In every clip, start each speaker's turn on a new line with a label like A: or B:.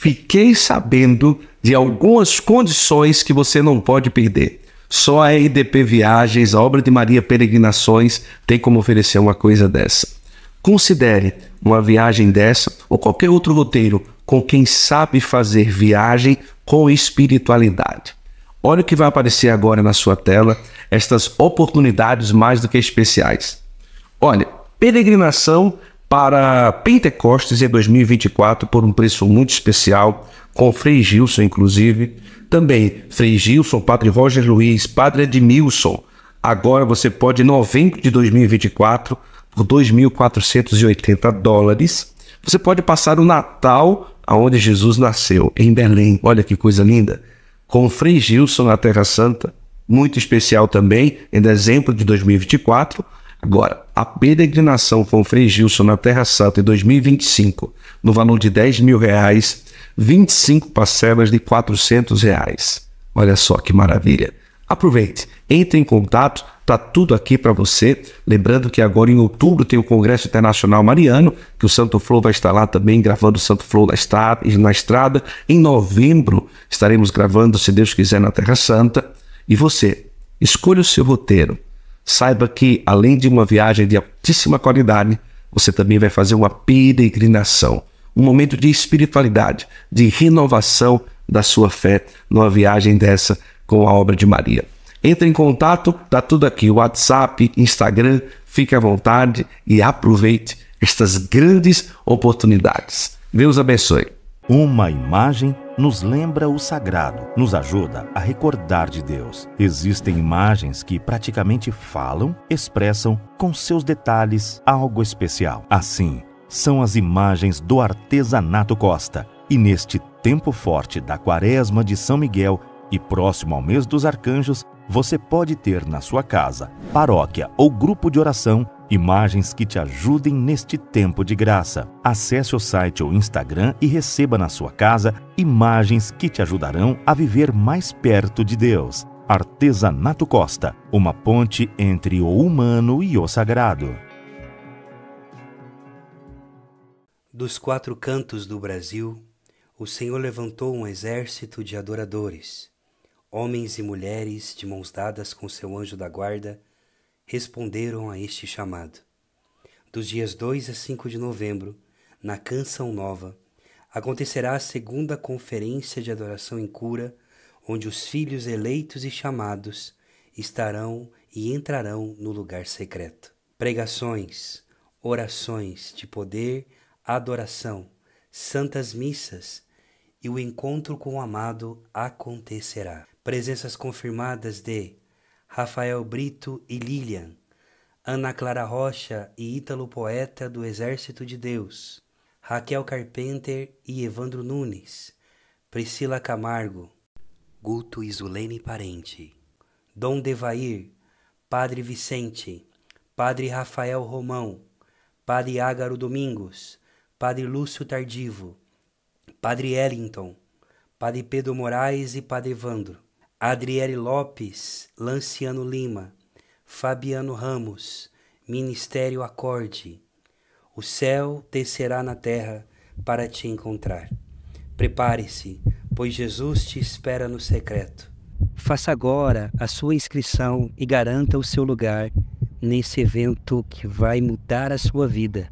A: fiquei sabendo de algumas condições que você não pode perder. Só a RDP Viagens, a obra de Maria Peregrinações, tem como oferecer uma coisa dessa. Considere uma viagem dessa ou qualquer outro roteiro com quem sabe fazer viagem com espiritualidade. Olha o que vai aparecer agora na sua tela, estas oportunidades mais do que especiais. Olha, peregrinação para Pentecostes em 2024 por um preço muito especial, com Frei Gilson, inclusive. Também Frei Gilson, Padre Roger Luiz, Padre Edmilson. Agora você pode, em novembro de 2024, por 2.480 dólares, você pode passar o Natal aonde Jesus nasceu, em Belém. Olha que coisa linda! Com Frei Gilson na Terra Santa, muito especial também, em dezembro de 2024 Agora, a peregrinação com o Frei Gilson na Terra Santa em 2025, no valor de 10 mil reais, 25 parcelas de 400 reais. Olha só que maravilha. Aproveite, entre em contato, tá tudo aqui para você. Lembrando que agora em outubro tem o Congresso Internacional Mariano, que o Santo Flow vai estar lá também gravando o Santo Flow na estrada. Em novembro estaremos gravando, se Deus quiser, na Terra Santa. E você, escolha o seu roteiro Saiba que, além de uma viagem de altíssima qualidade, você também vai fazer uma peregrinação, um momento de espiritualidade, de renovação da sua fé numa viagem dessa com a obra de Maria. Entre em contato, tá tudo aqui, WhatsApp, Instagram, fique à vontade
B: e aproveite estas grandes oportunidades. Deus abençoe. Uma imagem nos lembra o sagrado, nos ajuda a recordar de Deus. Existem imagens que praticamente falam, expressam com seus detalhes algo especial. Assim, são as imagens do artesanato Costa. E neste tempo forte da Quaresma de São Miguel e próximo ao mês dos arcanjos, você pode ter na sua casa, paróquia ou grupo de oração Imagens que te ajudem neste tempo de graça. Acesse o site ou Instagram e receba na sua casa imagens que te ajudarão a viver mais perto de Deus. Artesanato Costa uma ponte entre o humano e o sagrado.
C: Dos quatro cantos do Brasil, o Senhor levantou um exército de adoradores, homens e mulheres de mãos dadas com seu anjo da guarda responderam a este chamado. Dos dias 2 a 5 de novembro, na Canção Nova, acontecerá a segunda conferência de adoração em cura, onde os filhos eleitos e chamados estarão e entrarão no lugar secreto. Pregações, orações de poder, adoração, santas missas e o encontro com o amado acontecerá. Presenças confirmadas de Rafael Brito e Lilian, Ana Clara Rocha e Ítalo Poeta do Exército de Deus, Raquel Carpenter e Evandro Nunes, Priscila Camargo, Guto e Zulene Parente, Dom Devair, Padre Vicente, Padre Rafael Romão, Padre Ágaro Domingos, Padre Lúcio Tardivo, Padre Ellington, Padre Pedro Moraes e Padre Evandro. Adriele Lopes, Lanciano Lima, Fabiano Ramos, Ministério Acorde. O céu tecerá na terra para te encontrar. Prepare-se, pois Jesus te espera no secreto. Faça agora a sua inscrição e garanta o seu lugar nesse evento que vai mudar a sua vida.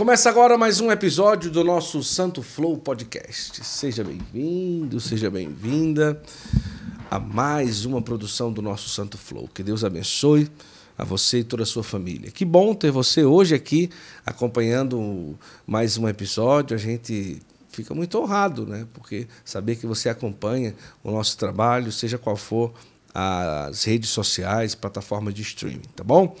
A: Começa agora mais um episódio do nosso Santo Flow Podcast. Seja bem-vindo, seja bem-vinda a mais uma produção do nosso Santo Flow. Que Deus abençoe a você e toda a sua família. Que bom ter você hoje aqui acompanhando mais um episódio. A gente fica muito honrado, né? Porque saber que você acompanha o nosso trabalho, seja qual for as redes sociais, plataformas de streaming, tá bom?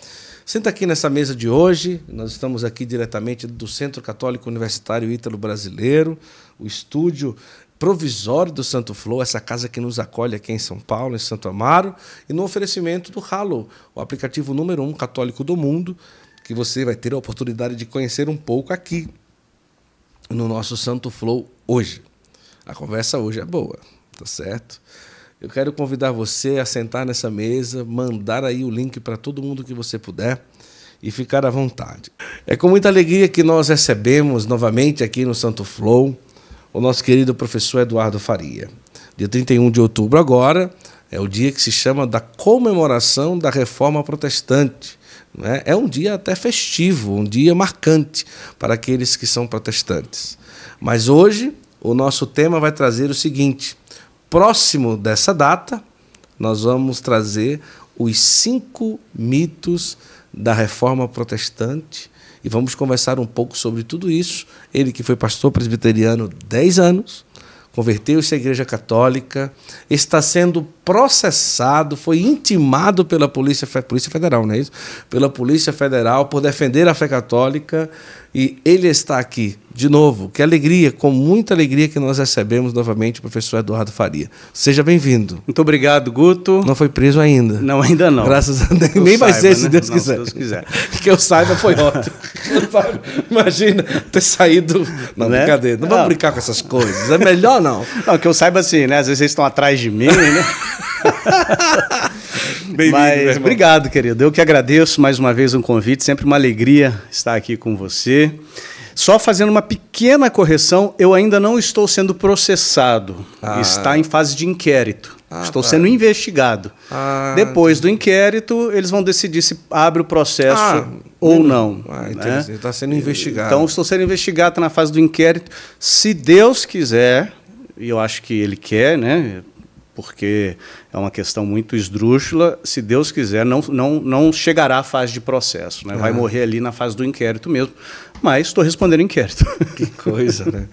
A: Senta aqui nessa mesa de hoje. Nós estamos aqui diretamente do Centro Católico Universitário Ítalo Brasileiro, o estúdio provisório do Santo Flow, essa casa que nos acolhe aqui em São Paulo, em Santo Amaro, e no oferecimento do Halo, o aplicativo número um católico do mundo, que você vai ter a oportunidade de conhecer um pouco aqui no nosso Santo Flow hoje. A conversa hoje é boa, tá certo? Eu quero convidar você a sentar nessa mesa, mandar aí o link para todo mundo que você puder e ficar à vontade. É com muita alegria que nós recebemos novamente aqui no Santo Flow o nosso querido professor Eduardo Faria. Dia 31 de outubro agora é o dia que se chama da comemoração da Reforma Protestante. Né? É um dia até festivo, um dia marcante para aqueles que são protestantes. Mas hoje o nosso tema vai trazer o seguinte: próximo dessa data, nós vamos trazer os cinco mitos da reforma protestante e vamos conversar um pouco sobre tudo isso. Ele que foi pastor presbiteriano 10 anos, converteu-se à Igreja Católica, está sendo processado, foi intimado pela Polícia, Polícia Federal, não é isso? Pela Polícia Federal por defender a fé católica e ele está aqui de novo. Que alegria, com muita alegria que nós recebemos novamente o professor Eduardo Faria. Seja bem-vindo. Muito obrigado, Guto. Não foi preso ainda. Não, ainda não. Graças a Deus. Nem vai ser, se né? Deus não, quiser. Se Deus quiser. que eu saiba foi ótimo. Imagina ter saído. Não, né?
D: brincadeira. Não, não vamos brincar com essas coisas. É melhor não. Não, que eu saiba assim, né? Às vezes vocês estão atrás de mim, né? Mas obrigado, querido. Eu que agradeço mais uma vez um convite, sempre uma alegria estar aqui com você. Só fazendo uma pequena correção, eu ainda não estou sendo processado. Ah. Está em fase de inquérito. Ah, estou tá. sendo investigado. Ah, Depois do inquérito, eles vão decidir se abre o processo ah, ou não. Ah, né? Está
B: sendo investigado. Então,
D: estou sendo investigado, tá na fase do inquérito. Se Deus quiser, e eu acho que Ele quer, né? porque é uma questão muito esdrúxula. Se Deus quiser, não, não, não chegará à fase de processo, né? vai ah. morrer ali na fase do inquérito mesmo. Mas estou respondendo inquérito. Que coisa, né?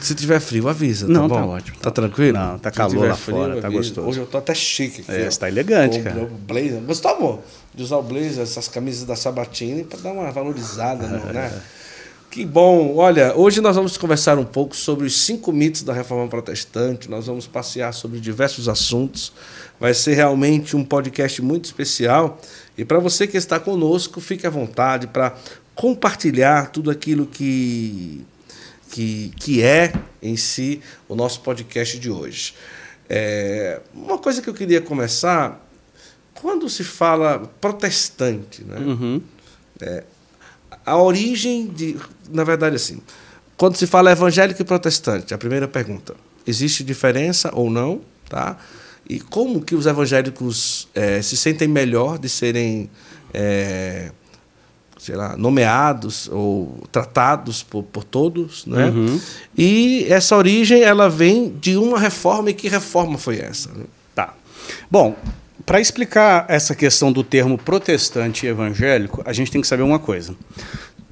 A: Se tiver frio, avisa. Tá não, tá, bom? tá ótimo. Tá, tranquilo? Não, tá Se calor lá frio, fora, tá gostoso. Hoje eu tô até chique aqui. É, você tá elegante, cara. O blazer. Mas tá de usar o blazer, essas camisas da Sabatini, para dar uma valorizada, ah, no, né? É. Que bom! Olha, hoje nós vamos conversar um pouco sobre os cinco mitos da Reforma Protestante, nós vamos passear sobre diversos assuntos. Vai ser realmente um podcast muito especial. E para você que está conosco, fique à vontade para compartilhar tudo aquilo que, que, que é em si o nosso podcast de hoje. É, uma coisa que eu queria começar, quando se fala protestante, né? Uhum. É, a origem de. Na verdade, assim, quando se fala evangélico e protestante, a primeira pergunta: existe diferença ou não? Tá? E como que os evangélicos é, se sentem melhor de serem, é, sei lá, nomeados ou tratados por, por todos, né? Uhum. E essa origem ela vem de uma reforma e que reforma foi essa? Né?
D: Tá. Bom, para explicar essa questão do termo protestante e evangélico, a gente tem que saber uma coisa.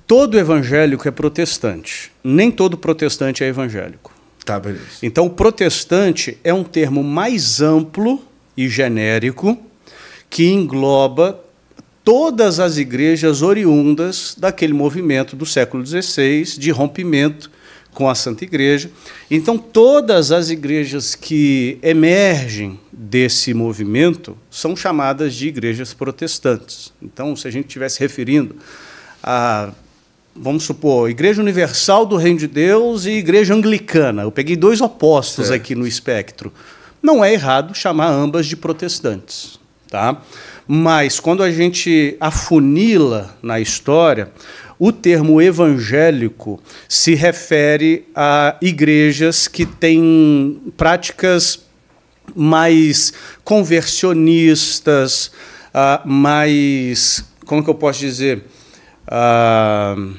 D: Todo evangélico é protestante. Nem todo protestante é evangélico. Tá, beleza. Então, protestante é um termo mais amplo e genérico que engloba todas as igrejas oriundas daquele movimento do século XVI de rompimento com a Santa Igreja. Então, todas as igrejas que emergem desse movimento são chamadas de igrejas protestantes. Então, se a gente estivesse referindo a, vamos supor, Igreja Universal do Reino de Deus e Igreja Anglicana, eu peguei dois opostos aqui no espectro. Não é errado chamar ambas de protestantes. Tá? Mas quando a gente afunila na história, o termo evangélico se refere a igrejas que têm práticas mais conversionistas, uh, mais. Como que eu posso dizer? Uh,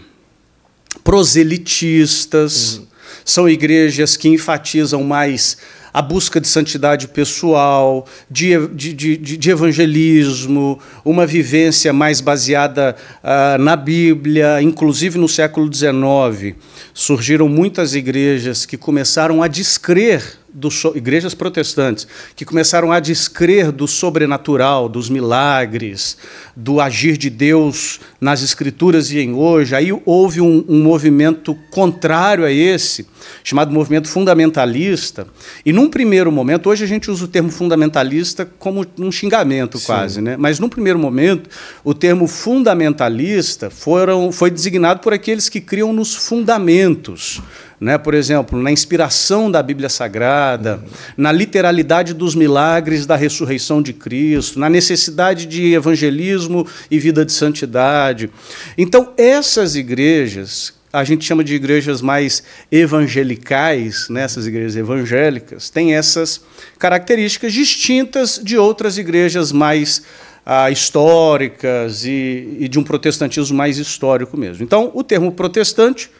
D: proselitistas. Uhum. São igrejas que enfatizam mais a busca de santidade pessoal, de, de, de, de evangelismo, uma vivência mais baseada uh, na Bíblia, inclusive no século XIX. Surgiram muitas igrejas que começaram a descrer do so, igrejas protestantes que começaram a descrer do sobrenatural, dos milagres, do agir de Deus nas Escrituras e em hoje, aí houve um, um movimento contrário a esse, chamado movimento fundamentalista. E num primeiro momento, hoje a gente usa o termo fundamentalista como um xingamento Sim. quase, né? mas num primeiro momento, o termo fundamentalista foram, foi designado por aqueles que criam nos fundamentos né? por exemplo, na inspiração da Bíblia Sagrada, na literalidade dos milagres da ressurreição de Cristo, na necessidade de evangelismo e vida de santidade. Então, essas igrejas a gente chama de igrejas mais evangelicais, né? essas igrejas evangélicas, têm essas características distintas de outras igrejas mais ah, históricas e, e de um protestantismo mais histórico mesmo. Então, o termo protestante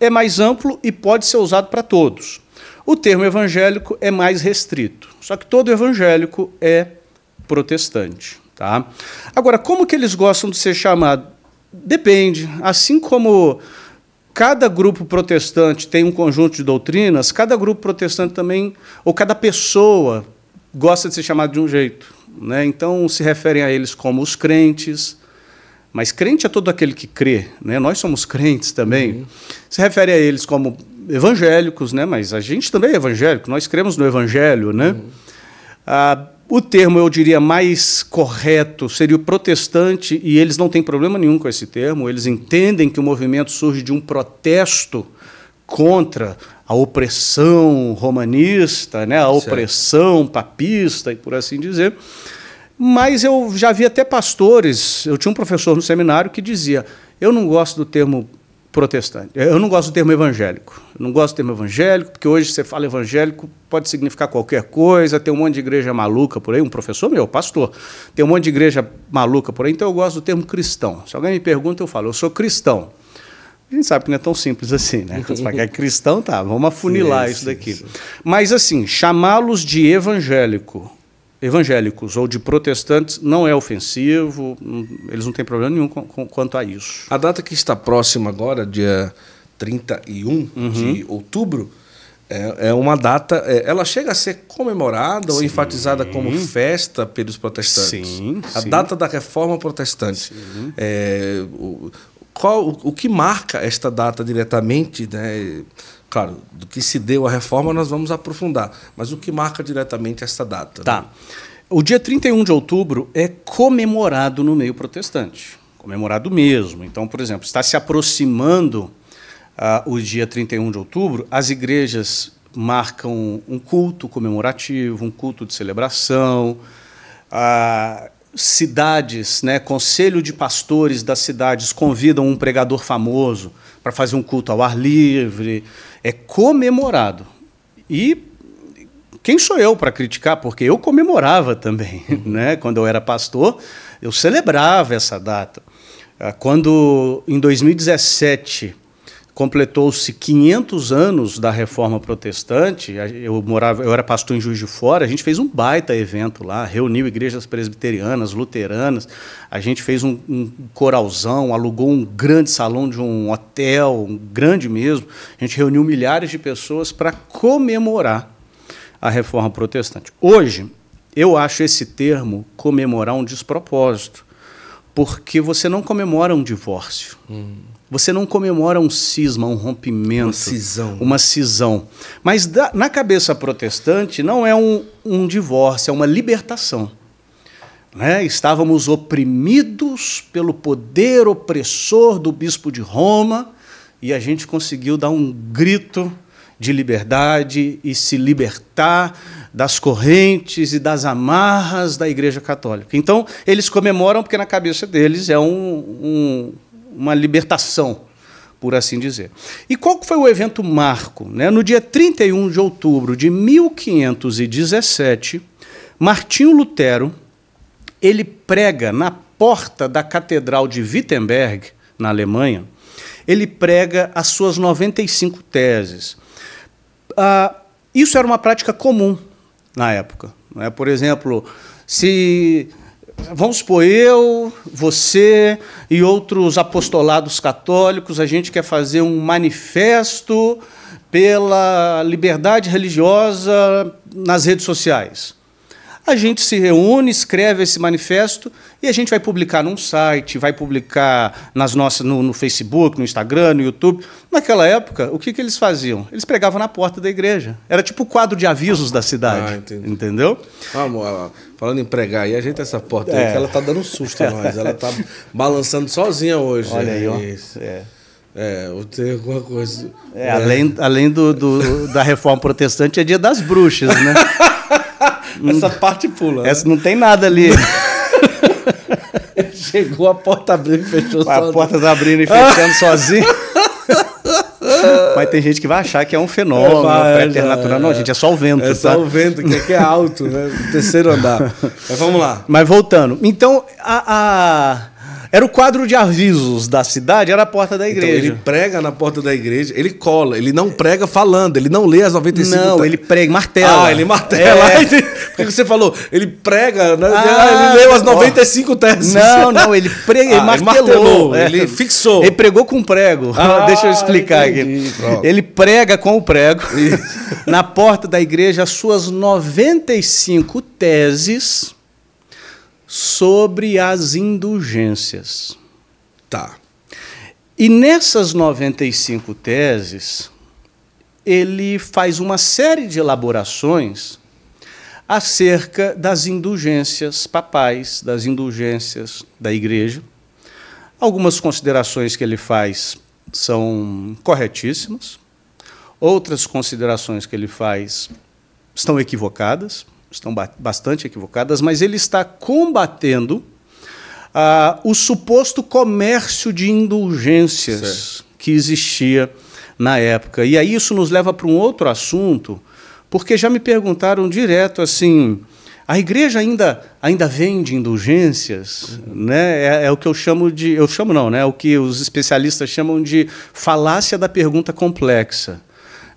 D: é mais amplo e pode ser usado para todos. O termo evangélico é mais restrito. Só que todo evangélico é protestante. Tá? Agora, como que eles gostam de ser chamados? Depende. Assim como cada grupo protestante tem um conjunto de doutrinas, cada grupo protestante também, ou cada pessoa, gosta de ser chamada de um jeito. Né? Então, se referem a eles como os crentes, mas crente é todo aquele que crê, né? Nós somos crentes também. Uhum. Se refere a eles como evangélicos, né? Mas a gente também é evangélico, nós cremos no evangelho, né? Uhum. Ah, o termo, eu diria, mais correto seria o protestante, e eles não têm problema nenhum com esse termo, eles entendem que o movimento surge de um protesto contra a opressão romanista, né, a opressão papista e por assim dizer. Mas eu já vi até pastores, eu tinha um professor no seminário que dizia: eu não gosto do termo protestante, eh, eu não gosto do termo evangélico. Eu não gosto do termo evangélico, porque hoje você fala evangélico, pode significar qualquer coisa, tem um monte de igreja maluca por aí, um professor meu, pastor, tem um monte de igreja maluca por aí, então eu gosto do termo cristão. Se alguém me pergunta, eu falo: eu sou cristão. A gente sabe que não é tão simples assim, né? Quando você fala é cristão, tá, vamos afunilar sim, isso, daqui. Mas, assim, chamá-los de evangélico evangélicos ou de protestantes não é ofensivo, eles não têm problema nenhum com, com,
A: quanto a isso. A data que está próxima agora, dia 31 uhum. de outubro, é, é uma data. É, ela chega a ser comemorada sim. ou enfatizada como festa pelos protestantes. Sim, a sim. data da reforma protestante. É, o, qual, o que marca esta data diretamente, né? Claro, do que se deu a reforma nós vamos aprofundar, mas o que marca diretamente essa data? Tá. Né? O dia 31 de outubro é comemorado no meio protestante, comemorado
D: mesmo. Então, por exemplo, está se aproximando uh, o dia 31 de outubro, as igrejas marcam um culto comemorativo, um culto de celebração. Uh, cidades, né, conselho de pastores das cidades convidam um pregador famoso para fazer um culto ao ar livre, é comemorado. E quem sou eu para criticar? Porque eu comemorava também, né? Quando eu era pastor, eu celebrava essa data. Ah, quando em 2017 completou-se 500 anos da reforma protestante. Eu morava, eu era pastor em Juiz de Fora. A gente fez um baita evento lá, reuniu igrejas presbiterianas, luteranas. A gente fez um, um coralzão, alugou um grande salão de um hotel, um grande mesmo. A gente reuniu milhares de pessoas para comemorar a reforma protestante. Hoje, eu acho esse termo comemorar um despropósito, porque você não comemora um divórcio. Hum você não comemora um cisma, um rompimento. Uma cisão. Uma cisão. Mas da, na cabeça protestante não é um, um divórcio, é uma libertação. Né? Estávamos oprimidos pelo poder opressor do bispo de Roma e a gente conseguiu dar um grito de liberdade e se libertar das correntes e das amarras da Igreja Católica. Então, eles comemoram porque na cabeça deles é um, um uma libertação, por assim dizer. E qual foi o evento marco? Né? No dia 31 de outubro de 1517, Martinho Lutero ele prega na porta da Catedral de Wittenberg, na Alemanha, ele prega as suas 95 teses. Ah, isso era uma prática comum na época. Né? Por exemplo, se vamos supor, eu, você e outros apostolados católicos, a gente quer fazer um manifesto pela liberdade religiosa nas redes sociais a gente se reúne, escreve esse manifesto e a gente vai publicar num site, vai publicar nas nossas, no, no Facebook, no Instagram, no YouTube. Naquela época, o que, que eles faziam? Eles pregavam na porta da igreja.
A: Era tipo o quadro de avisos da cidade. Ah, entendi. Entendeu? Vamos, falando em pregar aí, a gente essa porta é. aí, que ela tá dando susto a nós. Ela tá balançando sozinha hoje. Olha aí, ó. É isso. É. É, eu tenho alguma coisa. É, é. Além, além do,
D: do, da reforma protestante, é dia das bruxas, né? Hum. Essa parte pula. Né? Essa não tem nada ali. Chegou a porta abrindo e fechou a sozinho. A porta abrindo e fechando sozinho. Mas tem gente que vai achar que é um fenômeno é, pré-ternatural. É, não, é. gente, é só o vento. É tá? só o vento, que aqui é
A: alto, né? terceiro andar. Mas vamos lá.
D: Mas voltando.
A: Então, a... a era o quadro de avisos da cidade, era a porta da então, igreja. Então, ele prega na porta da igreja, ele cola, ele não prega falando, ele não lê as 95. Não, ele prega, martela. Ah, ele martela. É. que você falou, ele prega, né? ah, ah, ele leu as 95 ó. teses. Não, não, ele prega, ah, ele martelou. Ele, martelou, é. ele
D: fixou. Ele pregou com prego. Ah, Deixa eu explicar entendi. aqui. Pronto. Ele prega com o prego. na porta da igreja as suas 95 teses sobre as indulgências. Tá. E nessas 95 teses, ele faz uma série de elaborações acerca das indulgências papais, das indulgências da igreja. Algumas considerações que ele faz são corretíssimas, outras considerações que ele faz estão equivocadas estão bastante equivocadas, mas ele está combatendo ah, o suposto comércio de indulgências certo. que existia na época. E aí isso nos leva para um outro assunto, porque já me perguntaram direto assim. A igreja ainda, ainda vende indulgências, uhum. né? É, é, o que eu chamo de, eu chamo não, né? É o que os especialistas chamam de falácia da pergunta complexa,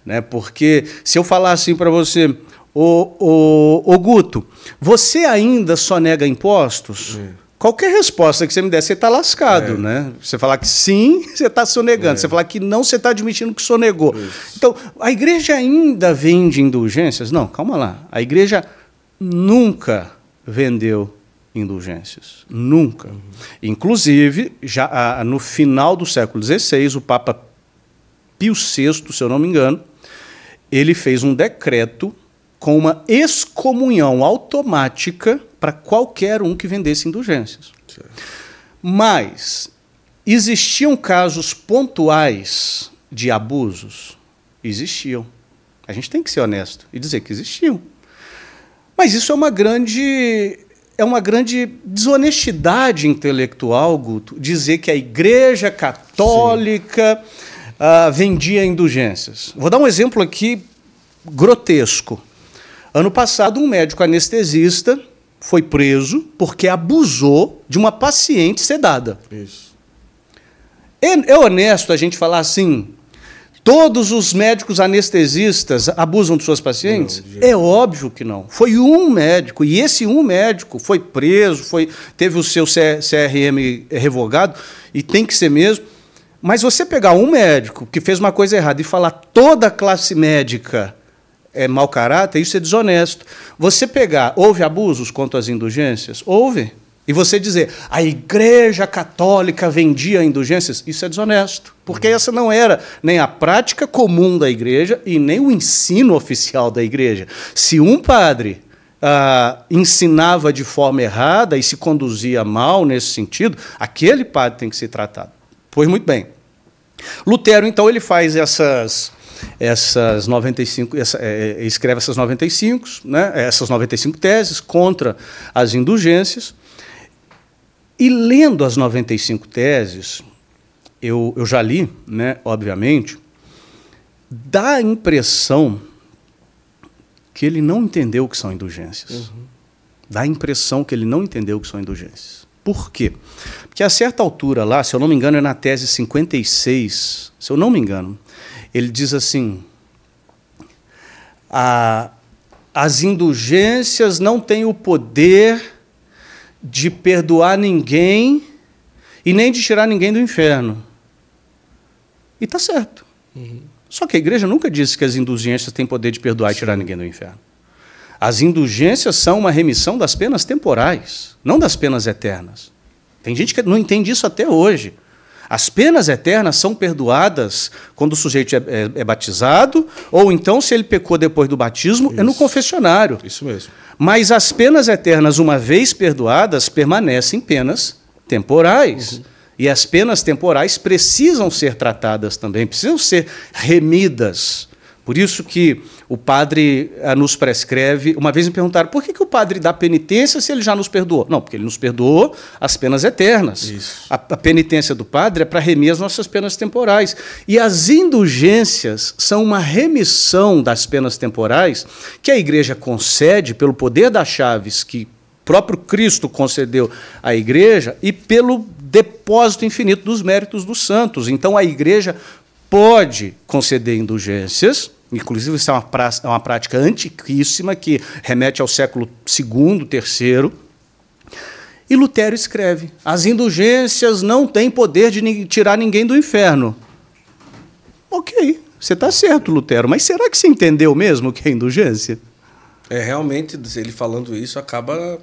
D: né? Porque se eu falar assim para você, o, Guto, você ainda só nega impostos? É. Qualquer resposta que você me der, você está lascado, é. né? Você falar que sim, você está sonegando. É. Você falar que não, você está admitindo que sonegou. Isso. Então, a igreja ainda vende indulgências? Não, calma lá. A igreja nunca vendeu indulgências. Nunca. Uhum. Inclusive, já no final do século XVI, o Papa Pio VI, se eu não me engano, ele fez um decreto com uma excomunhão automática para qualquer um que vendesse indulgências. Certo. Mas existiam casos pontuais de abusos? Existiam. A gente tem que ser honesto e dizer que existiam. Mas isso é uma grande é uma grande desonestidade intelectual, Guto, dizer que a Igreja Católica uh, vendia indulgências. Vou dar um exemplo aqui grotesco. Ano passado, um médico anestesista foi preso porque abusou de uma paciente sedada. Isso. É, é honesto a gente falar assim: todos os médicos anestesistas abusam de suas pacientes? Não, é óbvio que não. Foi um médico, e esse um médico foi preso, foi, teve o seu CRM revogado, e tem que ser mesmo. Mas você pegar um médico que fez uma coisa errada e falar toda a classe médica é mau caráter, isso é desonesto. Você pegar, houve abusos quanto às indulgências? Houve. E você dizer, a Igreja Católica vendia indulgências, isso é desonesto. Porque uhum. essa não era nem a prática comum da Igreja e nem o ensino oficial da Igreja. Se um padre ah, ensinava de forma errada e se conduzia mal nesse sentido, aquele padre tem que ser tratado. Pois muito bem. Lutero, então, ele faz essas essas 95, essa, é, é, escreve essas 95, né, essas 95 teses contra as indulgências. E lendo as 95 teses, eu, eu já li, né, obviamente, dá a impressão que ele não entendeu o que são indulgências. Uhum. Dá a impressão que ele não entendeu o que são indulgências. Por quê? Porque a certa altura lá, se eu não me engano, é na tese 56, se eu não me engano, ele diz assim: a, as indulgências não têm o poder de perdoar ninguém e nem de tirar ninguém do inferno. E está certo. Uhum. Só que a igreja nunca disse que as indulgências têm poder de perdoar Sim. e tirar ninguém do inferno. As indulgências são uma remissão das penas temporais, não das penas eternas. Tem gente que não entende isso até hoje. As penas eternas são perdoadas quando o sujeito é, é, é batizado, ou então, se ele pecou depois do batismo, Isso. é no confessionário. Isso mesmo. Mas as penas eternas, uma vez perdoadas, permanecem penas temporais. Uhum. E as penas temporais precisam ser tratadas também, precisam ser remidas. Por isso que o padre ah, nos prescreve. Uma vez me perguntaram por que, que o padre dá penitência se ele já nos perdoou? Não, porque ele nos perdoou as penas eternas. A, a, penitência do padre é para remir as nossas penas temporais. E as indulgências são uma remissão das penas temporais que a igreja concede pelo poder das chaves que próprio Cristo concedeu à igreja e pelo depósito infinito dos méritos dos santos. Então a igreja pode conceder indulgências Inclusive, isso é uma, praça, é uma prática antiquíssima que remete ao século II, III. E Lutero escreve: as indulgências não têm poder de tirar ninguém do inferno. Ok, você está certo, Lutero, mas será que você entendeu mesmo o que é indulgência?
A: É, realmente, ele falando isso acaba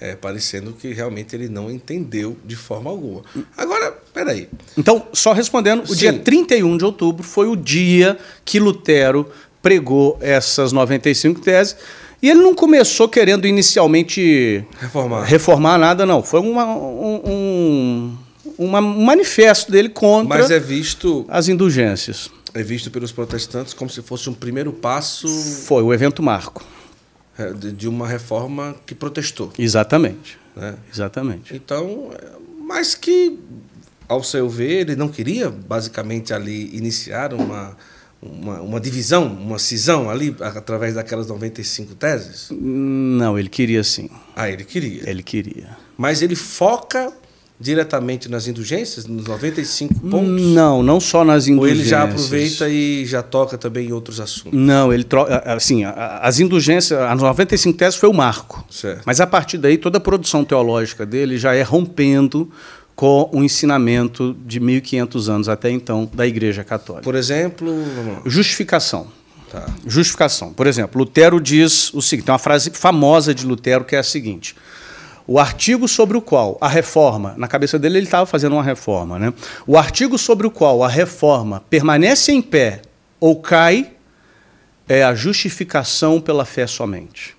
A: é, parecendo que realmente ele não entendeu de forma alguma. Agora, Peraí. Então, só respondendo, o Sim. dia 31 de outubro foi o dia que Lutero
D: pregou essas 95 teses. E ele não começou querendo inicialmente reformar, reformar nada, não. Foi uma, um, um, um manifesto dele contra Mas é
A: visto, as indulgências. É visto pelos protestantes como se fosse um primeiro passo. Foi o evento marco. É, de uma reforma que protestou. Exatamente. Né? Exatamente. Então, é, mas que ao seu ver, ele não queria basicamente ali iniciar uma, uma, uma, divisão, uma cisão ali através daquelas 95 teses? Não, ele queria sim. Ah, ele queria. Ele queria. Mas ele foca diretamente nas indulgências, nos 95
D: hum, pontos? Não, não só nas indulgências. Ou ele já aproveita
A: e já toca também em outros assuntos?
D: Não, ele assim, as indulgências, as 95 teses foi o marco. Certo. Mas a partir daí toda a produção teológica dele já é rompendo com o ensinamento de 1500 anos até então da Igreja Católica. Por exemplo, justificação. Tá. Justificação. Por exemplo, Lutero diz o seguinte, tem uma frase famosa de Lutero que é a seguinte: o artigo sobre o qual a reforma, na cabeça dele ele estava fazendo uma reforma, né? O artigo sobre o qual a reforma permanece em pé ou cai é a justificação pela fé somente.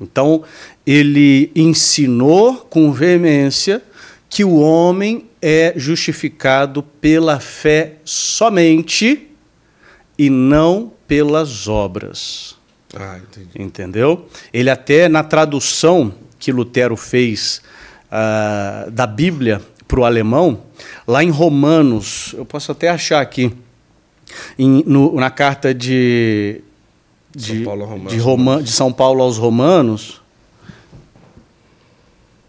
D: Então, ele ensinou com veemência que o homem é justificado pela fé somente e não pelas obras. Ah, entendi. Entendeu? Ele até na tradução que Lutero fez uh, da Bíblia para o alemão, lá em Romanos, eu posso até achar aqui, em, no, na carta de de São, de, Roma, né? de São Paulo aos Romanos,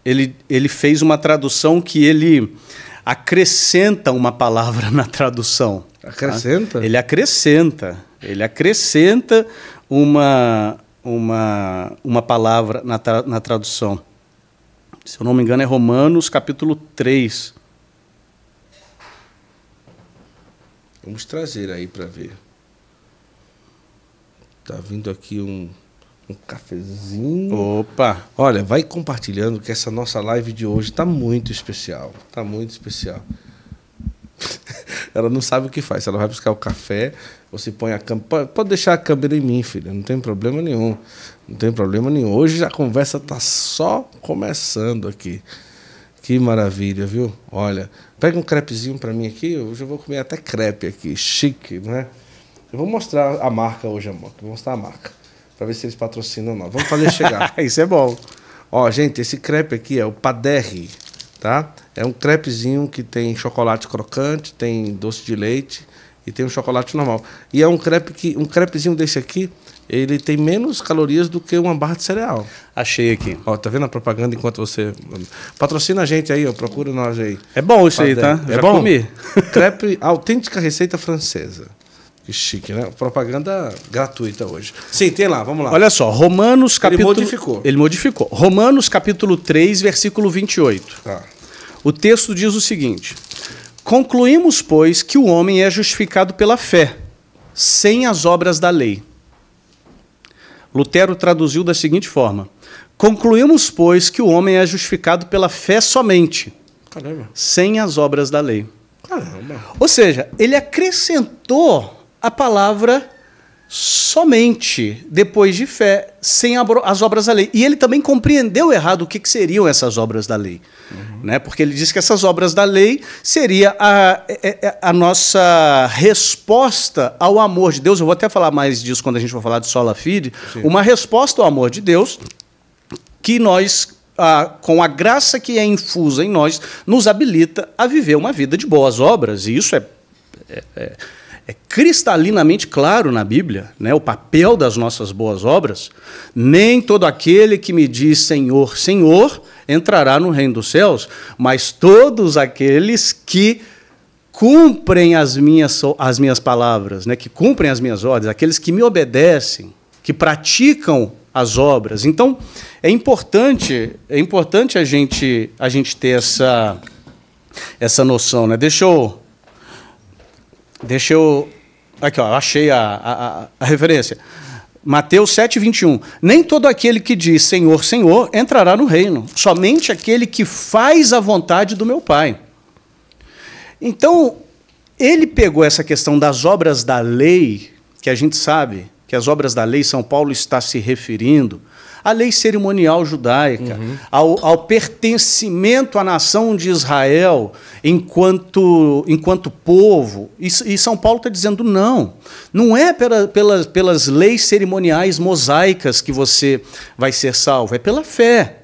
D: ele, ele fez uma tradução que ele acrescenta uma palavra na tradução. Tá?
A: Acrescenta?
D: Tá? Ele acrescenta. Ele acrescenta uma, uma, uma palavra na, tra na tradução. Se eu não me engano, é Romanos capítulo 3.
A: Vamos trazer aí para ver. Tá vindo aqui um um cafezinho. Opa! Olha, vai compartilhando que essa nossa live de hoje tá muito especial. Tá muito especial. ela não sabe o que faz. Ela vai buscar o café, você põe a câmera. Pode deixar a câmera em mim, filha. Não tem problema nenhum. Não tem problema nenhum. Hoje a conversa tá só começando aqui. Que maravilha, viu? Olha, pega um crepezinho para mim aqui. Hoje eu vou comer até crepe aqui. Chique, né? Eu vou mostrar a marca hoje, amor. Vou mostrar a marca para ver se eles patrocinam ou não. Vamos fazer chegar. Isso é bom. Ó, gente, esse crepe aqui é o Paderri, tá? É um crepezinho que tem chocolate crocante, tem doce de leite e tem um chocolate normal. E é um crepe que um crepezinho desse aqui, ele tem menos calorias do que uma barra de cereal. Achei aqui. Ó, tá vendo a propaganda enquanto você patrocina a gente aí, ó, procura nós aí. É bom isso Paderri. aí, tá? É Já bom. Comi. crepe autêntica receita francesa. Que chique, né? Propaganda gratuita hoje. Sim, tem lá, vamos lá. Olha
D: só, Romanos capítulo. Ele modificou. Ele modificou. Romanos capítulo 3, versículo 28. Tá. O texto diz o seguinte: Concluímos, pois, que o homem é justificado pela fé, sem as obras da lei. Lutero traduziu da seguinte forma: Concluímos, pois, que o homem é justificado pela fé somente, Caramba. sem as obras da lei. Caramba. Ou seja, ele acrescentou a palavra somente depois de fé, sem as obras da lei. E ele também compreendeu errado o que, que seriam essas obras da lei. Uhum. Né? Porque ele disse que essas obras da lei seria a, a, é, é, é, a, nossa resposta ao amor de Deus. Eu vou até falar mais disso quando a gente for falar de Sola Fide. Sim. Uma resposta ao amor de Deus que nós com a graça que é infusa em nós, nos habilita a viver uma vida de boas obras. E isso é, é, é é cristalinamente claro na Bíblia, né, o papel das nossas boas obras, nem todo aquele que me diz Senhor, Senhor, entrará no reino dos céus, mas todos aqueles que cumprem as minhas, as minhas palavras, né, que cumprem as minhas ordens, aqueles que me obedecem, que praticam as obras. Então, é importante, é importante a gente a gente ter essa essa noção, né? Deixa eu Deixa eu. Aqui, ó, achei a, a, a referência. Mateus 7, 21. Nem todo aquele que diz Senhor, Senhor entrará no reino, somente aquele que faz a vontade do meu Pai. Então, ele pegou essa questão das obras da lei, que a gente sabe que as obras da lei São Paulo está se referindo, à lei cerimonial judaica, uhum. ao, ao, pertencimento à nação de Israel enquanto, enquanto povo. E, e São Paulo está dizendo não. Não é pela, pela, pelas leis cerimoniais mosaicas que você vai ser salvo, é pela fé.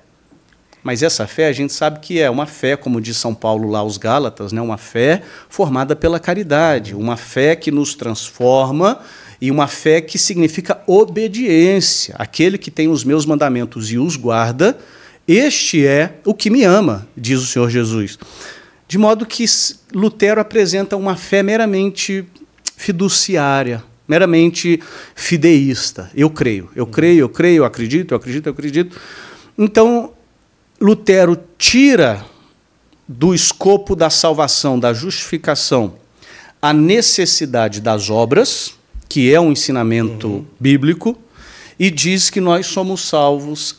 D: Mas essa fé a gente sabe que é uma fé, como diz São Paulo lá aos Gálatas, né? uma fé formada pela caridade, uma fé que nos transforma e uma fé que significa obediência. Aquele que tem os meus mandamentos e os guarda, este é o que me ama, diz o Senhor Jesus. De modo que Lutero apresenta uma fé meramente fiduciária, meramente fideísta. Eu creio, eu creio, eu creio, eu acredito, eu acredito, eu acredito. Então, Lutero tira do escopo da salvação, da justificação, a necessidade das obras que é um ensinamento uhum. bíblico, e diz que nós somos salvos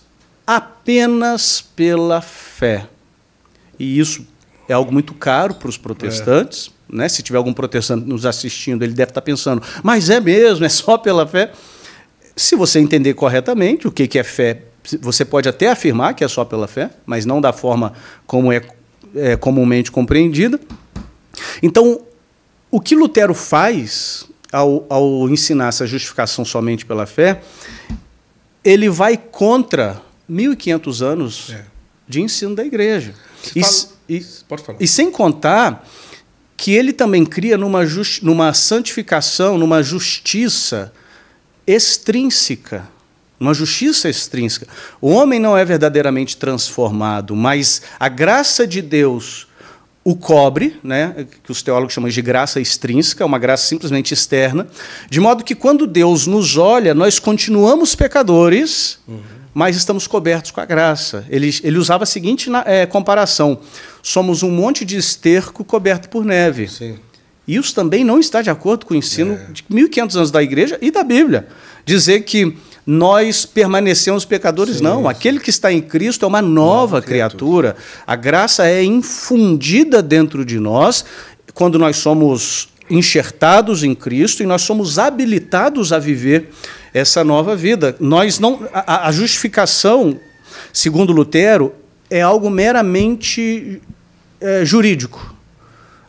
D: apenas pela fé. E isso é algo muito caro para os protestantes. É. Né? Se tiver algum protestante nos assistindo, ele deve estar tá pensando, mas é mesmo, é só pela fé. Se você entender corretamente o que é fé, você pode até afirmar que é só pela fé, mas não da forma como é, é comumente compreendida. Então, o que Lutero faz ao, ao ensinar essa justificação somente pela fé, ele vai contra 1.500 anos é. de ensino da igreja. E, fala, e, e, sem contar que ele também cria numa, just, numa santificação, numa justiça extrínseca. Uma justiça extrínseca. O homem não é verdadeiramente transformado, mas a graça de Deus o cobre, né, que os teólogos chamam de graça extrínseca, uma graça simplesmente externa, de modo que quando Deus nos olha, nós continuamos pecadores, uhum. mas estamos cobertos com a graça. Ele, ele usava a seguinte na, é, comparação: somos um monte de esterco coberto por neve. Sim. Isso também não está de acordo com o ensino é. de 1500 anos da igreja e da Bíblia. Dizer que nós permanecemos pecadores, Sim, não. Isso. Aquele que está em Cristo é uma nova, criatura. criatura. A graça é infundida dentro de nós quando nós somos enxertados em Cristo e nós somos habilitados a viver essa nova vida. Nós não a, a justificação, segundo Lutero, é algo meramente é, jurídico.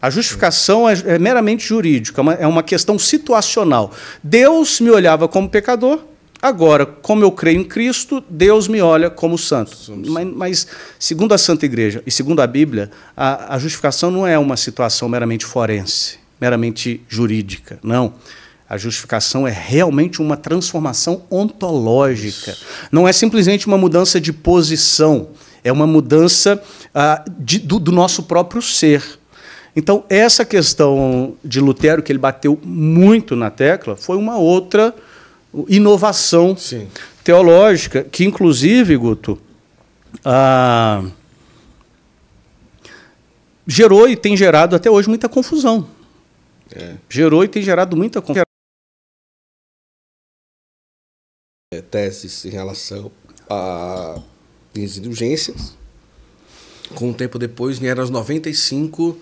D: A justificação é, é meramente jurídica, é uma, é uma questão situacional. Deus me olhava como pecador Agora, como eu creio em Cristo, Deus me olha como santo. Mas, mas, segundo a Santa Igreja e segundo a Bíblia, a, a justificação não é uma situação meramente forense, meramente jurídica. Não. A justificação é realmente uma transformação ontológica. Não é simplesmente uma mudança de posição, é uma mudança ah, de, do, do nosso próprio ser. Então, essa questão de Lutero, que ele bateu muito na tecla, foi uma outra inovação Sim. teológica, que inclusive, Guto, ah, gerou e tem gerado até hoje muita confusão. É. Gerou e tem gerado muita confusão.
A: É, teses em relação a indulgências. Com um tempo depois vieram as 95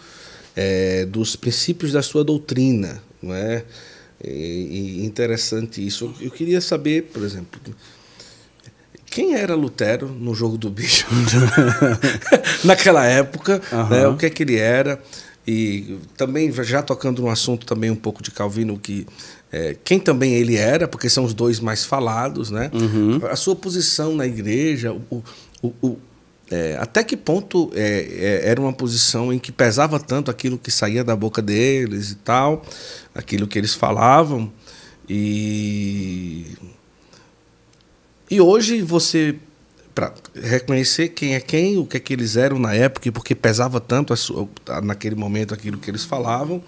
A: é, dos princípios da sua doutrina, não é? É, e, interessante isso. Eu queria saber, por exemplo, quem era Lutero no jogo do bicho naquela época, uhum. né, o que é que ele era. E também já tocando no assunto também um pouco de Calvino, que é, quem também ele era, porque são os dois mais falados, né? Uhum. A sua posição na igreja, o, o, o, é, até que ponto é, é, era uma posição em que pesava tanto aquilo que saía da boca deles e tal, aquilo que eles falavam. E, e hoje você, para reconhecer quem é quem, o que é que eles eram na época e porque pesava tanto a, naquele momento aquilo que eles falavam,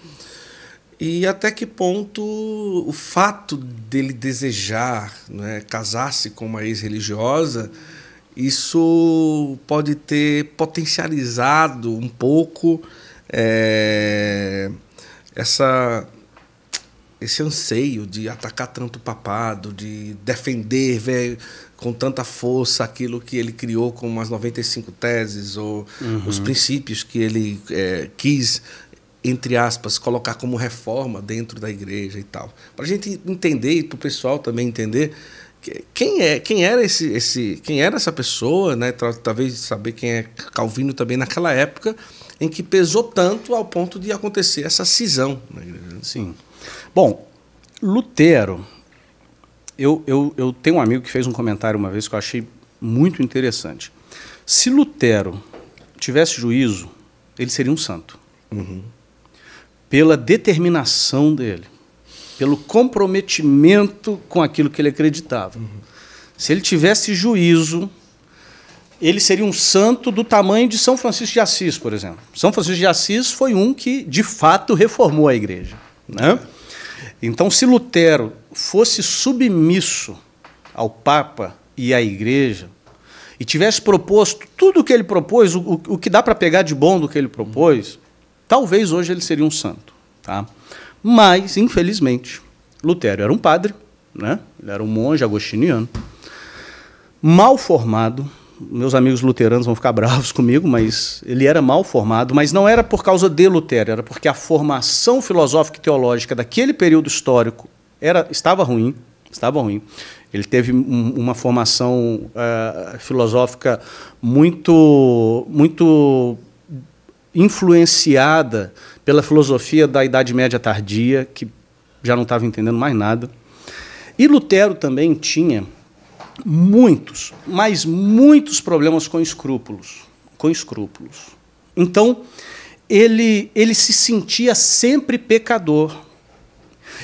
A: e até que ponto o fato dele desejar né, casar-se com uma ex-religiosa isso pode ter potencializado um pouco é, essa esse anseio de atacar tanto o papado, de defender véio, com tanta força aquilo que ele criou com as 95 teses ou uhum. os princípios que ele é, quis, entre aspas, colocar como reforma dentro da igreja e tal. Para a gente entender e para o pessoal também entender quem é quem era esse, esse quem era essa pessoa né talvez saber quem é Calvino também naquela época em que pesou tanto ao ponto de acontecer essa cisão na igreja né? sim bom Lutero
D: eu, eu, eu tenho um amigo que fez um comentário uma vez que eu achei muito interessante se Lutero tivesse juízo ele seria um santo uhum. pela determinação dele pelo comprometimento com aquilo que ele acreditava. Uhum. Se ele tivesse juízo, ele seria um santo do tamanho de São Francisco de Assis, por exemplo. São Francisco de Assis foi um que, de fato, reformou a igreja. Né? Então, se Lutero fosse submisso ao Papa e à igreja, e tivesse proposto tudo o que ele propôs, o, o que dá para pegar de bom do que ele propôs, talvez hoje ele seria um santo. Tá? Mas, infelizmente, Lutero era um padre, né? ele era um monge agostiniano, mal formado. Meus amigos luteranos vão ficar bravos comigo, mas ele era mal formado, mas não era por causa de Lutero, era porque a formação filosófica e teológica daquele período histórico era, estava ruim, estava ruim. Ele teve um, uma formação uh, filosófica muito, muito influenciada pela filosofia da Idade Média tardia, que já não estava entendendo mais nada. E Lutero também tinha muitos, mas muitos problemas com escrúpulos, com escrúpulos. Então, ele ele se sentia sempre pecador.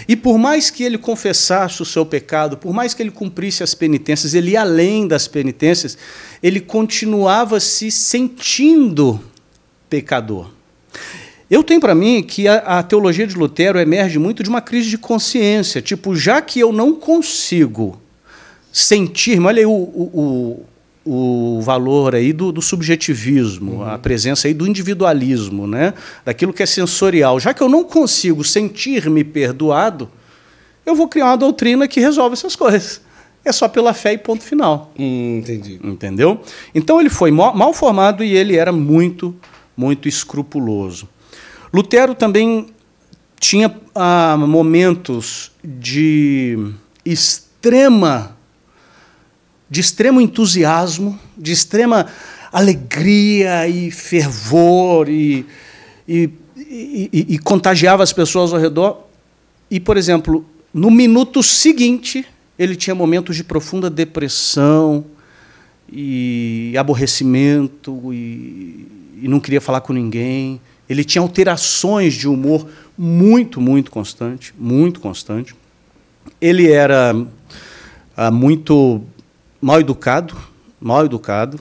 D: E por mais que ele confessasse o seu pecado, por mais que ele cumprisse as penitências, ele ia além das penitências, ele continuava se sentindo pecador. Eu tenho para mim que a, a, teologia de Lutero emerge muito de uma crise de consciência, tipo, já que eu não consigo sentir, olha aí o, o, o, valor aí do, do subjetivismo, uhum. a presença aí do individualismo, né? daquilo que é sensorial. Já que eu não consigo sentir-me perdoado, eu vou criar uma doutrina que resolve essas coisas é só pela fé e ponto final. entendi. Entendeu? Então ele foi mal formado e ele era muito, muito escrupuloso. Lutero também tinha ah, momentos de extrema de extremo entusiasmo, de extrema alegria e fervor e, e, e, e, contagiava as pessoas ao redor. E, por exemplo, no minuto seguinte, ele tinha momentos de profunda depressão e aborrecimento e, e não queria falar com ninguém. Ele tinha alterações de humor muito, muito constante, muito constante. Ele era ah, muito mal educado, mal educado.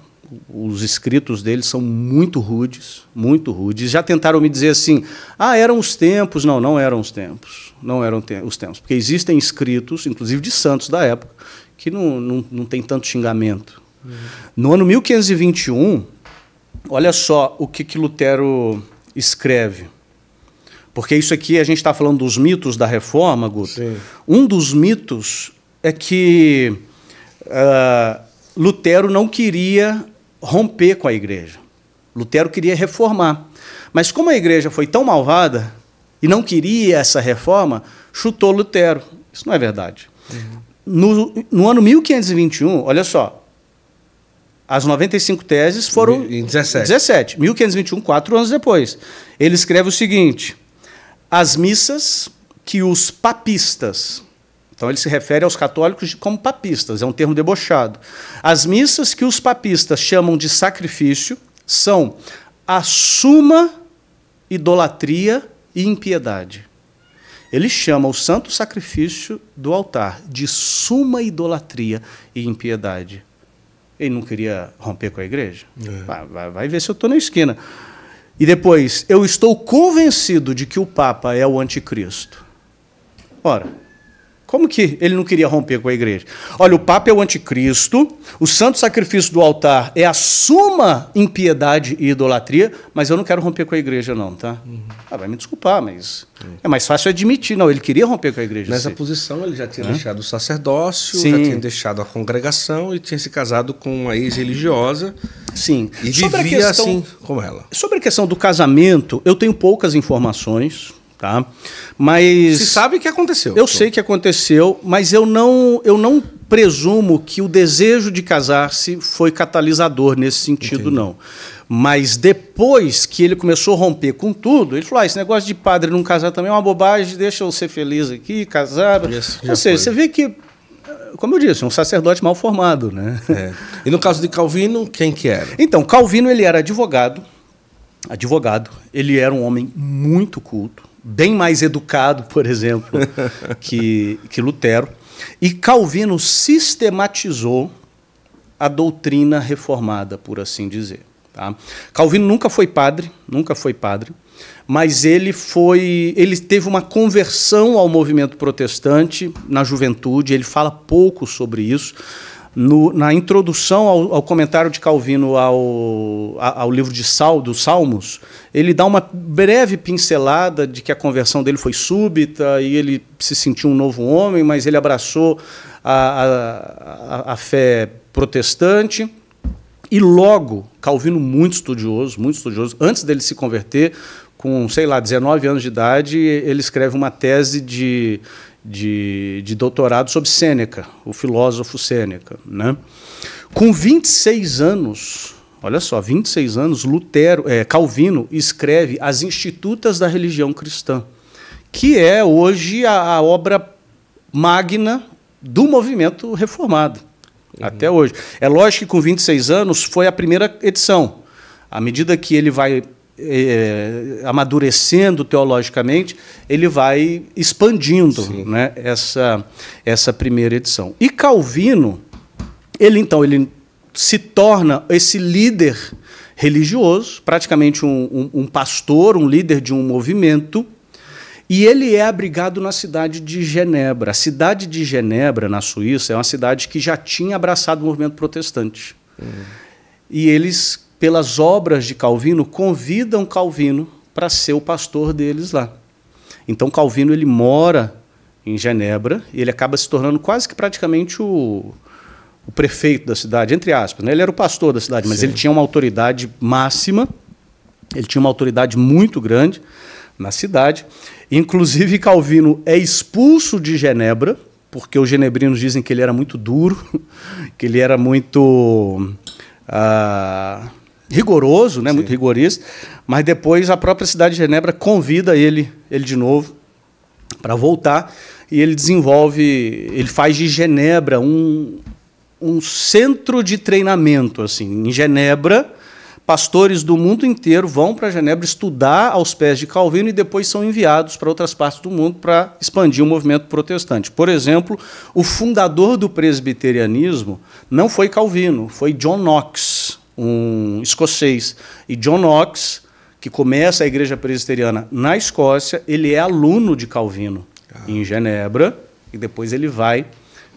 D: Os escritos dele são muito rudes, muito rudes. Já tentaram me dizer assim: ah, eram os tempos. Não, não eram os tempos. Não eram te os tempos. Porque existem escritos, inclusive de santos da época, que não, não, não tem tanto xingamento. Uhum. No ano 1521, olha só o que, que Lutero escreve. Porque isso aqui, a gente está falando dos mitos da reforma, Guto. Sim. Um dos mitos é que uh, Lutero não queria romper com a igreja. Lutero queria reformar. Mas como a igreja foi tão malvada e não queria essa reforma, chutou Lutero. Isso não é verdade. Uhum. No, no ano 1521, olha só, as 95 teses foram. Em 17. 17. 1521, quatro anos depois. Ele escreve o seguinte: as missas que os papistas. Então ele se refere aos católicos como papistas, é um termo debochado. As missas que os papistas chamam de sacrifício são a suma idolatria e impiedade. Ele chama o santo sacrifício do altar de suma idolatria e impiedade. Ele não queria romper com a igreja? É. Vai, vai, vai, ver se eu estou na esquina. E depois, eu estou convencido de que o Papa é o anticristo. Ora, como que ele não queria romper com a igreja? Olha, o Papa é o anticristo, o santo sacrifício do altar é a suma impiedade e idolatria, mas eu não quero romper com a igreja, não, tá? Uhum. Ah, vai me
A: desculpar, mas uhum. é mais fácil admitir. Não, ele queria romper com a igreja. Nessa sim. posição, ele já tinha deixado o sacerdócio, sim. já tinha deixado a congregação e tinha se casado com uma ex-religiosa. Sim. E sobre vivia a questão, assim
D: como ela. Sobre a questão do casamento, eu tenho poucas informações tá? Mas se sabe que aconteceu. Eu sei que aconteceu, mas eu não eu não presumo que o desejo de casar-se foi catalisador nesse sentido Entendi. não. Mas depois que ele começou a romper com tudo, ele falou: ah, esse negócio de padre não casar também é uma bobagem, deixa eu ser feliz aqui, casar. Isso, Ou seja, foi. você vê que como eu disse, um sacerdote mal formado, né? É. E no caso de Calvino, quem que era? Então, Calvino ele era advogado, advogado. Ele era um homem muito culto bem mais educado, por exemplo, que, que Lutero. E Calvino sistematizou a doutrina reformada, por assim dizer. Tá? Calvino nunca foi padre, nunca foi padre, mas ele foi, ele teve uma conversão ao movimento protestante na juventude. Ele fala pouco sobre isso no, na introdução ao, ao, comentário de Calvino ao, ao livro de Sal, dos Salmos, ele dá uma breve pincelada de que a conversão dele foi súbita e ele se sentiu um novo homem, mas ele abraçou a, a, a fé protestante. E logo, Calvino, muito estudioso, muito estudioso, antes dele se converter, com, sei lá, 19 anos de idade, ele escreve uma tese de de, de doutorado sobre Sêneca, o filósofo Sêneca. Né? Com 26 anos, olha só, 26 anos, Lutero, é, Calvino escreve As Institutas da Religião Cristã, que é hoje a, a obra magna do movimento reformado, uhum. até hoje. É lógico que com 26 anos foi a primeira edição. À medida que ele vai é, amadurecendo teologicamente, ele vai expandindo né, essa, essa primeira edição. E Calvino, ele então ele se torna esse líder religioso, praticamente um, um, um pastor, um líder de um movimento, e ele é abrigado na cidade de Genebra. A cidade de Genebra, na Suíça, é uma cidade que já tinha abraçado o movimento protestante. Uhum. E eles pelas obras de Calvino, convidam Calvino para ser o pastor deles lá. Então Calvino ele mora em Genebra e ele acaba se tornando quase que praticamente o, o prefeito da cidade, entre aspas. Né? Ele era o pastor da cidade, mas Sim. ele tinha uma autoridade máxima, ele tinha uma autoridade muito grande na cidade. Inclusive, Calvino é expulso de Genebra, porque os genebrinos dizem que ele era muito duro, que ele era muito. Uh, rigoroso, né? muito rigorista, mas depois a própria cidade de Genebra convida ele, ele de novo para voltar e ele desenvolve, ele faz de Genebra um, um centro de treinamento assim, em Genebra. Pastores do mundo inteiro vão para Genebra estudar aos pés de Calvino e depois são enviados para outras partes do mundo para expandir o movimento protestante. Por exemplo, o fundador do presbiterianismo não foi Calvino, foi John Knox, um escocês, e John Knox, que começa a igreja presbiteriana na Escócia, ele é aluno de Calvino ah. em Genebra, e depois ele vai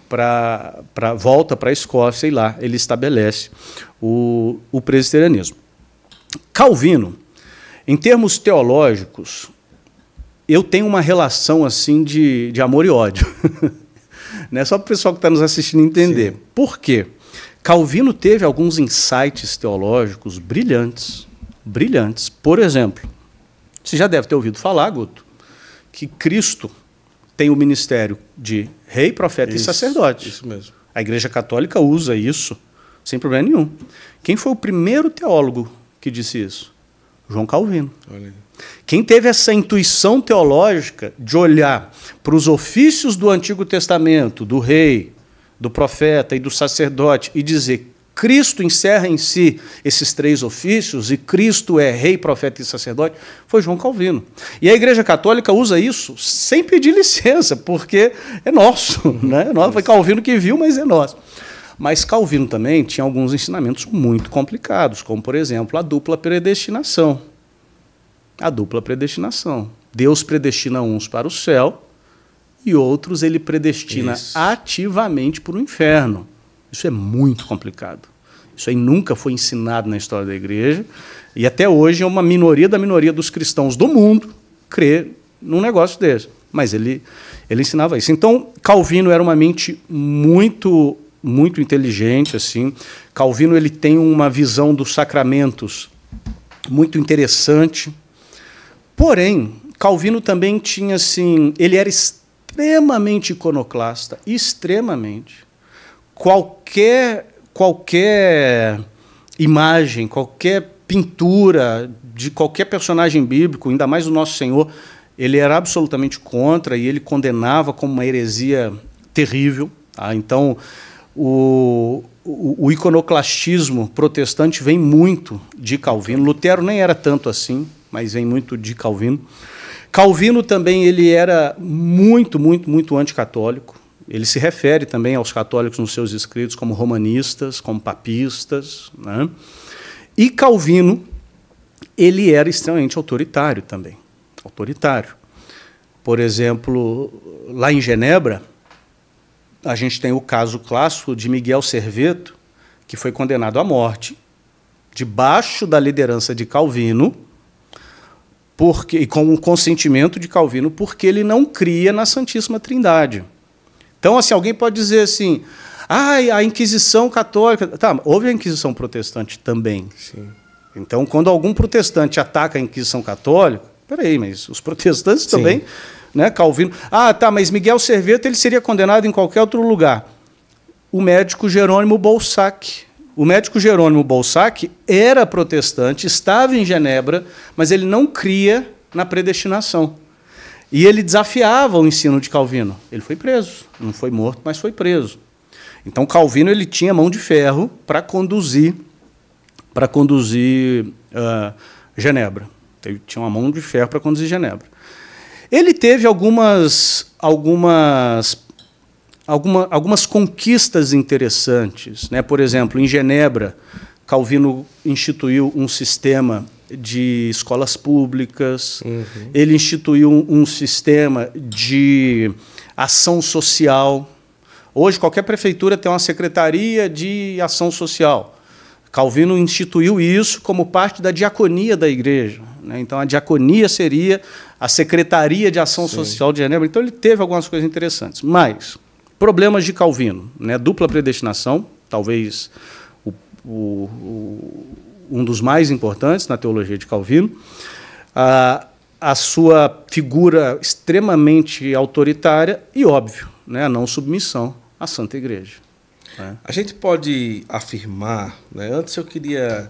D: para volta para a Escócia e lá ele estabelece o, o presbiterianismo. Calvino, em termos teológicos, eu tenho uma relação assim de, de amor e ódio. né? Só para o pessoal que está nos assistindo entender. Sim. Por quê? Calvino teve alguns insights teológicos brilhantes, brilhantes. Por exemplo, você já deve ter ouvido falar, Guto, que Cristo tem o ministério de rei, profeta isso, e sacerdote. Isso mesmo. A Igreja Católica usa isso sem problema nenhum. Quem foi o primeiro teólogo que disse isso? João Calvino. Quem teve essa intuição teológica de olhar para os ofícios do Antigo Testamento, do rei, do profeta e do sacerdote e dizer Cristo encerra em si esses três ofícios e Cristo é rei, profeta e sacerdote, foi João Calvino. E a Igreja Católica usa isso sem pedir licença, porque é nosso, né? É nosso. Foi Calvino que viu, mas é nosso. Mas Calvino também tinha alguns ensinamentos muito complicados, como, por exemplo, a dupla predestinação. A dupla predestinação. Deus predestina uns para o céu e outros ele predestina Isso. ativamente para o inferno. Isso é muito complicado. Isso aí nunca foi ensinado na história da igreja. E até hoje é uma minoria da minoria dos cristãos do mundo crer num negócio desse. Mas ele, ele ensinava isso. Então, Calvino era uma mente muito muito inteligente assim. Calvino ele tem uma visão dos sacramentos muito interessante. Porém, Calvino também tinha assim, ele era extremamente iconoclasta, extremamente. Qualquer, qualquer imagem, qualquer pintura de qualquer personagem bíblico, ainda mais o Nosso Senhor, ele era absolutamente contra e ele condenava como uma heresia terrível. Tá? Então, o, o, o, iconoclastismo protestante vem muito de Calvino. Lutero nem era tanto assim, mas vem muito de Calvino. Calvino também ele era muito, muito, muito anticatólico. Ele se refere também aos católicos nos seus escritos como romanistas, como papistas. Né? E Calvino ele era extremamente autoritário também. Autoritário. Por exemplo, lá em Genebra, a gente tem o caso clássico de Miguel Serveto, que foi condenado à morte, debaixo da liderança de Calvino, porque, e com o consentimento de Calvino, porque ele não cria na Santíssima Trindade. Então, assim, alguém pode dizer assim: ah, a Inquisição Católica. Tá, houve a Inquisição Protestante também. Sim. Então, quando algum protestante ataca a Inquisição Católica, peraí, mas os protestantes Sim. também, né? Calvino. Ah, tá, mas Miguel Serveto ele seria condenado em qualquer outro lugar. O médico Jerônimo Bolsac o médico Jerônimo Bolsac era protestante, estava em Genebra, mas ele não cria na predestinação. E ele desafiava o ensino de Calvino. Ele foi preso, não foi morto, mas foi preso. Então Calvino ele tinha mão de ferro para conduzir para conduzir uh, Genebra. Ele tinha uma mão de ferro para conduzir Genebra. Ele teve algumas algumas alguma, algumas conquistas interessantes. Né? Por exemplo, em Genebra, Calvino instituiu um sistema de escolas públicas, uhum. ele instituiu um, um sistema de ação social. Hoje, qualquer prefeitura tem uma secretaria de ação social. Calvino instituiu isso como parte da diaconia da igreja. Né? Então, a diaconia seria a Secretaria de Ação Sim. Social de Genebra. Então, ele teve algumas coisas interessantes. Mas, Problemas de Calvino, né? dupla predestinação, talvez o, o, o, um dos mais importantes na teologia de Calvino. A, a sua figura extremamente autoritária e, óbvio, né? a não submissão
A: à Santa Igreja. Né? A gente pode afirmar, né? antes eu queria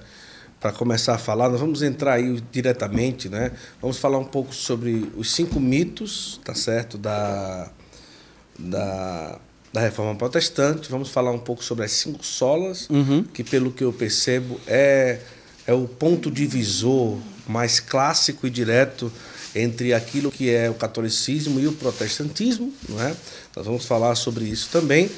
A: para começar a falar, nós vamos entrar aí diretamente, né? Vamos falar um pouco sobre os cinco mitos, tá certo, da da, da reforma protestante, vamos falar um pouco sobre as cinco solas, uhum. que, pelo que eu percebo, é, é o ponto divisor mais clássico e direto entre aquilo que é o catolicismo e o protestantismo, não é? Nós vamos falar sobre isso também.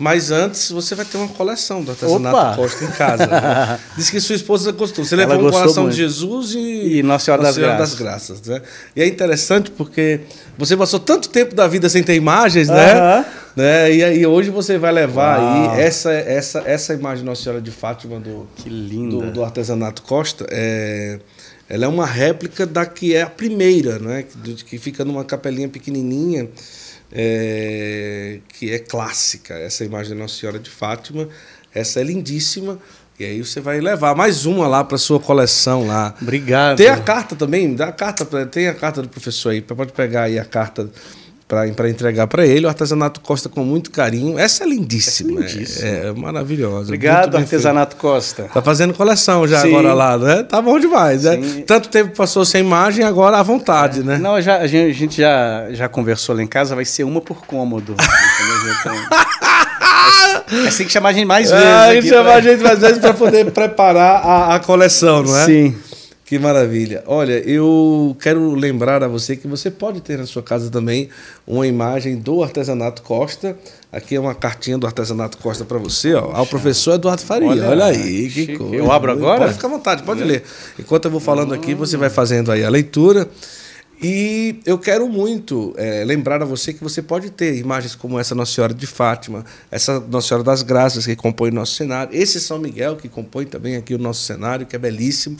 A: Mas antes você vai ter uma coleção do artesanato Opa! Costa em casa. Né? Diz que sua esposa gostou. Você levou uma coleção muito. de Jesus e, e Nossa Senhora, Nossa Senhora das, Graças. das, Graças. né? E é interessante porque você passou tanto tempo da vida sem ter imagens, uh -huh. né? né? E aí hoje você vai levar Uau. aí essa, essa, essa imagem Nossa Senhora de Fátima do, que linda. do, do artesanato Costa. É, ela é uma réplica da que é a primeira, né? Que, que fica numa capelinha pequenininha é, que é clássica. Essa imagem da Nossa Senhora de Fátima, essa é lindíssima. E aí você vai levar mais uma lá para sua coleção lá. Obrigado. Tem a carta também, dá a carta, tem a carta do professor aí, pode pegar aí a carta para entregar para ele. O artesanato Costa com muito carinho. Essa é, é lindíssima. É, lindíssima. é, é maravilhosa. Obrigado, artesanato feito. Costa. Tá fazendo coleção já Sim. agora lá, né? Tá bom demais, né? Sim. né? Tanto tempo passou sem imagem, agora à vontade, é. né? Não,
D: já, a gente, a gente já, já conversou lá em casa, vai ser uma por cômodo. É assim que chamar a gente mais vezes. É, tem que chamar pra... a
A: gente mais vezes para poder preparar a, a, coleção, não é? Sim. Que maravilha. Olha, eu quero lembrar a você que você pode ter na sua casa também uma imagem do artesanato Costa. Aqui é uma cartinha do artesanato Costa para você, ó, ao professor Eduardo Faria. Olha, Olha aí, que chique. coisa. Eu abro agora? Pode ficar à vontade, pode ler. Enquanto eu vou falando aqui, você vai fazendo aí a leitura. E eu quero muito é, lembrar a você que você pode ter imagens como essa Nossa Senhora de Fátima, essa Nossa Senhora das Graças que compõe nosso cenário, esse São Miguel que compõe também aqui o nosso cenário, que é belíssimo,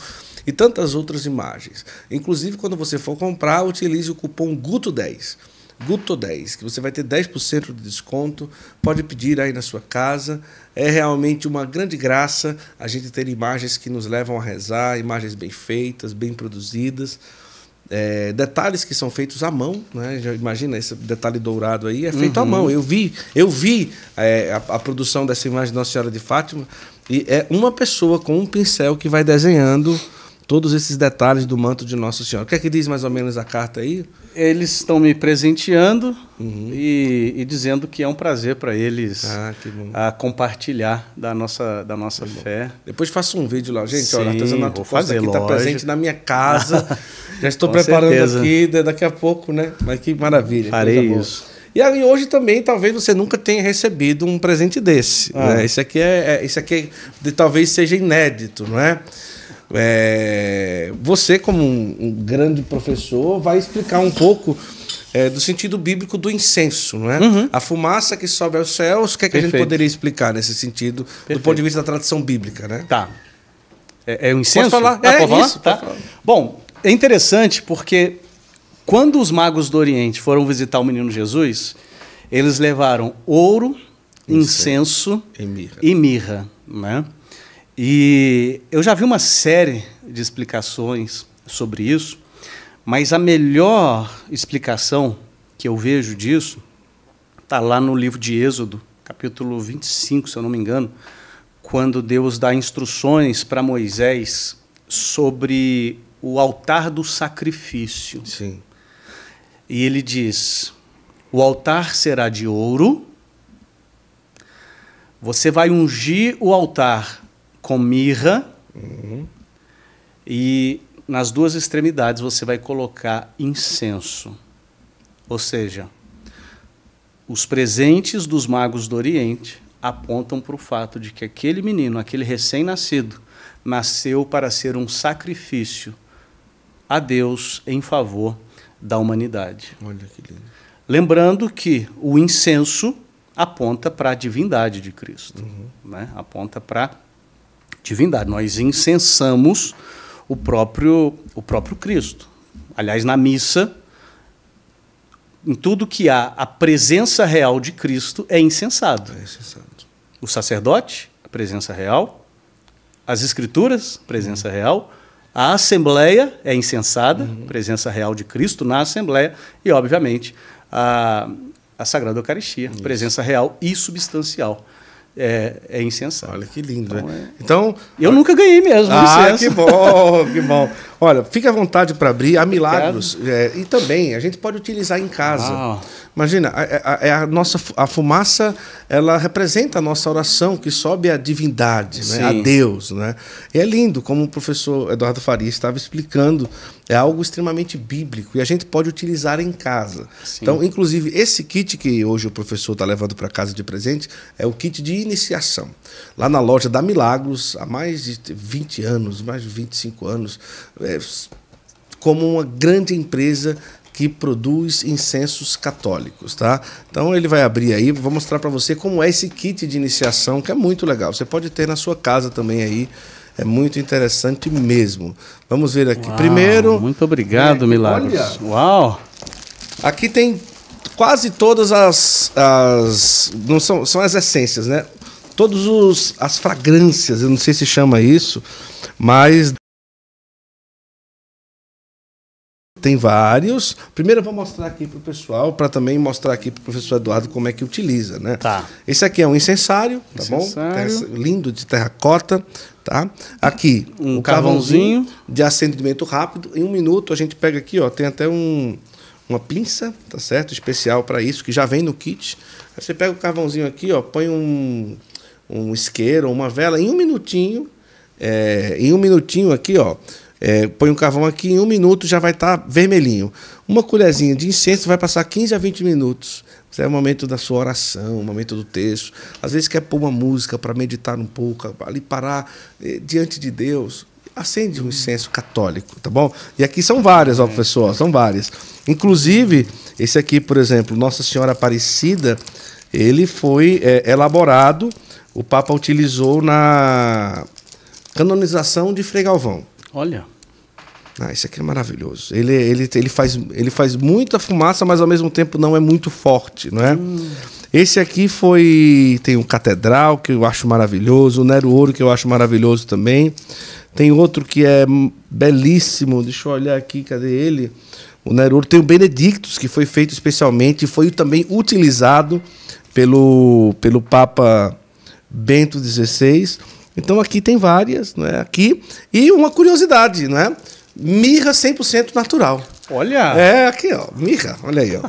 A: e tantas outras imagens. Inclusive, quando você for comprar, utilize o cupom GUTO10. Guto10, que você vai ter 10% de desconto, pode pedir aí na sua casa. É realmente uma grande graça a gente ter imagens que nos levam a rezar, imagens bem feitas, bem produzidas é, detalhes que são feitos à mão, né? Já imagina esse detalhe dourado aí é feito uhum. à mão. Eu vi, eu vi é, a, a, produção dessa imagem de Nossa Senhora de Fátima e é uma pessoa com um pincel que vai desenhando todos esses detalhes do manto de Nossa Senhora. O que é que diz mais ou menos a carta aí?
D: Eles estão me presenteando uhum. e, e, dizendo que é um prazer para eles ah, a compartilhar da nossa, da nossa tá fé. Depois faço um vídeo lá. Gente, Sim, olha, o artesanato vou fazer, aqui está presente na
A: minha casa. Já estou preparando certeza. aqui, né, daqui a pouco, né? Mas que maravilha. Farei isso. E aí, hoje também, talvez você nunca tenha recebido um presente desse. Ah. Né? Esse aqui, é, é, esse aqui é, de, talvez seja inédito, não é? É, você, como um, um, grande professor, vai explicar um pouco é, do sentido bíblico do incenso, não é? Uhum. A fumaça que sobe aos céus, o que, é que a gente poderia explicar nesse sentido, Perfeito. do ponto de vista da tradição bíblica, né? Tá. É, é incenso? Posso falar? é, Isso, tá. Bom, é interessante porque
D: quando os magos do Oriente foram visitar o menino Jesus, eles levaram ouro, incenso, incenso e mirra. E mirra né? E eu já vi uma série de explicações sobre isso, mas a melhor explicação que eu vejo disso está lá no livro de Êxodo, capítulo 25, se eu não me engano, quando Deus dá instruções para Moisés sobre o altar do sacrifício. Sim. E ele diz: O altar será de ouro. Você vai ungir o altar com mirra. Uhum. E nas duas extremidades você vai colocar incenso. Ou seja, os presentes dos magos do Oriente apontam para o fato de que aquele menino, aquele recém-nascido, nasceu para ser um sacrifício a Deus em favor da humanidade. Olha que lindo. Lembrando que o incenso aponta para a divindade de Cristo, uhum. né? aponta para divindade. Nós incensamos o próprio, o próprio Cristo. Aliás, na missa, em tudo que há a presença real de Cristo é incensado. É incensado. O sacerdote, a presença real. As escrituras, presença uhum. real. A assembleia é incensada, uhum. presença real de Cristo na assembleia. E, obviamente, a, a Sagrada Eucaristia, Isso. presença real e substancial é, é insensato. Olha que lindo, né? então, né?
A: Então. Eu nunca ganhei mesmo. Ah, licença. que bom, que bom. Olha, fica à vontade para abrir. Há milagros. É, e também, a gente pode utilizar em casa. Uau. Imagina, a, a, a, é nossa a fumaça, ela representa a nossa oração que sobe à divindade, né? a Deus. Né? E é lindo, como o professor Eduardo Faria estava explicando, é algo extremamente bíblico e a gente pode utilizar em casa. Sim. Então, inclusive, esse kit que hoje o professor está levando para casa de presente é o kit de iniciação. Lá na loja da Milagros, há mais de 20 anos, mais de 25 anos, é, é, como uma grande empresa que produz incensos católicos, tá? Então ele vai abrir aí, vou mostrar para você como é esse kit de iniciação, que é muito legal. Você pode ter na sua casa também aí. É muito interessante mesmo. Vamos ver aqui. Uau, Primeiro. Muito obrigado, é, Milagres. Olha, Uau! Aqui tem quase todas as. as não são, são as essências, né? Todas as fragrâncias, eu não sei se chama isso, mas Tem vários. Primeiro eu vou mostrar aqui para o pessoal, para também mostrar aqui para o professor Eduardo como é que utiliza, né? Tá. Esse aqui é um incensário, tá incensário. bom? Lindo, de terracota, tá? Aqui, um carvãozinho. de acendimento rápido. Em um minuto a gente pega aqui, ó, tem até um, uma pinça, tá certo? Especial para isso, que já vem no kit. Aí você pega o carvãozinho aqui, ó, põe um, um isqueiro, uma vela, em um minutinho... É, em um minutinho aqui, ó, é, põe um carvão aqui, em um minuto já vai estar tá vermelhinho. Uma colherzinha de incenso vai passar 15 a 20 minutos. Isso é o momento da sua oração, o momento do texto. Às vezes quer pôr uma música para meditar um pouco, ali parar é, diante de Deus. Acende um incenso católico, tá bom? E aqui são várias, ó, professor, são várias. Inclusive, esse aqui, por exemplo, Nossa Senhora Aparecida, ele foi é, elaborado, o Papa utilizou na canonização de Frei Galvão. Olha. Ah, isso aqui é maravilhoso. Ele, ele, ele, faz, ele faz muita fumaça, mas ao mesmo tempo não é muito forte, não é? Hum. Esse aqui foi. Tem um Catedral, que eu acho maravilhoso, o Nero Ouro, que eu acho maravilhoso também. Tem outro que é belíssimo, deixa eu olhar aqui, cadê ele? O Nero Ouro. Tem o Benedictus, que foi feito especialmente e foi também utilizado pelo, pelo Papa Bento XVI então aqui tem várias, né? Aqui e uma curiosidade, né? Mirra 100% natural. Olha. É aqui, ó, mirra, olha aí, ó.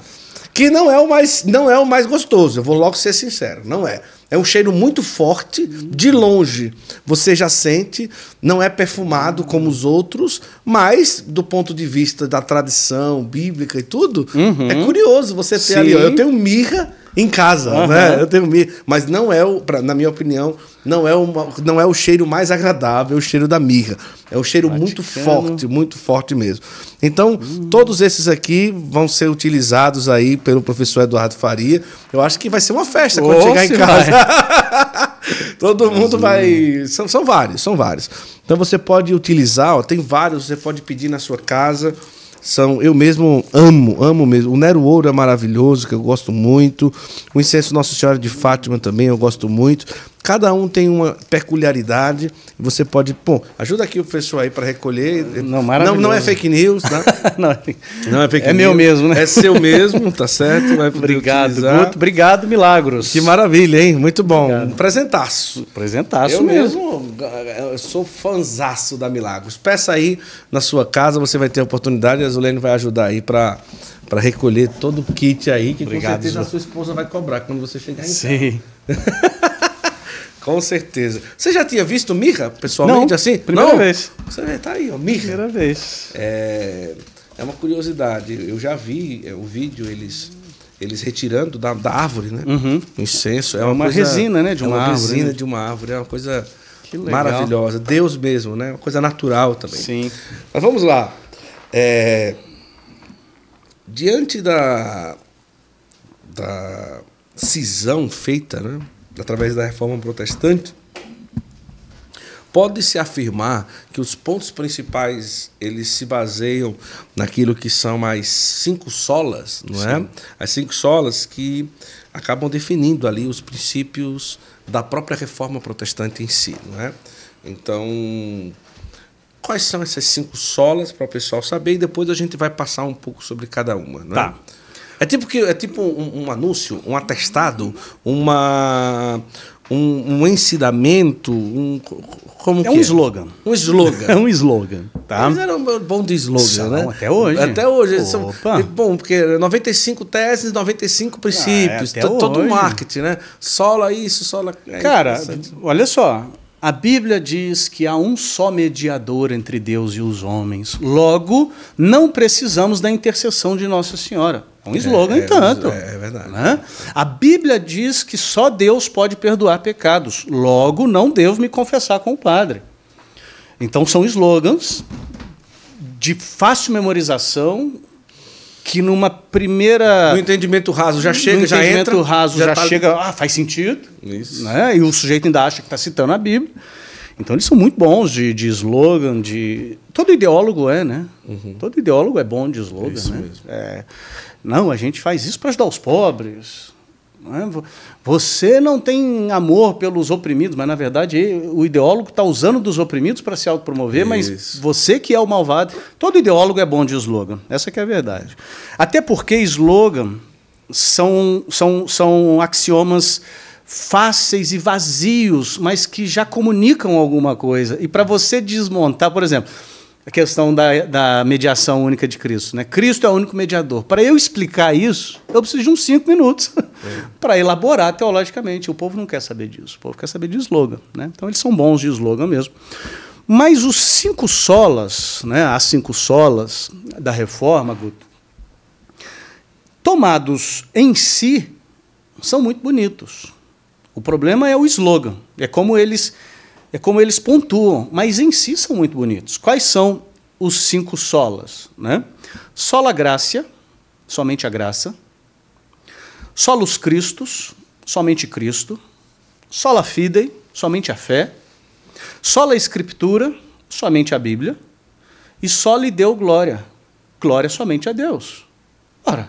A: que não é o mais não é o mais gostoso, eu vou logo ser sincero, não é. É um cheiro muito forte, de longe você já sente, não é perfumado como os outros, mas do ponto de vista da tradição bíblica e tudo, é uhum. é curioso você ter Sim. ali. Ó, eu tenho mirra em casa, uhum. né? Eu tenho mi mas não é o, pra, na minha opinião, não é o não é o cheiro mais agradável, é o cheiro da mirra. É um cheiro Vaticano. muito forte, muito forte mesmo. Então, uhum. todos esses aqui vão ser utilizados aí pelo professor Eduardo Faria. Eu acho que vai ser uma festa quando Ou chegar em
C: casa.
A: Todo mundo vai. São, são vários, são vários. Então você pode utilizar, ó, tem vários, você pode pedir na sua casa são eu mesmo amo, amo mesmo. O Nero Ouro é maravilhoso, que eu gosto muito. O incenso Nossa Senhora de Fátima também eu gosto muito. Cada um tem uma peculiaridade. Você pode, pô, ajuda aqui o pessoal aí para recolher. Não, não, não é fake news, tá? não, é fake, não é fake é news. É meu mesmo, né? É seu mesmo, tá certo? Vai obrigado, Guto. Obrigado, Milagros. Que maravilha, hein? Muito bom. Obrigado. Um presentaço. Presentaço eu mesmo. Eu sou fanzaço da Milagros. Peça aí na sua casa, você vai ter a oportunidade. A Zulene vai ajudar aí para para recolher todo o kit aí que Obrigado, com certeza Ju. a sua esposa vai cobrar quando você chegar em Sim. casa. Sim. Com certeza. Você já tinha visto Mirra, pessoalmente, Não, assim? Primeira Não? vez. Você vê, tá aí, ó, Mirra. Primeira vez. É, é uma curiosidade. Eu já vi é, o vídeo, eles eles retirando da, da árvore, né? Uhum. O incenso. É, é uma, uma coisa, resina, né? De é uma, é uma árvore. resina né? de uma árvore. É uma coisa maravilhosa. Deus mesmo, né? Uma coisa natural também. Sim. Mas vamos lá. É... Diante da, da cisão feita, né? através da reforma protestante, pode-se afirmar que os pontos principais eles se baseiam naquilo que são as cinco solas, não é? Sim. é? As cinco solas que acabam definindo ali os princípios da própria reforma protestante em si, não é? Então, quais são essas cinco solas para o pessoal saber e depois a gente vai passar um pouco sobre cada uma, não é? Tá. É tipo, que, é tipo um, um anúncio, um atestado, uma, um, um ensinamento, um, como é um é? slogan. Um slogan. é um slogan, tá? era um bom de slogan, São, né? Até hoje. Até hoje. Opa. são, bom, porque 95 é teses, 95 princípios, ah, é todo o marketing, né? Sola isso, sola... É Cara,
D: olha só, a Bíblia diz que há um só mediador entre Deus e os homens. Logo, não precisamos da intercessão de Nossa Senhora. É um slogan, é, é, entanto. É, é verdade. Né? A Bíblia diz que só Deus pode perdoar pecados. Logo, não devo me confessar com o padre. Então, são slogans de fácil memorização que numa primeira. No entendimento raso já chega, já entra. No entendimento raso já, já tá... chega, ah, faz sentido. Isso. Né? E o sujeito ainda acha que está citando a Bíblia. Então eles são muito bons de, de slogan, de. Todo ideólogo é, né? Uhum. Todo ideólogo é bom de slogan, é Isso né? É... Não, a gente faz isso para ajudar os pobres. É? Você não tem amor pelos oprimidos, mas na verdade o ideólogo está usando dos oprimidos para se autopromover, Isso. mas você que é o malvado. Todo ideólogo é bom de slogan, essa é a verdade. Até porque slogan são, são, são axiomas fáceis e vazios, mas que já comunicam alguma coisa. E para você desmontar, por exemplo, a questão da, da mediação única de Cristo. Né? Cristo é o único mediador. Para eu explicar isso, eu preciso de uns cinco minutos é. para elaborar teologicamente. O povo não quer saber disso. O povo quer saber de slogan. Né? Então, eles são bons de slogan mesmo. Mas os cinco solas, né, as cinco solas da reforma, Guto, tomados em si, são muito bonitos. O problema é o slogan. É como eles é como eles pontuam, mas em si são muito bonitos. Quais são os cinco solas? Né? Sola gracia, somente a graça. Solos Christus, somente Cristo. Sola fidei, somente a fé. Sola escritura, somente a Bíblia. E só lhe deu glória, glória somente a Deus. Ora,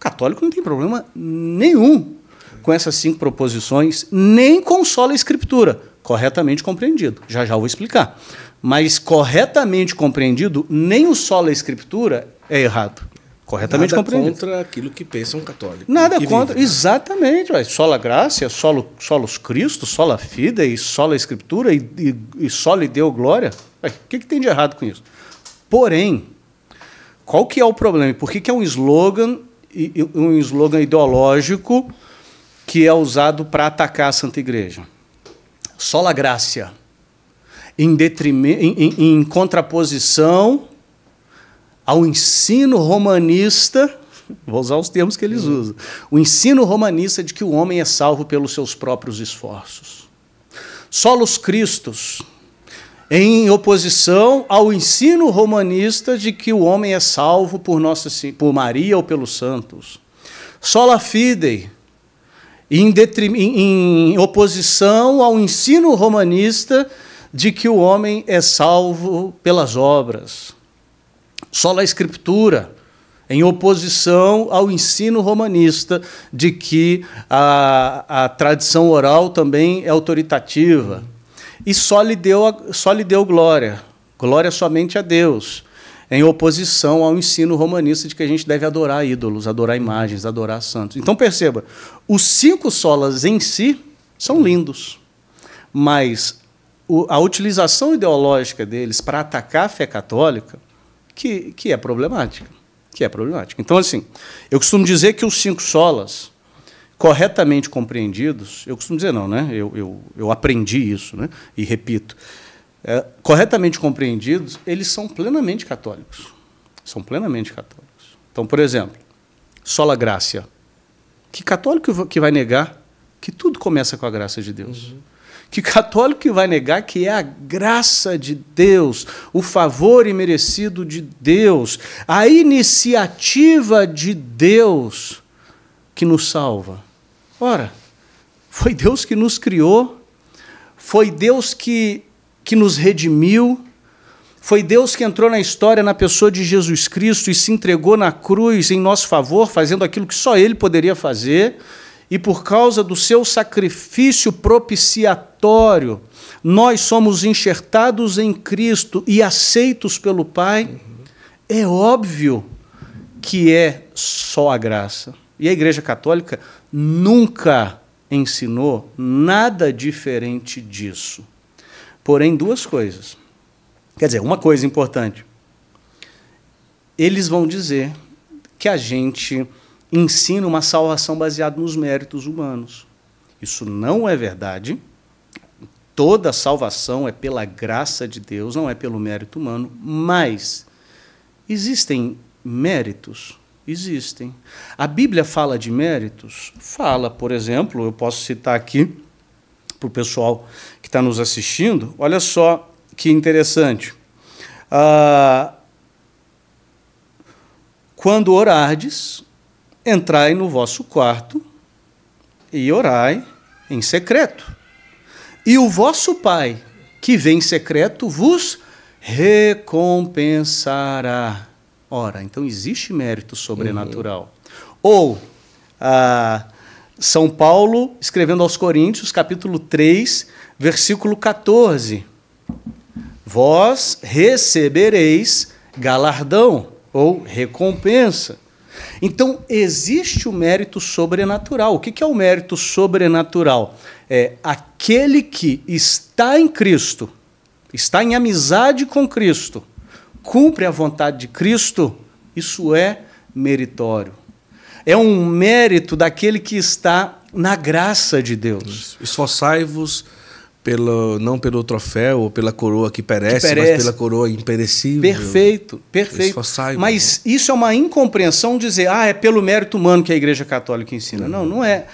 D: católico não tem problema nenhum com essas cinco proposições, nem com sola escritura corretamente compreendido. Já já vou explicar. Mas corretamente compreendido, nem o solo a escritura é errado. Corretamente Nada compreendido.
A: contra aquilo que pensam um católico. Nada contra,
D: vive, exatamente. Ué. Sola graça, solo, solos Cristo, sola fide e sola escritura e, e, e solo deu glória. O que, que tem de errado com isso? Porém, qual que é o problema? Por que, que é um slogan, um slogan ideológico que é usado para atacar a Santa Igreja? sola gracia, em, em, em, em contraposição ao ensino romanista, vou usar os termos que eles usam, o ensino romanista de que o homem é salvo pelos seus próprios esforços. Solos Cristos, em oposição ao ensino romanista de que o homem é salvo por, Nossa, por Maria ou pelos santos. Sola Fidei, em, em, oposição ao ensino romanista de que o homem é salvo pelas obras. Só a Escritura, em oposição ao ensino romanista de que a, a tradição oral também é autoritativa. E só lhe deu, só lhe deu glória, glória somente a Deus em oposição ao ensino romanista de que a gente deve adorar ídolos, adorar imagens, adorar santos. Então perceba, os cinco solas em si são lindos, mas a utilização ideológica deles para atacar a fé católica, que, que é problemática, que é problemática. Então assim, eu costumo dizer que os cinco solas corretamente compreendidos, eu costumo dizer não, né? Eu, eu, eu aprendi isso, né? E repito, é, corretamente compreendidos, eles são plenamente católicos. São plenamente católicos. Então, por exemplo, sola graça Que católico que vai negar que tudo começa com a graça de Deus? Uhum. Que católico que vai negar que é a graça de Deus, o favor imerecido de Deus, a iniciativa de Deus que nos salva? Ora, foi Deus que nos criou, foi Deus que que nos redimiu. Foi Deus que entrou na história na pessoa de Jesus Cristo e se entregou na cruz em nosso favor, fazendo aquilo que só Ele poderia fazer. E por causa do seu sacrifício propiciatório, nós somos enxertados em Cristo e aceitos pelo Pai. É óbvio que é só a graça. E a Igreja Católica nunca ensinou nada diferente disso. Porém, duas coisas. Quer dizer, uma coisa importante. Eles vão dizer que a gente ensina uma salvação baseada nos méritos humanos. Isso não é verdade. Toda salvação é pela graça de Deus, não é pelo mérito humano, mas existem méritos Existem. A Bíblia fala de méritos? Fala. Por exemplo, eu posso citar aqui para o pessoal está nos assistindo, olha só que interessante. Ah, quando orardes, entrai no vosso quarto e orai em secreto. E o vosso Pai, que vem em secreto, vos recompensará. Ora, então existe mérito sobrenatural. Uhum. Ou, ah, São Paulo, escrevendo aos Coríntios, capítulo 3, versículo 14. Vós recebereis galardão ou recompensa. Então, existe o mérito sobrenatural. O que é o mérito sobrenatural? É aquele que está em Cristo, está em amizade com Cristo, cumpre a vontade de Cristo, isso é meritório. É um mérito daquele que está na graça de Deus.
A: Esforçai-vos pelo não pelo troféu ou pela coroa que perece, que perece. mas pela coroa imperecível. Perfeito,
D: perfeito. Saiba,
A: mas né? isso é uma incompreensão dizer,
D: ah, é pelo mérito humano que a Igreja Católica ensina. Não, não é.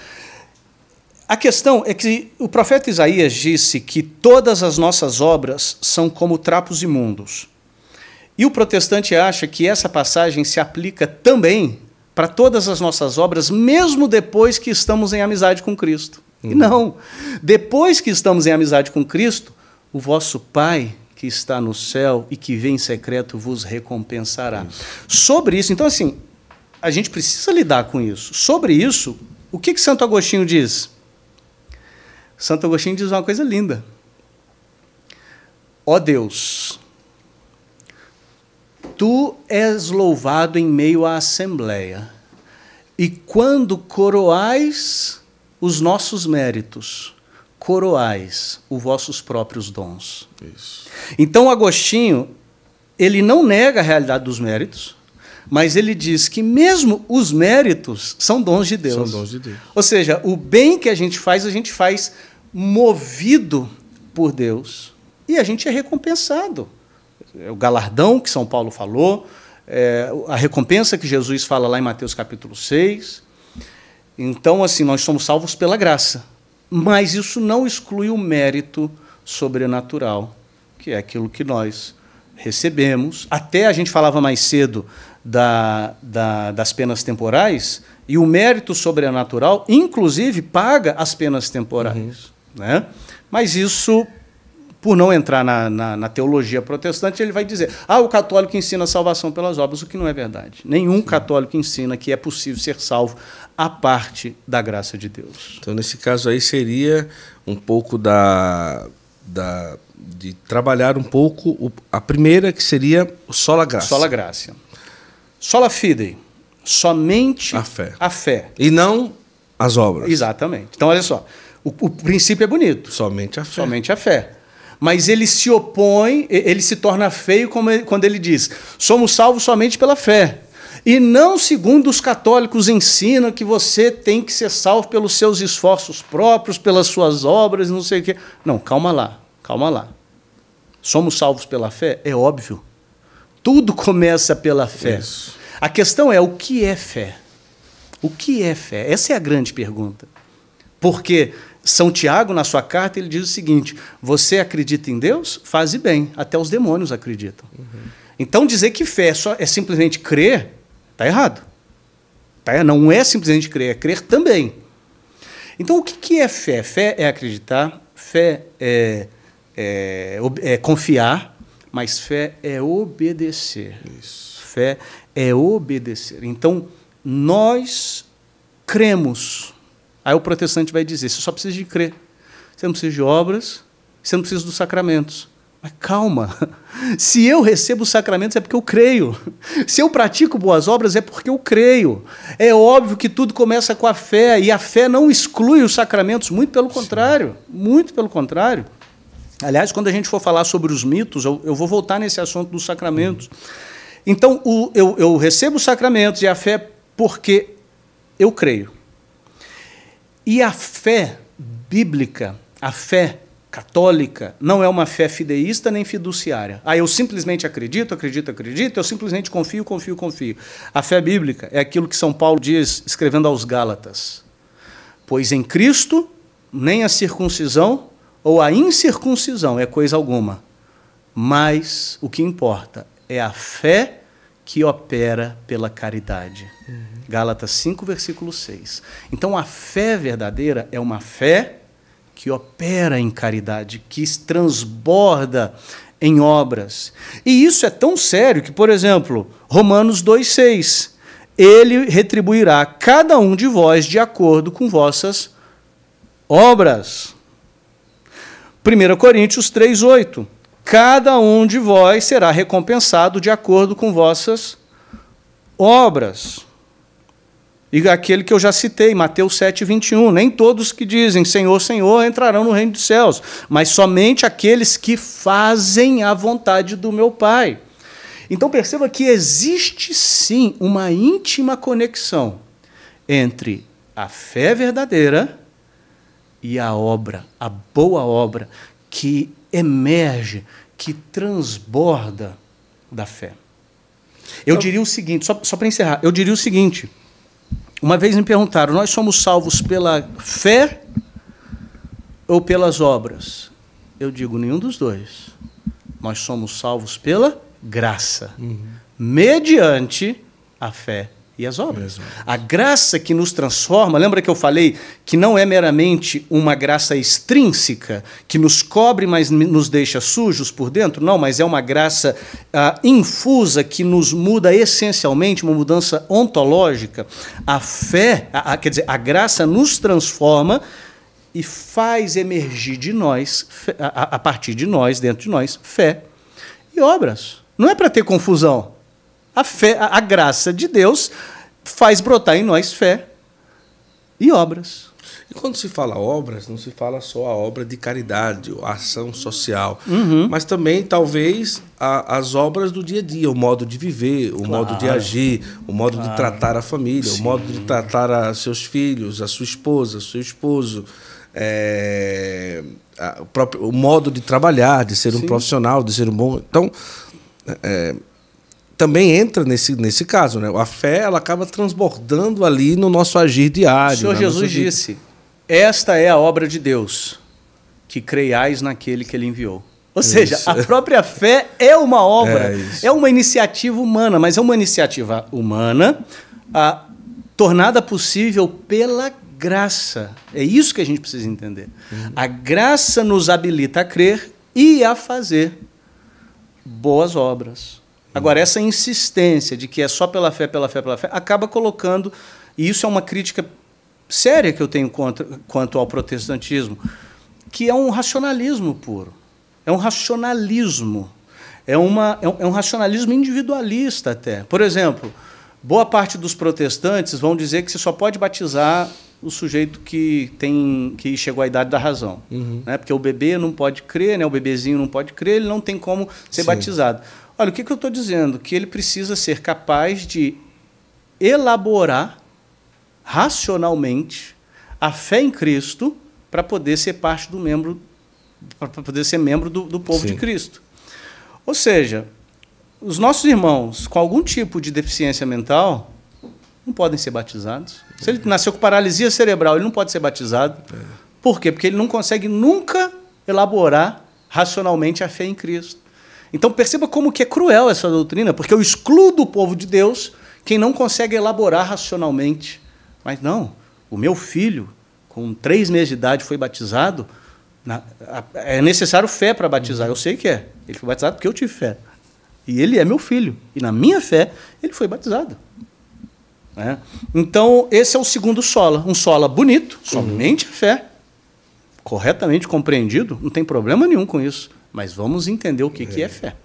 D: A questão é que o profeta Isaías disse que todas as nossas obras são como trapos imundos. E o protestante acha que essa passagem se aplica também para todas as nossas obras, mesmo depois que estamos em amizade com Cristo. Uhum. Não. Depois que estamos em amizade com Cristo, o vosso Pai que está no céu e que vem em secreto vos recompensará. Isso. Sobre isso, então assim, a gente precisa lidar com isso. Sobre isso, o que, que Santo Agostinho diz? Santo Agostinho diz uma coisa linda. Ó oh Deus, tu és louvado em meio à assembleia, e quando coroais os nossos méritos, coroais os vossos próprios dons. Isso. Então Agostinho, ele não nega a realidade dos méritos, mas ele diz que mesmo os méritos são dons de Deus. São dons de Deus. Ou seja, o bem que a gente faz, a gente faz movido por Deus e a gente é recompensado. É o galardão que São Paulo falou, é, a recompensa que Jesus fala lá em Mateus capítulo 6, então, assim, nós somos salvos pela graça. Mas isso não exclui o mérito sobrenatural, que é aquilo que nós recebemos. Até a gente falava mais cedo da, da, das penas temporais, e o mérito sobrenatural, inclusive, paga as penas temporais. Uhum. Né? Mas isso, por não entrar na, na, na, teologia protestante, ele vai dizer: ah, o católico ensina a salvação pelas obras, o que não é verdade. Nenhum Sim. católico ensina que é possível ser salvo a parte da graça de Deus.
A: Então, nesse caso aí, seria um pouco da. da de trabalhar um pouco a primeira que seria o sola graça. Sola graça. Sola fide,
D: somente a
A: fé. A fé.
D: E não as obras. Exatamente. Então olha só, o, o princípio é bonito. Somente a fé. Somente a fé. Mas ele se opõe, ele se torna feio ele, quando ele diz: somos salvos somente pela fé. E não segundo os católicos ensinam que você tem que ser salvo pelos seus esforços próprios, pelas suas obras, não sei o quê. Não, calma lá, calma lá. Somos salvos pela fé? É óbvio. Tudo começa pela fé. Isso. A questão é o que é fé? O que é fé? Essa é a grande pergunta. Porque São Tiago, na sua carta, ele diz o seguinte: você acredita em Deus? Faze bem. Até os demônios acreditam. Uhum. Então, dizer que fé é, só, é simplesmente crer Está errado. Tá? Não é simplesmente crer, é crer também. Então, o que, que é fé? Fé é acreditar, fé é, é, é confiar, mas fé é obedecer. Isso. Fé é obedecer. Então, nós cremos. Aí o protestante vai dizer: você só precisa de crer. Você não precisa de obras, você não precisa dos sacramentos. Mas calma, se eu recebo os sacramentos é porque eu creio. Se eu pratico boas obras é porque eu creio. É óbvio que tudo começa com a fé, e a fé não exclui os sacramentos, muito pelo contrário. Muito pelo contrário. Aliás, quando a gente for falar sobre os mitos, eu, eu vou voltar nesse assunto dos sacramentos. Então, o, eu, eu recebo os sacramentos e a fé porque eu creio. E a fé bíblica, a fé católica não é uma fé fideísta nem fiduciária. Ah, eu simplesmente acredito, acredito, acredito, eu simplesmente confio, confio, confio. A fé bíblica é aquilo que São Paulo diz escrevendo aos Gálatas: Pois em Cristo nem a circuncisão ou a incircuncisão é coisa alguma, mas o que importa é a fé que opera pela caridade. Uhum. Gálatas 5, versículo 6. Então a fé verdadeira é uma fé que opera em caridade, que transborda em obras. E isso é tão sério que, por exemplo, Romanos 2,6: Ele retribuirá cada um de vós de acordo com vossas obras. 1 Coríntios 3,8: Cada um de vós será recompensado de acordo com vossas obras. E aquele que eu já citei, Mateus 7, 21. Nem todos que dizem Senhor, Senhor entrarão no reino dos céus, mas somente aqueles que fazem a vontade do meu Pai. Então perceba que existe sim uma íntima conexão entre a fé verdadeira e a obra, a boa obra que emerge, que transborda da fé. Eu diria o seguinte, só, só para encerrar, eu diria o seguinte. Uma vez me perguntaram: nós somos salvos pela fé ou pelas obras? Eu digo: nenhum dos dois. Nós somos salvos pela graça, uhum. mediante a fé e as obras. A graça que nos transforma, lembra que eu falei que não é meramente uma graça extrínseca, que nos cobre, mas nos deixa sujos por dentro? Não, mas é uma graça ah, infusa que nos muda essencialmente, uma mudança ontológica. A fé, a, a, quer dizer, a graça nos transforma e faz emergir de nós, a, a partir de nós, dentro de nós, fé e obras. Não é para ter confusão. A fé, a, graça de Deus faz brotar em nós fé e obras.
A: E quando se fala obras, não se fala só a obra de caridade, a ação social, uhum. mas também talvez a, as obras do dia a dia, o modo de viver, o claro. modo de agir, o modo claro. de tratar a família, Sim. o modo de tratar a seus filhos, a sua esposa, seu esposo. É, a, o, próprio, o modo de trabalhar, de ser Sim. um profissional, de ser um bom. Então, é, também entra nesse, nesse caso, né? A fé ela acaba transbordando ali no nosso agir diário. O Senhor né? Jesus disse:
D: Esta é a obra de Deus, que creiais naquele que ele enviou. Ou é seja, a própria fé é uma obra, é, é, uma iniciativa humana, mas é uma iniciativa humana a, ah, tornada possível pela graça. É isso que a gente precisa entender. Uhum. A graça nos habilita a crer e a fazer boas obras, Agora, essa insistência de que é só pela fé, pela fé, pela fé, acaba colocando, e isso é uma crítica séria que eu tenho contra, quanto ao protestantismo, que é um racionalismo puro. É um racionalismo. É, uma, é, um, é um racionalismo individualista até. Por exemplo, boa parte dos protestantes vão dizer que se só pode batizar o sujeito que tem que chegou à idade da razão, uhum. né? Porque o bebê não pode crer, né? O bebezinho não pode crer, ele não tem como ser Sim. batizado. Olha, o que, que eu estou dizendo? Que ele precisa ser capaz de elaborar racionalmente a fé em Cristo para poder ser parte do membro, para poder ser membro do, do povo Sim. de Cristo. Ou seja, os nossos irmãos com algum tipo de deficiência mental não podem ser batizados. Se ele nasceu com paralisia cerebral, ele não pode ser batizado. É. Por quê? Porque ele não consegue nunca elaborar racionalmente a fé em Cristo. Então perceba como que é cruel essa doutrina, porque eu excluo do povo de Deus quem não consegue elaborar racionalmente. Mas não, o meu filho, com três meses de idade, foi batizado. Na, a, é necessário fé para batizar. Eu sei que é. Ele foi batizado porque eu tive fé. E ele é meu filho. E na minha fé, ele foi batizado. É. Então, esse é o segundo sola. Um sola bonito, somente uhum. fé, corretamente compreendido, não tem problema nenhum com isso. Mas vamos entender o que é, que é fé.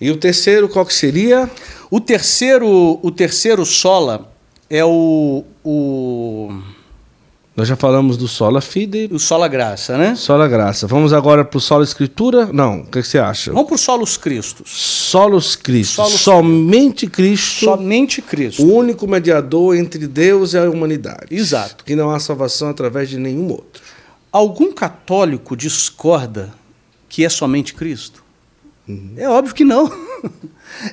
A: E o terceiro, qual que seria? O terceiro, o terceiro sola é o, o... Nós já falamos do sola fide. O sola graça, né? Sola graça. Vamos agora para o sola escritura? Não. O que, que, você acha? Vamos para o solos Cristos. Solos cristos. Solos Somente Cristo. Somente Cristo. O único mediador entre Deus e a humanidade. Exato. Que não há salvação através de nenhum outro. Algum católico discorda que é somente Cristo? É óbvio que
D: não.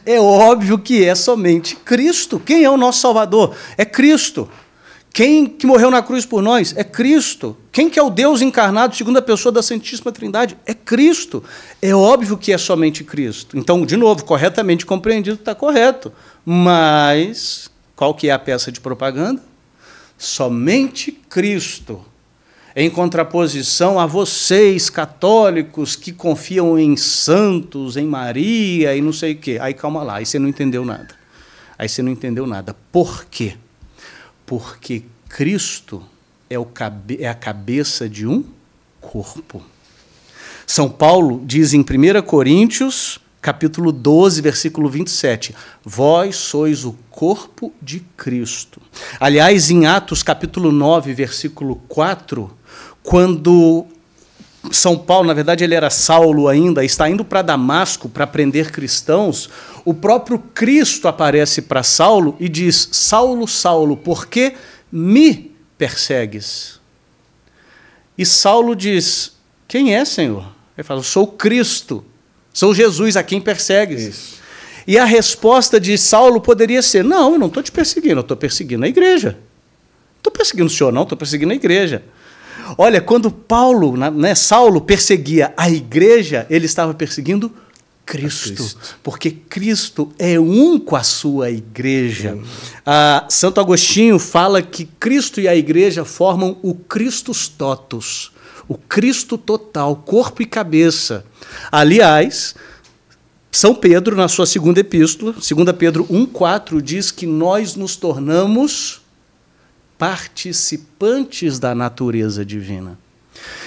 D: É óbvio que é somente Cristo. Quem é o nosso Salvador? É Cristo. Quem que morreu na cruz por nós? É Cristo. Quem que é o Deus encarnado, segundo a pessoa da Santíssima Trindade? É Cristo. É óbvio que é somente Cristo. Então, de novo, corretamente compreendido, está correto. Mas qual que é a peça de propaganda? Somente Cristo em contraposição a vocês, católicos, que confiam em santos, em Maria e não sei o quê. Aí calma lá, aí você não entendeu nada. Aí você não entendeu nada. Por quê? Porque Cristo é, o cabe é a cabeça de um corpo. São Paulo diz em 1 Coríntios, capítulo 12, versículo 27. Vós sois o corpo de Cristo. Aliás, em Atos, capítulo 9, versículo 4, quando São Paulo, na verdade, ele era Saulo ainda, está indo para Damasco para prender cristãos, o próprio Cristo aparece para Saulo e diz: Saulo, Saulo, por que me persegues? E Saulo diz: Quem é, Senhor? Ele fala: Sou Cristo, sou Jesus a quem persegues. Isso. E a resposta de Saulo poderia ser: Não, eu não estou te perseguindo, eu estou perseguindo a igreja. Estou perseguindo o senhor, não, estou perseguindo a igreja. Olha, quando Paulo, né, Saulo perseguia a igreja, ele estava perseguindo Cristo, Cristo, porque Cristo é um com a sua igreja. Ah, Santo Agostinho fala que Cristo e a igreja formam o Christus totus, o Cristo total, corpo e cabeça. Aliás, São Pedro, na sua segunda epístola, 2 Pedro 1,4, diz que nós nos tornamos participantes da natureza divina.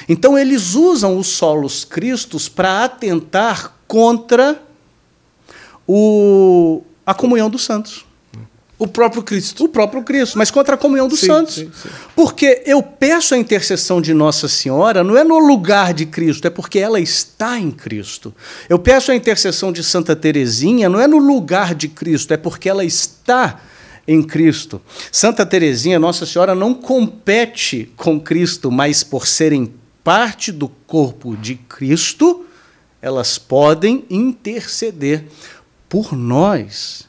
D: Então, eles usam os solos cristos para atentar contra o, a comunhão dos santos. O próprio Cristo. O próprio Cristo, mas contra a comunhão dos sim, santos. Sim, sim. Porque eu peço a intercessão de Nossa Senhora não é no lugar de Cristo, é porque ela está em Cristo. Eu peço a intercessão de Santa Teresinha não é no lugar de Cristo, é porque ela está em Cristo. Santa Teresinha, Nossa Senhora, não compete com Cristo, mas por serem parte do corpo de Cristo, elas podem interceder por nós.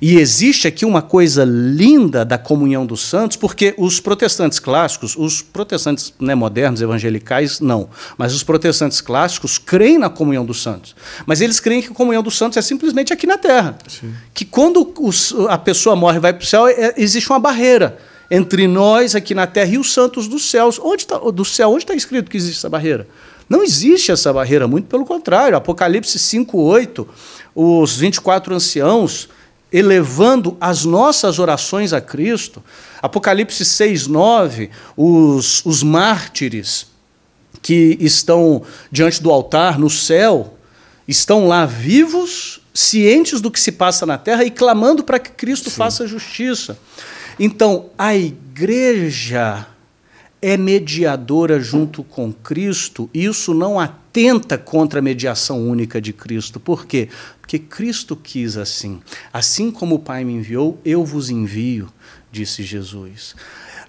D: E existe aqui uma coisa linda da comunhão dos santos, porque os protestantes clássicos, os protestantes né, modernos, evangelicais, não, mas os protestantes clássicos creem na comunhão dos santos. Mas eles creem que a comunhão dos santos é simplesmente aqui na terra. Sim. Que quando os, a pessoa morre e vai para o céu, é, existe uma barreira entre nós aqui na terra e os santos dos céus. Onde tá, do céu, onde está escrito que existe essa barreira? Não existe essa barreira, muito pelo contrário. Apocalipse 5:8, os 24 anciãos elevando as nossas orações a Cristo. Apocalipse 6,9, os, os mártires que estão diante do altar no céu estão lá vivos, cientes do que se passa na terra e clamando para que Cristo Sim. faça justiça. Então, a igreja é mediadora junto com Cristo, isso não atenta contra a mediação única de Cristo. Por quê? Porque Cristo quis assim. Assim como o Pai me enviou, eu vos envio, disse Jesus.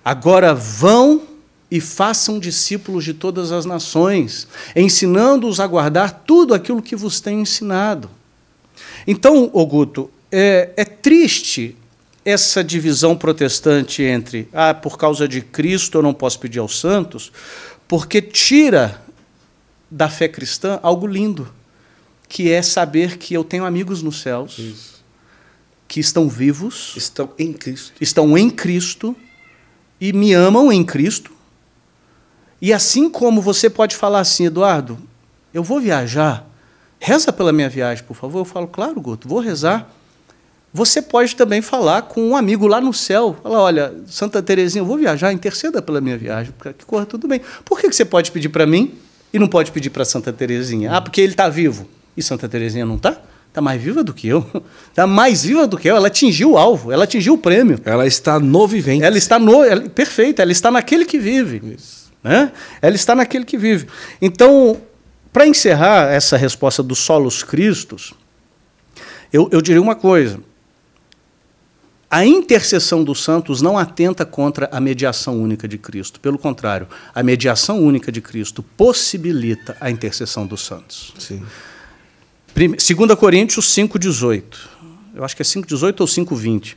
D: Agora vão e façam discípulos de todas as nações, ensinando-os a guardar tudo aquilo que vos tenho ensinado. Então, Oguto, é, é triste essa divisão protestante entre, ah, por causa de Cristo eu não posso pedir aos santos, porque tira da fé cristã algo lindo, que é saber que eu tenho amigos nos céus, Isso. que estão vivos, estão em Cristo, estão em Cristo e me amam em Cristo. E assim como você pode falar assim, Eduardo, eu vou viajar, reza pela minha viagem, por favor. Eu falo, claro, Guto, vou rezar. Você pode também falar com um amigo lá no céu. Fala, olha, Santa Terezinha, eu vou viajar, interceda pela minha viagem, que corra tudo bem. Por que, que você pode pedir para mim e não pode pedir para Santa Terezinha? Ah, porque ele está vivo. E Santa Terezinha não está? Está mais viva do que eu. Está mais viva do que eu. Ela atingiu o alvo, ela atingiu o prêmio. Ela está no vivente. Ela está no. Ela, perfeita, ela está naquele que vive. Isso. Né? Ela está naquele que vive. Então, para encerrar essa resposta dos solos cristos, eu, eu diria uma coisa. A intercessão dos santos não atenta contra a mediação única de Cristo. Pelo contrário, a mediação única de Cristo possibilita a intercessão dos santos. Sim. 2 Coríntios 5,18. Eu acho que é 5,18 ou 5,20.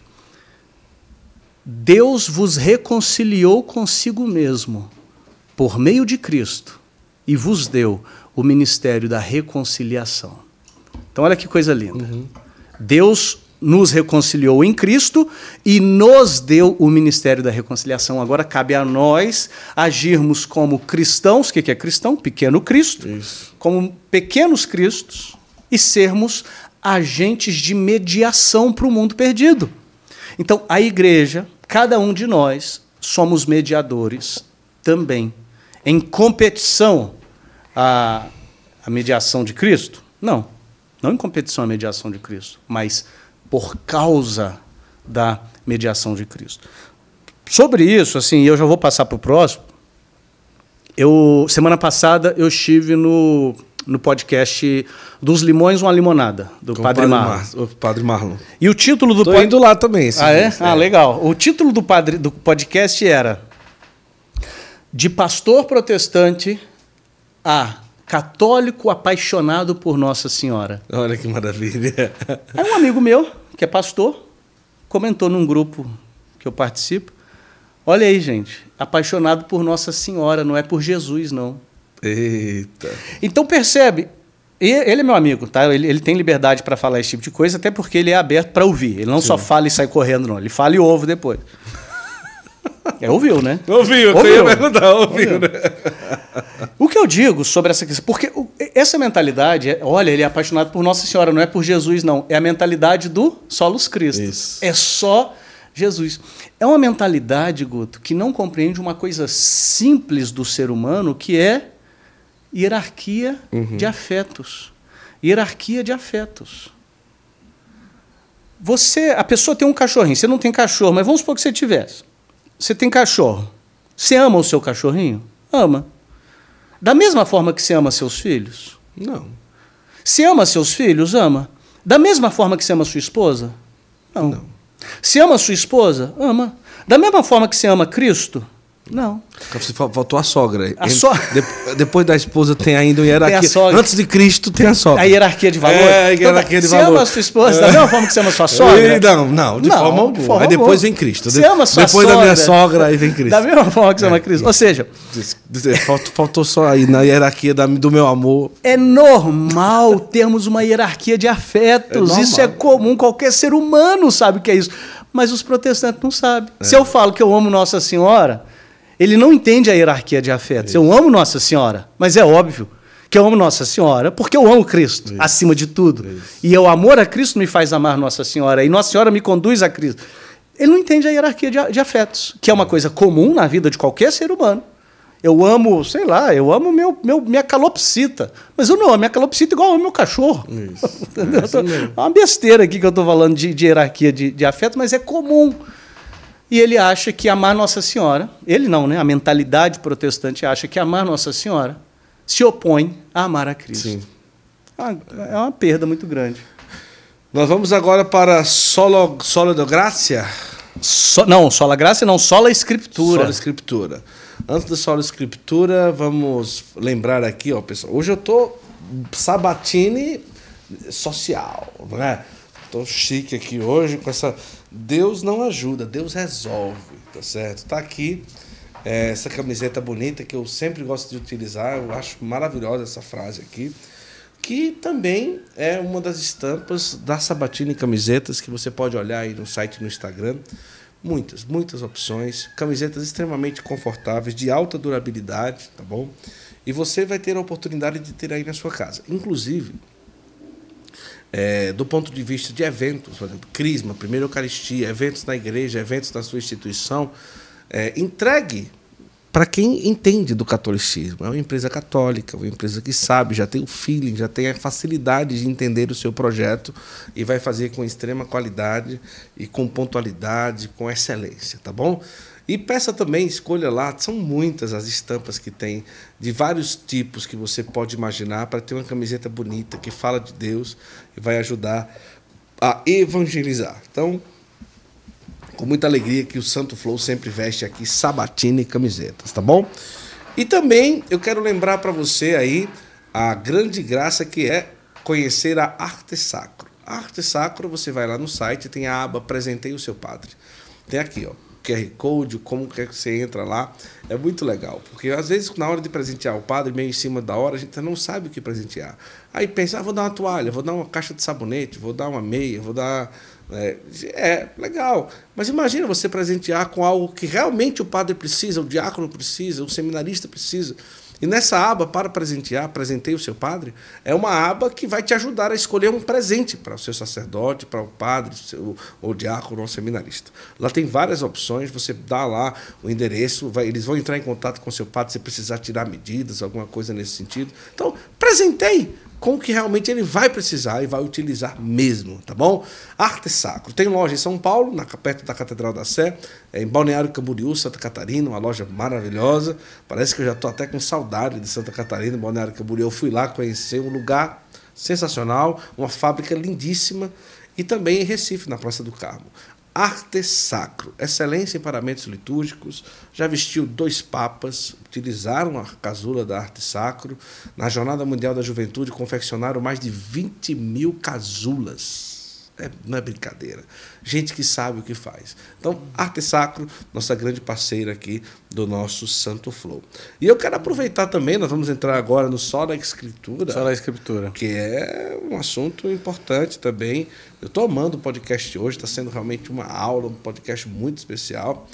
D: Deus vos reconciliou consigo mesmo, por meio de Cristo, e vos deu o ministério da reconciliação. Então, olha que coisa linda. Uhum. Deus nos reconciliou em Cristo e nos deu o ministério da reconciliação. Agora cabe a nós agirmos como cristãos, o que é cristão? Pequeno Cristo, Isso. como pequenos Cristos e sermos agentes de mediação para o mundo perdido. Então, a igreja, cada um de nós, somos mediadores também, em competição à, à mediação de Cristo? Não, não em competição à mediação de Cristo, mas por causa da mediação de Cristo. Sobre isso, assim, eu já vou passar para o próximo. Eu, semana passada eu estive no, no podcast Dos Limões Uma Limonada, do Com Padre, padre Marlon.
A: Mar, padre Marlon.
D: E o título do Tô pod... indo lá também. Ah, é? é? Ah, legal. O título do, padre, do podcast era De Pastor Protestante a Católico Apaixonado por Nossa Senhora. Olha que maravilha. É um amigo meu que é pastor, comentou num grupo que eu participo. Olha aí, gente, apaixonado por Nossa Senhora, não é por Jesus, não. Eita. Então percebe, ele é meu amigo, tá? Ele, ele tem liberdade para falar esse tipo de coisa, até porque ele é aberto para ouvir. Ele não Sim. só fala e sai correndo, não. Ele fala e ouve depois. É, ouviu, né? Ouviu, ouviu. eu ia perguntar, ouviu, ouviu. Né? O que eu digo sobre essa questão, porque essa mentalidade, é, olha, ele é apaixonado por Nossa Senhora, não é por Jesus, não. É a mentalidade do solos Cristo. É só Jesus. É uma mentalidade, Guto, que não compreende uma coisa simples do ser humano, que é hierarquia uhum. de afetos. Hierarquia de afetos. Você, a pessoa tem um cachorrinho, você não tem cachorro, mas vamos supor que você tivesse. Você tem cachorro. Você ama o seu cachorrinho? Ama. Da mesma forma que você ama seus filhos? Não. Você ama seus filhos? Ama. Da mesma forma que você ama sua esposa? Não. Não. Você ama sua esposa? Ama. Da mesma forma que você ama Cristo? Não.
A: Você faltou a sogra. A so... Depois da esposa tem ainda uma hierarquia. a sogra. Antes de Cristo tem a sogra. A hierarquia de valor. É, a hierarquia de você valor. Você ama a sua esposa da é. mesma forma que você ama a sua sogra? Não, não, de não, forma alguma. aí depois vem Cristo. Você ama a sua depois sogra. Depois da minha sogra, aí vem Cristo. Da mesma forma que você ama é. Cristo. Ou seja... É, faltou só aí na hierarquia do meu amor.
D: É normal termos uma hierarquia de afetos. É isso é comum. Qualquer ser humano sabe o que é isso. Mas os protestantes não sabem. É. Se eu falo que eu amo Nossa Senhora... Ele não entende a hierarquia de afetos. Isso. Eu amo Nossa Senhora, mas é óbvio que eu amo Nossa Senhora, porque eu amo Cristo, Isso. acima de tudo. Isso. E o amor a Cristo me faz amar Nossa Senhora, e Nossa Senhora me conduz a Cristo. Ele não entende a hierarquia de, de afetos, que é uma coisa comum na vida de qualquer ser humano. Eu amo, sei lá, eu amo meu, meu, minha calopsita. Mas eu não amo minha calopsita igual ao meu cachorro. Isso. é, assim tô, é uma besteira aqui que eu estou falando de, de hierarquia de, de afeto, mas é comum e ele acha que amar Nossa Senhora, ele não, né? A mentalidade protestante acha que amar Nossa Senhora se opõe a amar a Cristo. Sim. Ah, é uma perda muito grande.
A: Nós vamos agora para solo, solo do graça, So, não, sola graça não, sola escritura. Sola escritura. Antes da sola escritura, vamos lembrar aqui, ó, pessoal. Hoje eu tô sabatine social, né? Tô chique aqui hoje com essa Deus não ajuda, Deus resolve, tá certo? Tá aqui é, essa camiseta bonita que eu sempre gosto de utilizar, eu acho maravilhosa essa frase aqui, que também é uma das estampas da Sabatina e camisetas que você pode olhar aí no site no Instagram. Muitas, muitas opções, camisetas extremamente confortáveis, de alta durabilidade, tá bom? E você vai ter a oportunidade de ter aí na sua casa. Inclusive, é, do ponto de vista de eventos, por exemplo, Crisma, Primeira Eucaristia, eventos na igreja, eventos na sua instituição, é, entregue para quem entende do catolicismo. É uma empresa católica, é uma empresa que sabe, já tem o feeling, já tem a facilidade de entender o seu projeto e vai fazer com extrema qualidade e com pontualidade, com excelência, tá bom? E peça também, escolha lá, são muitas as estampas que tem, de vários tipos que você pode imaginar, para ter uma camiseta bonita que fala de Deus e vai ajudar a evangelizar. Então, com muita alegria que o Santo Flow sempre veste aqui sabatina e camisetas, tá bom? E também eu quero lembrar para você aí a grande graça que é conhecer a Arte Sacro. A Arte Sacro, você vai lá no site, tem a aba Apresentei o seu Padre. Tem aqui, ó QR Code, como que você entra lá. É muito legal, porque às vezes na hora de presentear o padre, meio em cima da hora, a gente não sabe o que presentear. Aí pensa, ah, vou dar uma toalha, vou dar uma caixa de sabonete, vou dar uma meia, vou dar. É, é, legal. Mas imagina você presentear com algo que realmente o padre precisa, o diácono precisa, o seminarista precisa. E nessa aba, para presentear, presentei o seu padre, é uma aba que vai te ajudar a escolher um presente para o seu sacerdote, para o padre, seu, ou diácono, ou seminarista. Lá tem várias opções, você dá lá o endereço, vai, eles vão entrar em contato com o seu padre se precisar tirar medidas, alguma coisa nesse sentido. Então, presentei com o que realmente ele vai precisar e vai utilizar mesmo, tá bom? Arte Sacro. Tem loja em São Paulo, na, perto da Catedral da Sé, é, em Balneário Camboriú, Santa Catarina, uma loja maravilhosa. Parece que eu já estou até com saudade de Santa Catarina, Balneário Camboriú. Eu fui lá conhecer um lugar sensacional, uma fábrica lindíssima e também em Recife, na Praça do Carmo. Arte Sacro, excelência em paramentos litúrgicos, já vestiu dois papas, utilizaram a casula da Arte Sacro. Na Jornada Mundial da Juventude, confeccionaram mais de 20 mil casulas é, não é brincadeira. Gente que sabe o que faz. Então, Arte Sacro, nossa grande parceira aqui do nosso Santo Flow. E eu quero aproveitar também, nós vamos entrar agora no Só da Escritura. Só da Escritura. Que é um assunto importante também. Eu estou amando o podcast hoje, está sendo realmente uma aula, um podcast muito especial.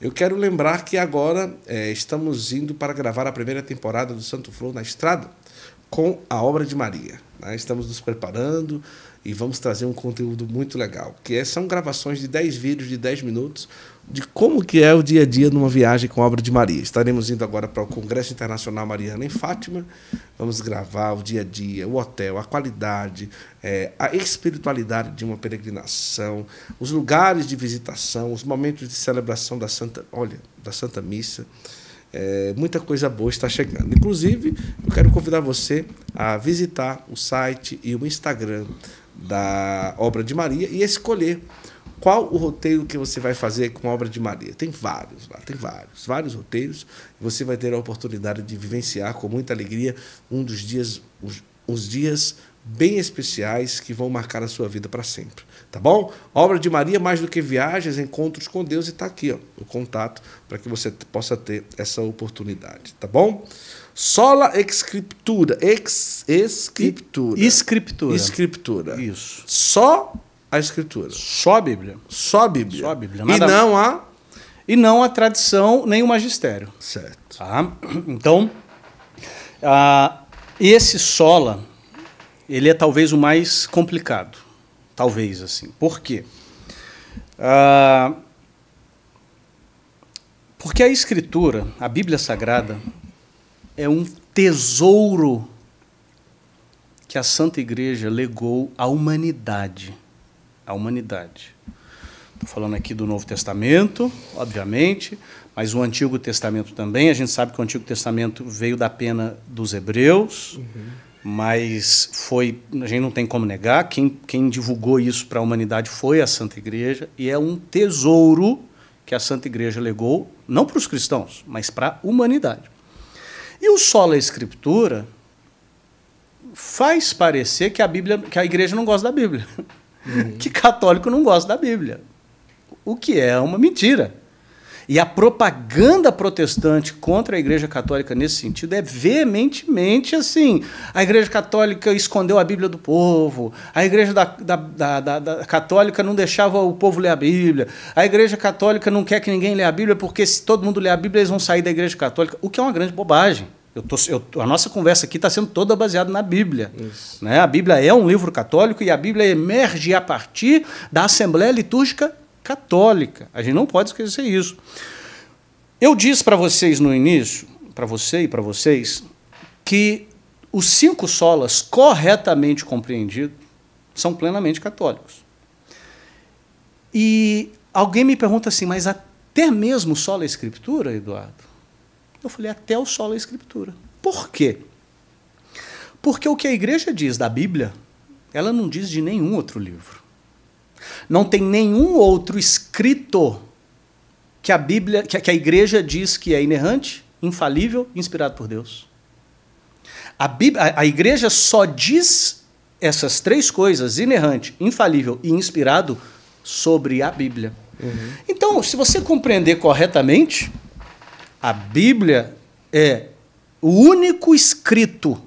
A: Eu quero lembrar que agora é, estamos indo para gravar a primeira temporada do Santo Flow na Estrada com a obra de Maria. Né? Estamos nos preparando, e vamos trazer um conteúdo muito legal, que é, são gravações de 10 vídeos de 10 minutos de como que é o dia a dia numa viagem com a obra de Maria. Estaremos indo agora para o Congresso Internacional Mariana em Fátima. Vamos gravar o dia a dia, o hotel, a qualidade, é, a espiritualidade de uma peregrinação, os lugares de visitação, os momentos de celebração da Santa, olha, da Santa Missa. É, muita coisa boa está chegando. Inclusive, eu quero convidar você a visitar o site e o Instagram da obra de Maria e escolher qual o roteiro que você vai fazer com a obra de Maria. Tem vários lá, tem vários, vários roteiros. Você vai ter a oportunidade de vivenciar com muita alegria um dos dias, os, os dias bem especiais que vão marcar a sua vida para sempre. Tá bom? obra de Maria, mais do que viagens, encontros com Deus, e está aqui ó, o contato para que você possa ter essa oportunidade. Tá bom? Sola Escritura. Ex, escritura. Escritura. Escritura. Isso. Só a Escritura. Só a Bíblia. Só a Bíblia. Só a Bíblia. Nada... E não a...
D: E não a tradição nem o magistério. Certo. Tá? Então, uh, esse sola, ele é talvez o mais complicado. Talvez, assim. Por quê? Uh, porque a Escritura, a Bíblia Sagrada, é um tesouro que a Santa Igreja legou à humanidade. À humanidade. Estou falando aqui do Novo Testamento, obviamente, mas o Antigo Testamento também. A gente sabe que o Antigo Testamento veio da pena dos hebreus, uhum. mas foi, a gente não tem como negar, quem, quem divulgou isso para a humanidade foi a Santa Igreja, e é um tesouro que a Santa Igreja legou, não para os cristãos, mas para a humanidade. E o solo escritura faz parecer que a Bíblia, que a igreja não gosta da Bíblia. Uhum. Que católico não gosta da Bíblia. O que é uma mentira. E a propaganda protestante contra a Igreja Católica nesse sentido é veementemente assim. A Igreja Católica escondeu a Bíblia do povo, a Igreja da, da, da, da Católica não deixava o povo ler a Bíblia, a Igreja Católica não quer que ninguém lê a Bíblia porque se todo mundo ler a Bíblia eles vão sair da Igreja Católica, o que é uma grande bobagem. Eu tô, eu, a nossa conversa aqui está sendo toda baseada na Bíblia. Isso. Né? A Bíblia é um livro católico e a Bíblia emerge a partir da Assembleia Litúrgica católica. A gente não pode esquecer isso. Eu disse para vocês no início, para você e para vocês, que os cinco solas, corretamente compreendidos, são plenamente católicos. E alguém me pergunta assim, mas até mesmo sola escritura, Eduardo? Eu falei, até o sola escritura. Por quê? Porque o que a igreja diz da Bíblia, ela não diz de nenhum outro livro. Não tem nenhum outro escrito que a Bíblia, que a igreja diz que é inerrante, infalível, inspirado por Deus. A, Bíblia, a igreja só diz essas três coisas, inerrante, infalível e inspirado, sobre a Bíblia. Uhum. Então, se você compreender corretamente, a Bíblia é o único escrito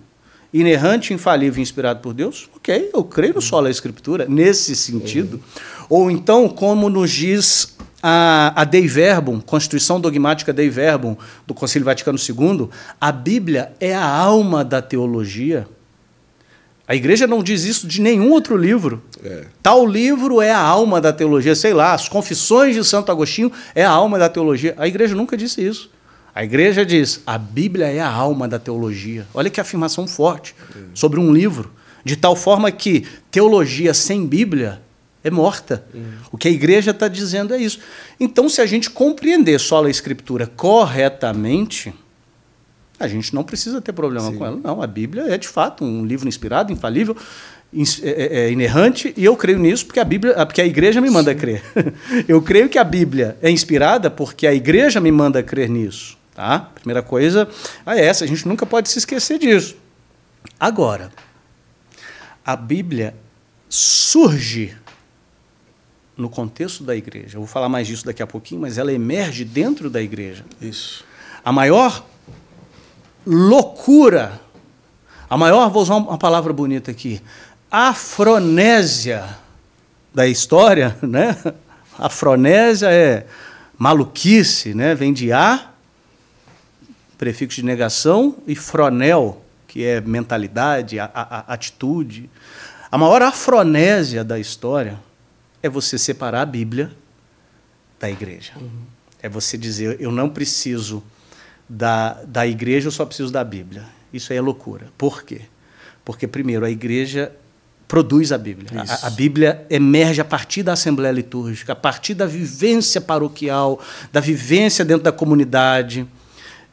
D: inerrante, infalível, inspirado por Deus? Ok, eu creio no solo da Escritura, nesse sentido. Uhum. Ou então, como nos diz a, a Dei Verbum, Constituição Dogmática Dei Verbum, do Concílio Vaticano II, a Bíblia é a alma da teologia. A igreja não diz isso de nenhum outro livro. É. Tal livro é a alma da teologia, sei lá, as confissões de Santo Agostinho é a alma da teologia. A igreja nunca disse isso. A igreja diz: a Bíblia é a alma da teologia. Olha que afirmação forte sobre um livro. De tal forma que teologia sem Bíblia é morta. Uhum. O que a igreja está dizendo é isso. Então, se a gente compreender só a Escritura corretamente, a gente não precisa ter problema Sim. com ela. Não, a Bíblia é de fato um livro inspirado, infalível, é, é, é inerrante, e eu creio nisso porque a Bíblia, porque a igreja me manda Sim. crer. eu creio que a Bíblia é inspirada porque a igreja me manda crer nisso. Tá? Primeira coisa é essa, a gente nunca pode se esquecer disso. Agora, a Bíblia surge no contexto da igreja. Eu vou falar mais disso daqui a pouquinho, mas ela emerge dentro da igreja. Isso. A maior loucura, a maior, vou usar uma palavra bonita aqui, afronésia da história, né? Afronésia é maluquice, né? Vem de A prefixo de negação, e fronel, que é mentalidade, a, a, a atitude. A maior afronésia da história é você separar a Bíblia da igreja. Uhum. É você dizer, eu não preciso da, da igreja, eu só preciso da Bíblia. Isso aí é loucura. Por quê? Porque, primeiro, a igreja produz a Bíblia. A, a, Bíblia emerge a partir da assembleia litúrgica, a partir da vivência paroquial, da vivência dentro da comunidade.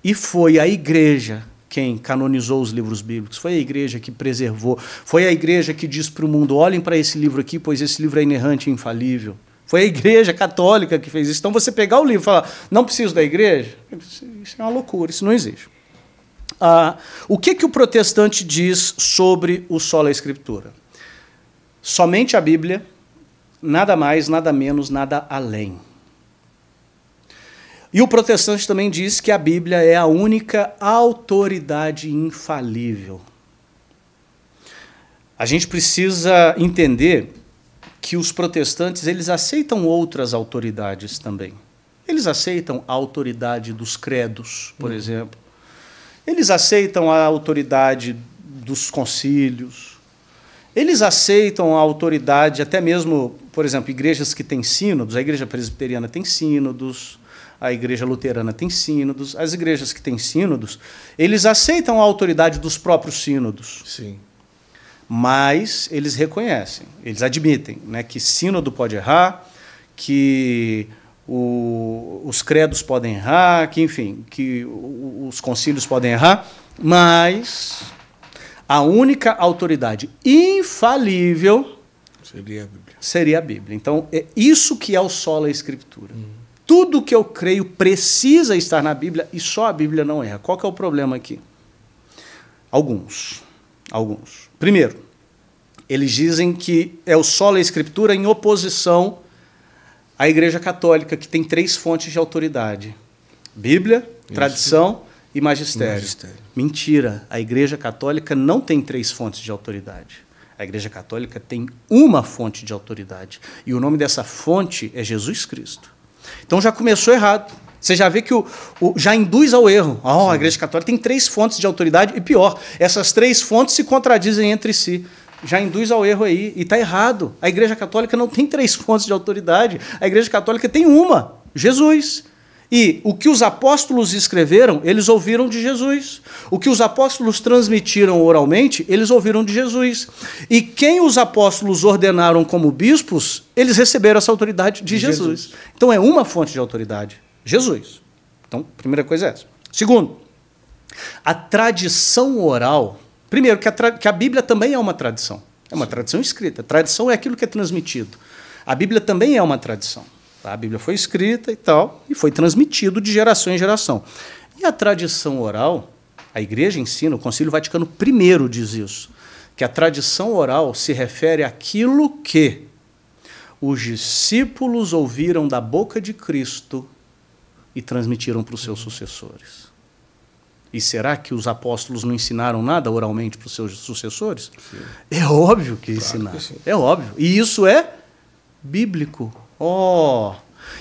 D: E foi a igreja quem canonizou os livros bíblicos, foi a igreja que preservou, foi a igreja que diz para o mundo: olhem para esse livro aqui, pois esse livro é inerrante e infalível. Foi a igreja católica que fez isso. Então você pegar o livro e falar, não preciso da igreja, isso é uma loucura, isso não existe. Ah, o que, que o protestante diz sobre o solo escritura? Somente a Bíblia, nada mais, nada menos, nada além. E o protestante também diz que a Bíblia é a única autoridade infalível. A gente precisa entender que os protestantes eles aceitam outras autoridades também. Eles aceitam a autoridade dos credos, por uhum. exemplo. Eles aceitam a autoridade dos concílios. Eles aceitam a autoridade até mesmo, por exemplo, igrejas que têm sínodos. A igreja presbiteriana tem sínodos a igreja luterana tem sínodos, as igrejas que têm sínodos, eles aceitam a autoridade dos próprios sínodos. Sim. Mas eles reconhecem, eles admitem né, que sínodo pode errar, que o, os credos podem errar, que, enfim, que os concílios podem errar, mas a única autoridade infalível seria a Bíblia. Seria a Bíblia. Então, é isso que é o solo a Escritura. Uhum. Tudo que eu creio precisa estar na Bíblia e só a Bíblia não erra. Qual que é o problema aqui? Alguns. Alguns. Primeiro, eles dizem que é o solo a escritura em oposição à Igreja Católica, que tem três fontes de autoridade: Bíblia, Isso. tradição e magistério. magistério. Mentira. A Igreja Católica não tem três fontes de autoridade. A Igreja Católica tem uma fonte de autoridade. E o nome dessa fonte é Jesus Cristo. Então já começou errado. Você já vê que o, o já induz ao erro. Oh, a Igreja Católica tem três fontes de autoridade e pior, essas três fontes se contradizem entre si. Já induz ao erro aí e está errado. A Igreja Católica não tem três fontes de autoridade. A Igreja Católica tem uma, Jesus. E o que os apóstolos escreveram, eles ouviram de Jesus. O que os apóstolos transmitiram oralmente, eles ouviram de Jesus. E quem os apóstolos ordenaram como bispos, eles receberam essa autoridade de, de Jesus. Jesus. Então é uma fonte de autoridade, Jesus. Então, primeira coisa é essa. Segundo, a tradição oral. Primeiro, que a, que a Bíblia também é uma tradição. É uma tradição escrita. Tradição é aquilo que é transmitido. A Bíblia também é uma tradição. Tá? A Bíblia foi escrita e tal, e foi transmitido de geração em geração. E a tradição oral, a igreja ensina, o Concílio Vaticano I diz isso, que a tradição oral se refere àquilo que os discípulos ouviram da boca de Cristo e transmitiram para os seus sucessores. E será que os apóstolos não ensinaram nada oralmente para os seus sucessores? Sim. É óbvio que claro ensinaram. Que é óbvio. E isso é bíblico oh,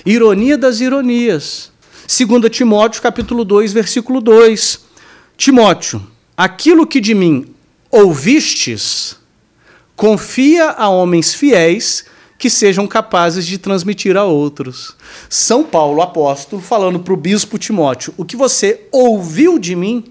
D: ironia das ironias. 2 Timóteo, capítulo 2, versículo 2. Timóteo, aquilo que de mim ouvistes, confia a homens fiéis que sejam capazes de transmitir a outros. São Paulo, apóstolo, falando para o bispo Timóteo: o que você ouviu de mim,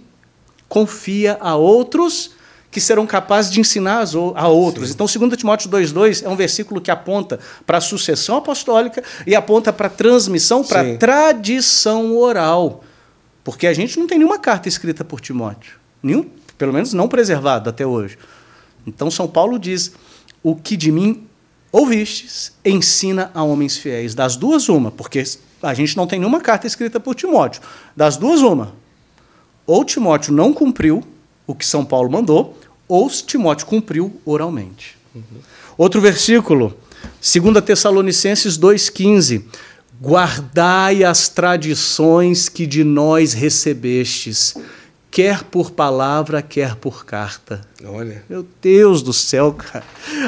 D: confia a outros que serão capazes de ensinar a outros. Sim. Então, 2 Timóteo 2,2 é um versículo que aponta para a sucessão apostólica e aponta para a transmissão, para a tradição oral. Porque a gente não tem nenhuma carta escrita por Timóteo, nenhum, pelo menos não preservado até hoje. Então, São Paulo diz: O que de mim ouvistes, ensina a homens fiéis. Das duas, uma, porque a gente não tem nenhuma carta escrita por Timóteo. Das duas, uma. Ou Timóteo não cumpriu o que São Paulo mandou, ou se Timóteo cumpriu oralmente. Uhum. Outro versículo, 2 Tessalonicenses 2,15. Guardai as tradições que de nós recebestes, quer por palavra, quer por carta. Olha. Meu Deus do céu, cara.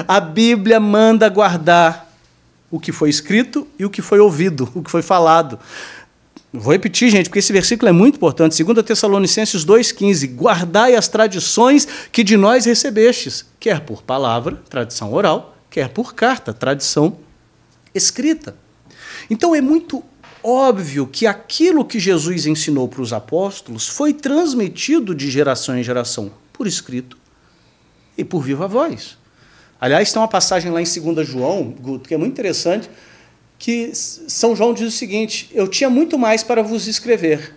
D: A Bíblia manda guardar o que foi escrito e o que foi ouvido, o que foi falado. Vou repetir, gente, porque esse versículo é muito importante. 2 Tessalonicenses 2,15. Guardai as tradições que de nós recebestes, quer por palavra, tradição oral, quer por carta, tradição escrita. Então é muito óbvio que aquilo que Jesus ensinou para os apóstolos foi transmitido de geração em geração, por escrito e por viva voz. Aliás, tem uma passagem lá em 2 João, Guto, que é muito interessante que São João diz o seguinte: Eu tinha muito mais para vos escrever,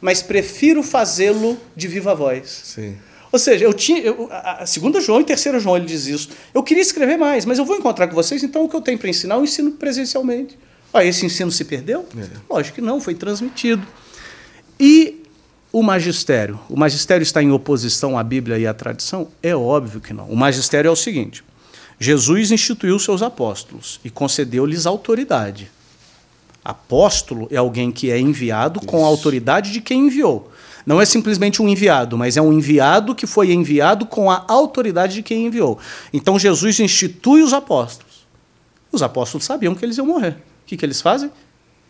D: mas prefiro fazê-lo de viva voz. Sim. Ou seja, eu tinha. Eu, a segunda João e terceira João ele diz isso. Eu queria escrever mais, mas eu vou encontrar com vocês, então o que eu tenho para ensinar, eu ensino presencialmente. Ah, esse ensino se perdeu? É. Lógico que não, foi transmitido. E o magistério? O magistério está em oposição à Bíblia e à tradição? É óbvio que não. O magistério é o seguinte: Jesus instituiu seus apóstolos e concedeu-lhes autoridade. Apóstolo é alguém que é enviado Isso. com a autoridade de quem enviou. Não é simplesmente um enviado, mas é um enviado que foi enviado com a autoridade de quem enviou. Então Jesus institui os apóstolos. Os apóstolos sabiam que eles iam morrer. O que, que eles fazem?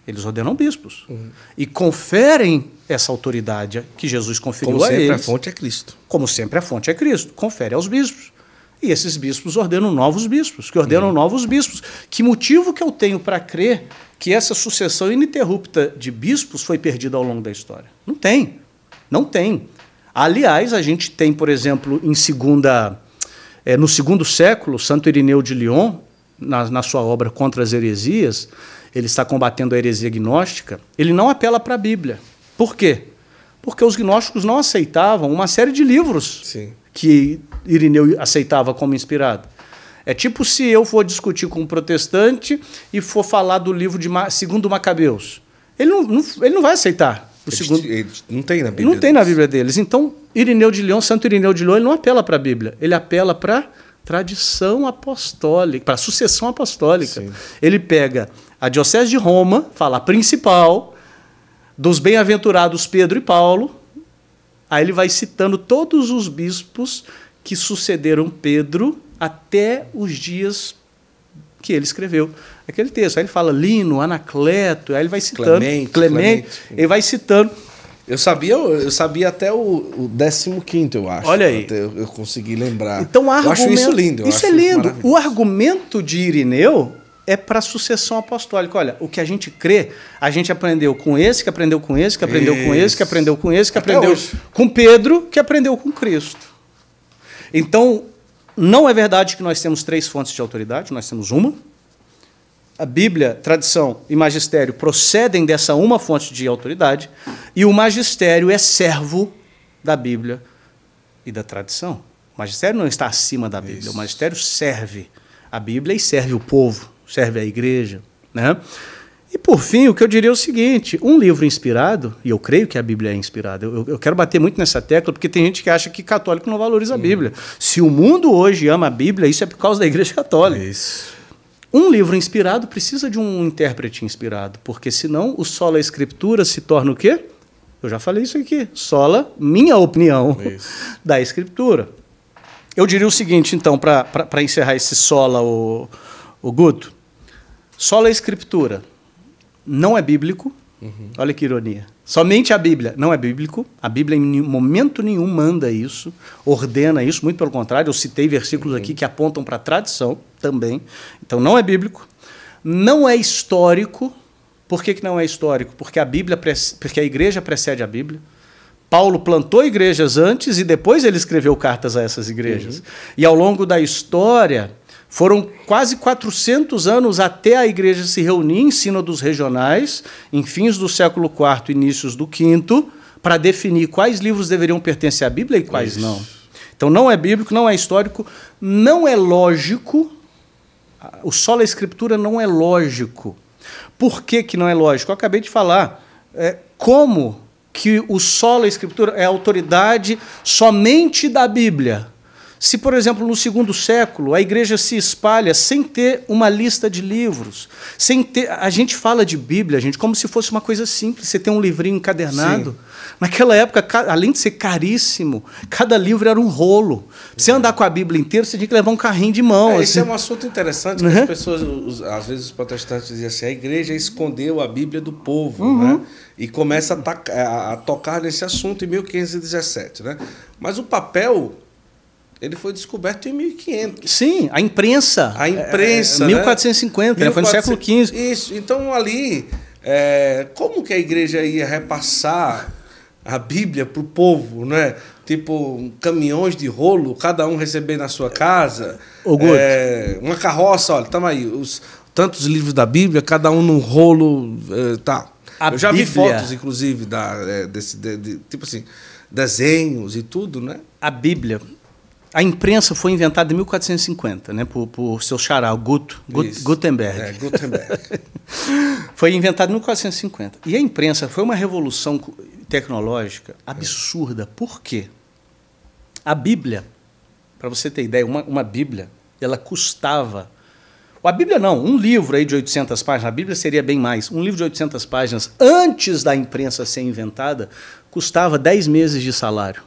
D: Eles ordenam bispos. Uhum. E conferem essa autoridade que Jesus conferiu a eles. Como sempre a fonte é Cristo. Como sempre a fonte é Cristo. Confere aos bispos. E esses bispos ordenam novos bispos, que ordenam uhum. novos bispos. Que motivo que eu tenho para crer que essa sucessão ininterrupta de bispos foi perdida ao longo da história? Não tem. Não tem. Aliás, a gente tem, por exemplo, em segunda, é, no segundo século, Santo Irineu de Lyon, na, na sua obra Contra as Heresias, ele está combatendo a heresia gnóstica, ele não apela para a Bíblia. Por quê? Porque os gnósticos não aceitavam uma série de livros Sim. que Irineu aceitava como inspirado. É tipo se eu for discutir com um protestante e for falar do livro de Ma segundo Macabeus. Ele não, não, ele não vai aceitar. O ele, segundo... Ele não tem na Bíblia. Não deles. tem na Bíblia deles. Então, Irineu de Leão, Santo Irineu de Leão, ele não apela para a Bíblia. Ele apela para tradição apostólica, para sucessão apostólica. Sim. Ele pega a diocese de Roma, fala principal dos bem-aventurados Pedro e Paulo. Aí ele vai citando todos os bispos que sucederam Pedro até os dias que ele escreveu aquele texto. Aí ele fala Lino, Anacleto, aí ele vai citando. Clemente. Clemente, Clemente.
A: Ele vai citando. Eu sabia, eu sabia até o, o 15, eu acho. Olha aí. Eu, eu, consegui lembrar. Então, eu acho isso lindo. Isso é lindo.
D: Isso o argumento de Irineu é para a sucessão apostólica. Olha, o que a gente crê, a gente aprendeu com esse, que aprendeu com esse, que aprendeu isso. com esse, que aprendeu com esse, que aprendeu com Pedro, que aprendeu com Cristo. Então, não é verdade que nós temos três fontes de autoridade, nós temos uma. A Bíblia, tradição e magistério procedem dessa uma fonte de autoridade, e o magistério é servo da Bíblia e da tradição. O magistério não está acima da Bíblia, Isso. o magistério serve a Bíblia e serve o povo, serve a igreja. Né? E por fim, o que eu diria é o seguinte: um livro inspirado, e eu creio que a Bíblia é inspirada, eu, eu quero bater muito nessa tecla, porque tem gente que acha que católico não valoriza a Bíblia. Se o mundo hoje ama a Bíblia, isso é por causa da Igreja Católica. É isso. Um livro inspirado precisa de um intérprete inspirado, porque senão o sola escritura se torna o quê? Eu já falei isso aqui. Sola, minha opinião é isso. da escritura. Eu diria o seguinte, então, para encerrar esse sola, o, o Guto. Sola escritura não é bíblico. Uhum. Olha que ironia. Somente a Bíblia não é bíblico. A Bíblia, em momento nenhum, manda isso, ordena isso. Muito pelo contrário, eu citei versículos uhum. aqui que apontam para a tradição também. Então, não é bíblico. Não é histórico. Por que, que não é histórico? Porque a Bíblia, porque a igreja precede a Bíblia. Paulo plantou igrejas antes e depois ele escreveu cartas a essas igrejas. Uhum. E ao longo da história, foram quase 400 anos até a igreja se reunir em sínodos regionais, em fins do século IV, inícios do V, para definir quais livros deveriam pertencer à Bíblia e quais Isso. não. Então não é bíblico, não é histórico, não é lógico. O solo escritura não é lógico. Por que, que não é lógico? Eu acabei de falar. É, como que o solo escritura é autoridade somente da Bíblia? Se, por exemplo, no segundo século a igreja se espalha sem ter uma lista de livros, sem ter, a gente fala de Bíblia, gente, como se fosse uma coisa simples. Você tem um livrinho encadernado. Sim. Naquela época, além de ser caríssimo, cada livro era um rolo. Pra você uhum. andar com a Bíblia inteira, você tinha que levar um carrinho de mão. É, assim. Esse é um
A: assunto interessante né? as uhum. pessoas, os, às vezes, os protestantes diziam assim: a igreja escondeu a Bíblia do povo, uhum. né? E começa a, a, a tocar nesse assunto em 1517, né? Mas o papel ele foi descoberto em 1500.
D: Sim, a imprensa. A imprensa. É, 1450, é, né? né? foi no século
A: XV. Isso, então ali, é, como que a igreja ia repassar a Bíblia para o povo, né? Tipo, caminhões de rolo, cada um receber na sua casa. O é, uma carroça, olha, tamo aí, os, tantos livros da Bíblia, cada um num rolo. É, tá. A Eu já Bíblia... vi fotos, inclusive, da, é, desse, de, de, tipo assim, desenhos e tudo, né? A
D: Bíblia a imprensa foi inventada em 1450, né, por, por seu xará, Gut, Gutenberg. É, Gutenberg. foi inventada em 1450. E a imprensa foi uma revolução tecnológica absurda. É. Por quê? A Bíblia, para você ter ideia, uma, uma Bíblia, ela custava. A Bíblia não, um livro aí de 800 páginas, a Bíblia seria bem mais. Um livro de 800 páginas, antes da imprensa ser inventada, custava 10 meses de salário.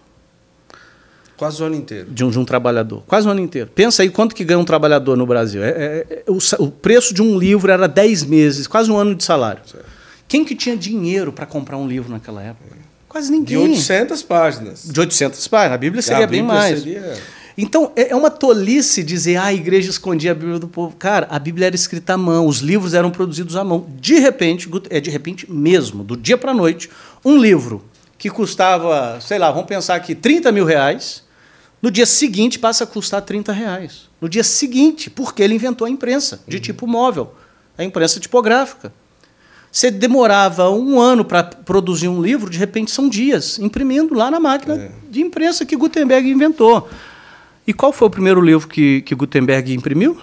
A: Quase o ano inteiro.
D: De um, de um trabalhador. Quase o ano inteiro. Pensa aí quanto que ganha um trabalhador no Brasil. É, é, é o, o, preço de um livro era 10 meses, quase um ano de salário. Certo. Quem que tinha dinheiro para comprar um livro naquela época? Quase ninguém. De 800 páginas. De 800 páginas. A Bíblia seria a Bíblia bem mais. Seria... Então, é, é uma tolice dizer, ah, a igreja escondia a Bíblia do povo. Cara, a Bíblia era escrita à mão, os livros eram produzidos à mão. De repente, é de repente mesmo, do dia para a noite, um livro que custava, sei lá, vamos pensar aqui, 30 mil reais, no dia seguinte passa a custar 30 reais. No dia seguinte, porque ele inventou a imprensa de uhum. tipo móvel, a imprensa tipográfica. Você demorava um ano para produzir um livro, de repente são dias, imprimindo lá na máquina é. de imprensa que Gutenberg inventou. E qual foi o primeiro livro que, que Gutenberg imprimiu?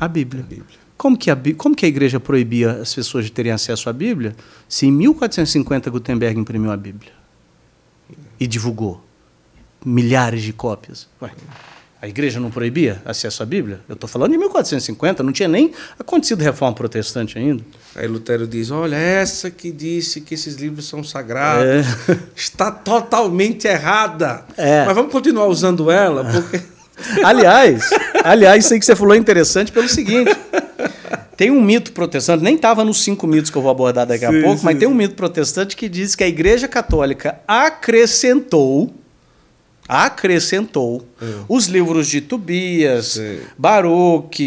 D: A Bíblia. A Bíblia. Como que, a, como que a igreja proibia as pessoas de terem acesso à Bíblia? Se em 1450 Gutenberg imprimiu a Bíblia e divulgou milhares de cópias. Ué, a igreja não proibia acesso à Bíblia? Eu estou falando de 1450,
A: não tinha nem acontecido reforma protestante ainda. Aí Lutero diz: olha, essa que disse que esses livros são sagrados é. está totalmente errada. É. Mas vamos continuar usando ela, é. porque.
D: aliás,
A: aliás, isso aí que você falou é interessante pelo seguinte.
D: Tem um mito protestante, nem estava nos cinco mitos que eu vou abordar daqui sim, a pouco, sim, mas tem um mito protestante que diz que a Igreja Católica acrescentou acrescentou é. os livros de Tobias, é.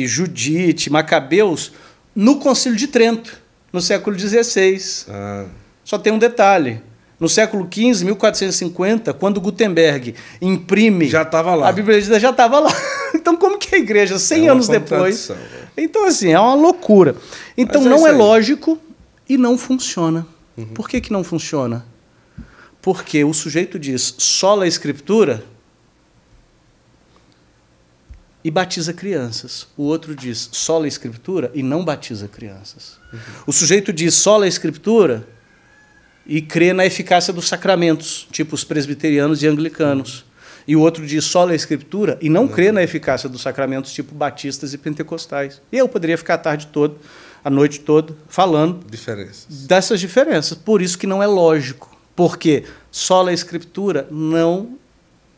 D: Judite, Macabeus no Concílio de Trento, no século XVI. Ah. Só tem um detalhe. No século XV, 1450, quando Gutenberg imprime. Já estava lá. A Bíblia de já estava lá. Então, como que a igreja, 100 é anos depois. Né? Então, assim, é uma loucura. Então, é não é lógico e não funciona. Uhum. Por que, que não funciona? Porque o sujeito diz sola a escritura e batiza crianças. O outro diz sola a escritura e não batiza crianças. Uhum. O sujeito diz sola a escritura e crê na eficácia dos sacramentos, tipo os presbiterianos e anglicanos. Uhum. E o outro diz sola a escritura e não uhum. crê na eficácia dos sacramentos, tipo batistas e pentecostais. E eu poderia ficar a tarde toda, a noite toda, falando
A: diferenças.
D: dessas diferenças. Por isso que não é lógico porque sola escritura não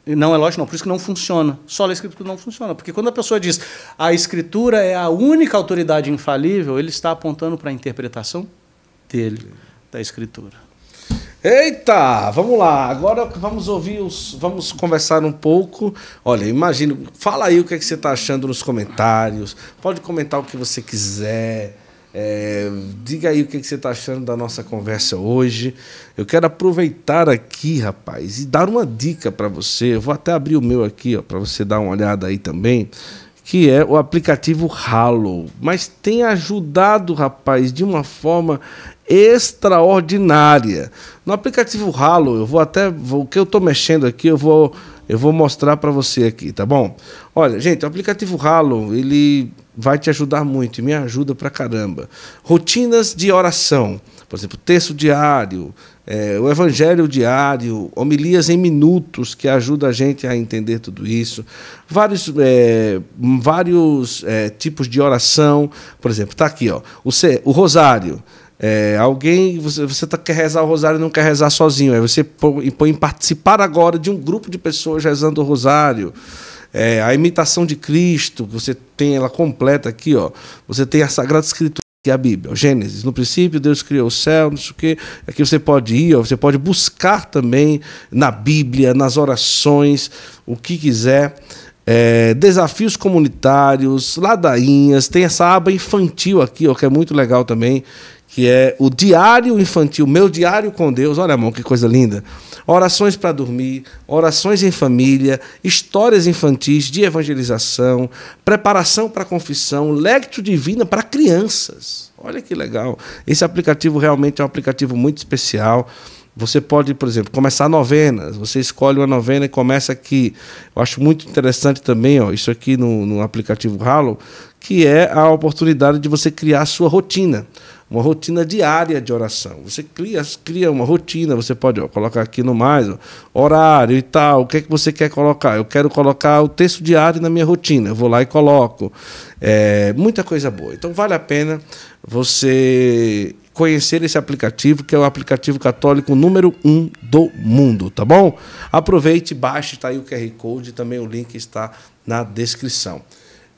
D: não é lógico, não, por isso que não funciona. Só a escritura não funciona. Porque quando a pessoa diz a escritura é a única autoridade infalível, ele está apontando para a interpretação
A: dele, da escritura. Eita, vamos lá. Agora vamos ouvir os. Vamos conversar um pouco. Olha, imagino. Fala aí o que, é que você está achando nos comentários. Pode comentar o que você quiser. É, diga aí o que, que você está achando da nossa conversa hoje. Eu quero aproveitar aqui, rapaz, e dar uma dica para você. Eu vou até abrir o meu aqui, ó, para você dar uma olhada aí também. Que é o aplicativo Halo, mas tem ajudado, rapaz, de uma forma extraordinária. No aplicativo Halo, eu vou até vou, o que eu estou mexendo aqui, eu vou eu vou mostrar para você aqui, tá bom? Olha, gente, o aplicativo Halo, ele vai te ajudar muito e me ajuda pra caramba. Rotinas de oração, por exemplo, texto diário, é, o evangelho diário, homilias em minutos que ajuda a gente a entender tudo isso. Vários, é, vários é, tipos de oração, por exemplo, está aqui ó, o, C, o rosário. É, alguém, você, você tá, quer rezar o rosário e não quer rezar sozinho. Aí você põe, põe em participar agora de um grupo de pessoas rezando o rosário. É, a imitação de Cristo, você tem ela completa aqui, ó. Você tem a Sagrada Escritura que é a Bíblia, Gênesis. No princípio, Deus criou o céu, não sei o quê. Aqui é você pode ir, ó, você pode buscar também na Bíblia, nas orações, o que quiser. É, desafios comunitários, ladainhas, tem essa aba infantil aqui, ó, que é muito legal também, que é o Diário Infantil, Meu Diário com Deus. Olha, irmão, que coisa linda orações para dormir, orações em família, histórias infantis de evangelização, preparação para confissão, lecto divina para crianças. Olha que legal. Esse aplicativo realmente é um aplicativo muito especial. Você pode, por exemplo, começar novenas. Você escolhe uma novena e começa aqui. Eu acho muito interessante também, ó, isso aqui no, no aplicativo Halo, que é a oportunidade de você criar a sua rotina, uma rotina diária de oração. Você cria, cria uma rotina, você pode ó, colocar aqui no mais, ó, horário e tal, o que é que você quer colocar? Eu quero colocar o texto diário na minha rotina, eu vou lá e coloco. É, muita coisa boa. Então vale a pena você conhecer esse aplicativo, que é o aplicativo católico número 1 um do mundo, tá bom? Aproveite, baixe, está aí o QR Code, também o link está na descrição.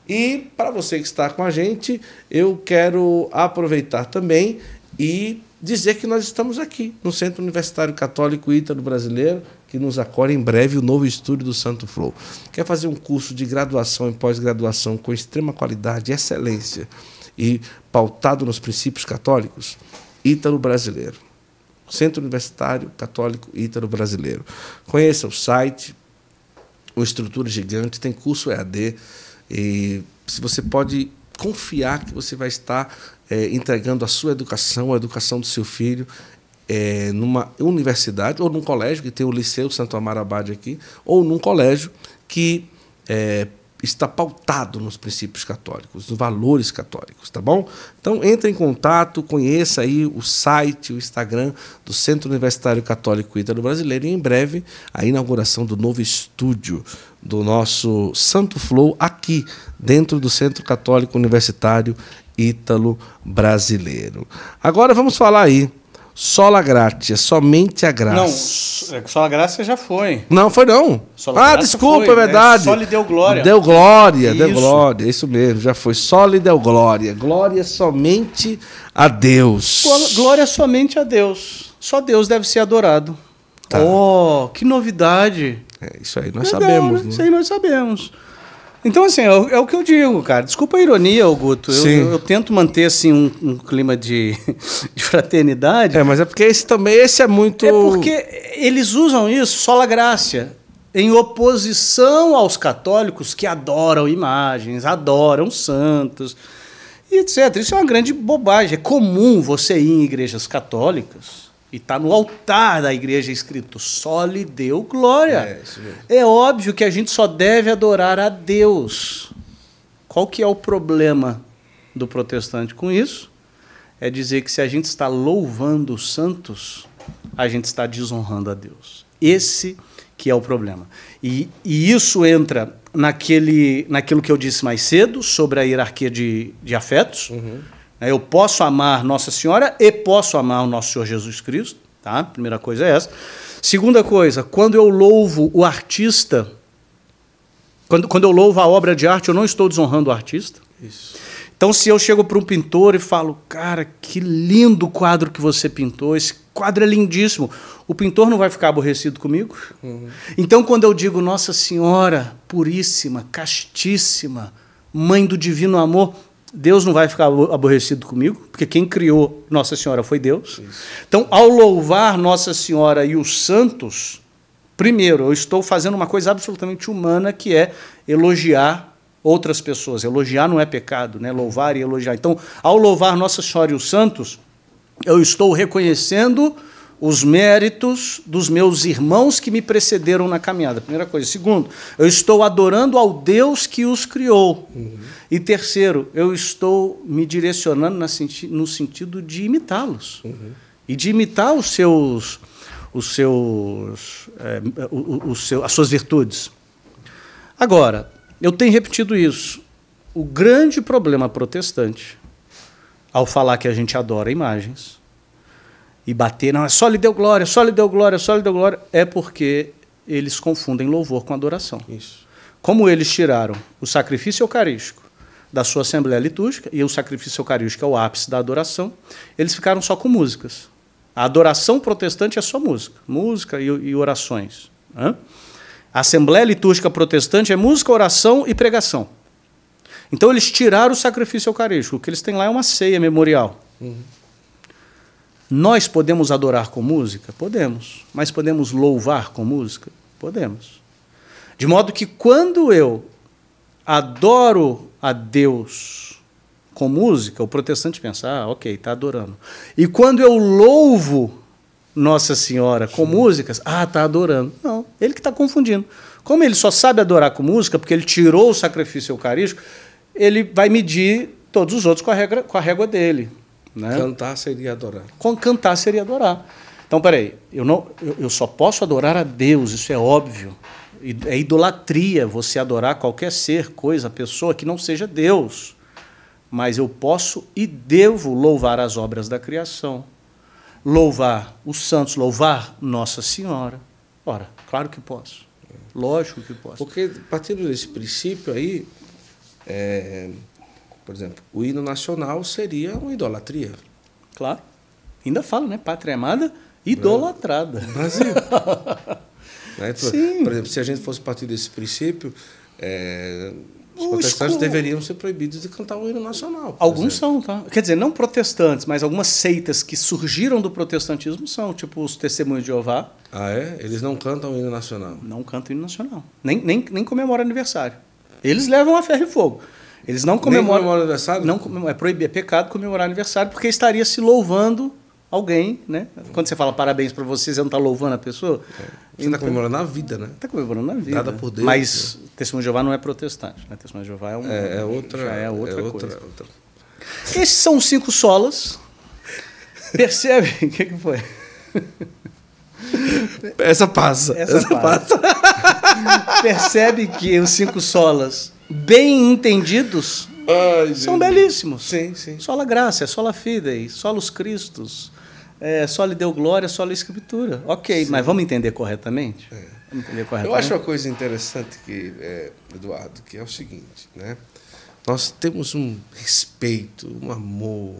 A: E para você que está com a gente, eu quero aproveitar também e dizer que nós estamos aqui no Centro Universitário Católico Ítalo Brasileiro, que nos acolhe em breve o novo estúdio do Santo Flow. Quer fazer um curso de graduação e pós-graduação com extrema qualidade excelência e pautado nos princípios católicos? Ítalo Brasileiro. Centro Universitário Católico Ítalo Brasileiro. Conheça o site, uma estrutura gigante, tem curso EAD e se você pode confiar que você vai estar é, entregando a sua educação, a educação do seu filho, é, numa universidade ou num colégio, que tem o Liceu Santo Amaro Abade aqui, ou num colégio que é, está pautado nos princípios católicos, nos valores católicos, tá bom? Então entre em contato, conheça aí o site, o Instagram do Centro Universitário Católico Ítalo Brasileiro e em breve a inauguração do novo estúdio do nosso Santo Flow aqui dentro do Centro Católico Universitário Ítalo Brasileiro. Agora vamos falar aí Sola gratia, é somente a graça.
D: Não, é sola graça já foi. Não, foi não. Sola ah, desculpa, foi, é né? verdade. só lhe deu glória. Deu glória, isso. deu glória,
A: isso mesmo, já foi. Só lhe deu glória. Glória somente a Deus.
D: Glória somente a Deus. Só Deus deve ser adorado. Tá. Oh, que novidade.
A: É, isso aí nós sabemos.
D: Né? né? Isso aí nós sabemos. Então, assim, é, é, o que eu digo, cara. Desculpa a ironia, Guto. Eu, eu, eu, tento manter, assim, um, um clima de, de, fraternidade. É, mas é porque esse também, esse é muito... É porque eles usam isso, sola graça, em oposição aos católicos que adoram imagens, adoram santos, e etc. Isso é uma grande bobagem. É comum você ir em igrejas católicas e está no altar da igreja escrito: só lhe deu glória. É, é, óbvio que a gente só deve adorar a Deus. Qual que é o problema do protestante com isso? É dizer que se a gente está louvando os santos, a gente está desonrando a Deus. Esse que é o problema. E, e isso entra naquele, naquilo que eu disse mais cedo sobre a hierarquia de, de afetos. Uhum. Né? Eu posso amar Nossa Senhora e posso amar o nosso Senhor Jesus Cristo. Tá? Primeira coisa é essa. Segunda coisa, quando eu louvo o artista, quando, quando eu louvo a obra de arte, eu não estou desonrando o artista. Isso. Então, se eu chego para um pintor e falo, cara, que lindo quadro que você pintou, esse quadro é lindíssimo, o pintor não vai ficar aborrecido comigo? Uhum. Então, quando eu digo Nossa Senhora Puríssima, Castíssima, Mãe do Divino Amor, Deus não vai ficar aborrecido comigo, porque quem criou Nossa Senhora foi Deus. Isso. Então, ao louvar Nossa Senhora e os santos, primeiro, eu estou fazendo uma coisa absolutamente humana, que é elogiar outras pessoas. Elogiar não é pecado, né? Louvar e elogiar. Então, ao louvar Nossa Senhora e os santos, eu estou reconhecendo os méritos dos meus irmãos que me precederam na caminhada. Primeira coisa. Segundo, eu estou adorando ao Deus que os criou. Uhum. E terceiro, eu estou me direcionando no sentido de imitá-los. Uhum. E de imitar os seus, os seus, é, o, o seu, as suas virtudes. Agora, eu tenho repetido isso. O grande problema protestante, ao falar que a gente adora imagens, e bater, não, só lhe deu glória, só lhe deu glória, só lhe deu glória, é porque eles confundem louvor com adoração. Isso. Como eles tiraram o sacrifício eucarístico da sua assembleia litúrgica, e o sacrifício eucarístico é o ápice da adoração, eles ficaram só com músicas. A adoração protestante é só música, música e, e orações. Hã? A Assembleia Litúrgica Protestante é música, oração e pregação. Então eles tiraram o sacrifício eucarístico. O que eles têm lá é uma ceia memorial. Uhum. Nós podemos adorar com música? Podemos. Mas podemos louvar com música? Podemos. De modo que quando eu adoro a Deus com música, o protestante pensa, ah, ok, está adorando. E quando eu louvo Nossa Senhora com Sim. músicas, ah, está adorando. Não, ele que está confundindo. Como ele só sabe adorar com música, porque ele tirou o sacrifício eucarístico, ele vai medir todos os outros com a, regra, com a régua dele. Né? Cantar seria adorar. Com cantar seria adorar. Então, peraí, eu, não, eu, eu só posso adorar a Deus, isso é óbvio. É idolatria você adorar qualquer ser, coisa, pessoa que não seja Deus. Mas eu posso e devo louvar as obras da criação, louvar os santos, louvar Nossa Senhora. Ora, claro que posso.
A: É. Lógico que posso. Porque partindo desse princípio aí, é, por exemplo, o hino nacional seria uma idolatria. Claro. Ainda fala, né? Pátria amada, idolatrada. Brasil. né? Tipo, Sim. Por exemplo, se a gente fosse partir desse princípio, é, os, protestantes escuro. deveriam ser proibidos de cantar o hino nacional.
D: Alguns exemplo. são, tá? Quer dizer, não protestantes, mas algumas seitas que surgiram do protestantismo são, tipo os Testemunhos de Jeová. Ah, é? Eles não cantam o hino nacional? Não cantam o hino nacional. Nem, nem, nem comemoram aniversário. Eles levam a ferro e fogo. Eles não comemoram. aniversário? Não comemora, é proibido, é pecado comemorar aniversário, porque estaria se louvando alguém, né? Quando você fala parabéns para você, você não está louvando a pessoa. É. Você está comemorando a vida, né? Está comemorando a vida. Dada por Deus. Mas né? Testemunho de Jeová não é protestante, né? Testemunho de Jeová é, um, é, é outra, é outra, é outra coisa. É outra. Esses são cinco solas. Percebe? O que, que foi? Essa passa. Essa, Essa passa. passa. Percebe que os cinco solas bem entendidos, Ai, são Deus. belíssimos. Sim, sim. Sola graça, sola fidei, solos cristos, é, só lhe deu glória, só lhe escritura. Ok, sim. mas vamos entender corretamente? É. Vamos entender corretamente? Eu acho uma
A: coisa interessante, que, é, Eduardo, que é o seguinte, né? Nós temos um respeito, um amor,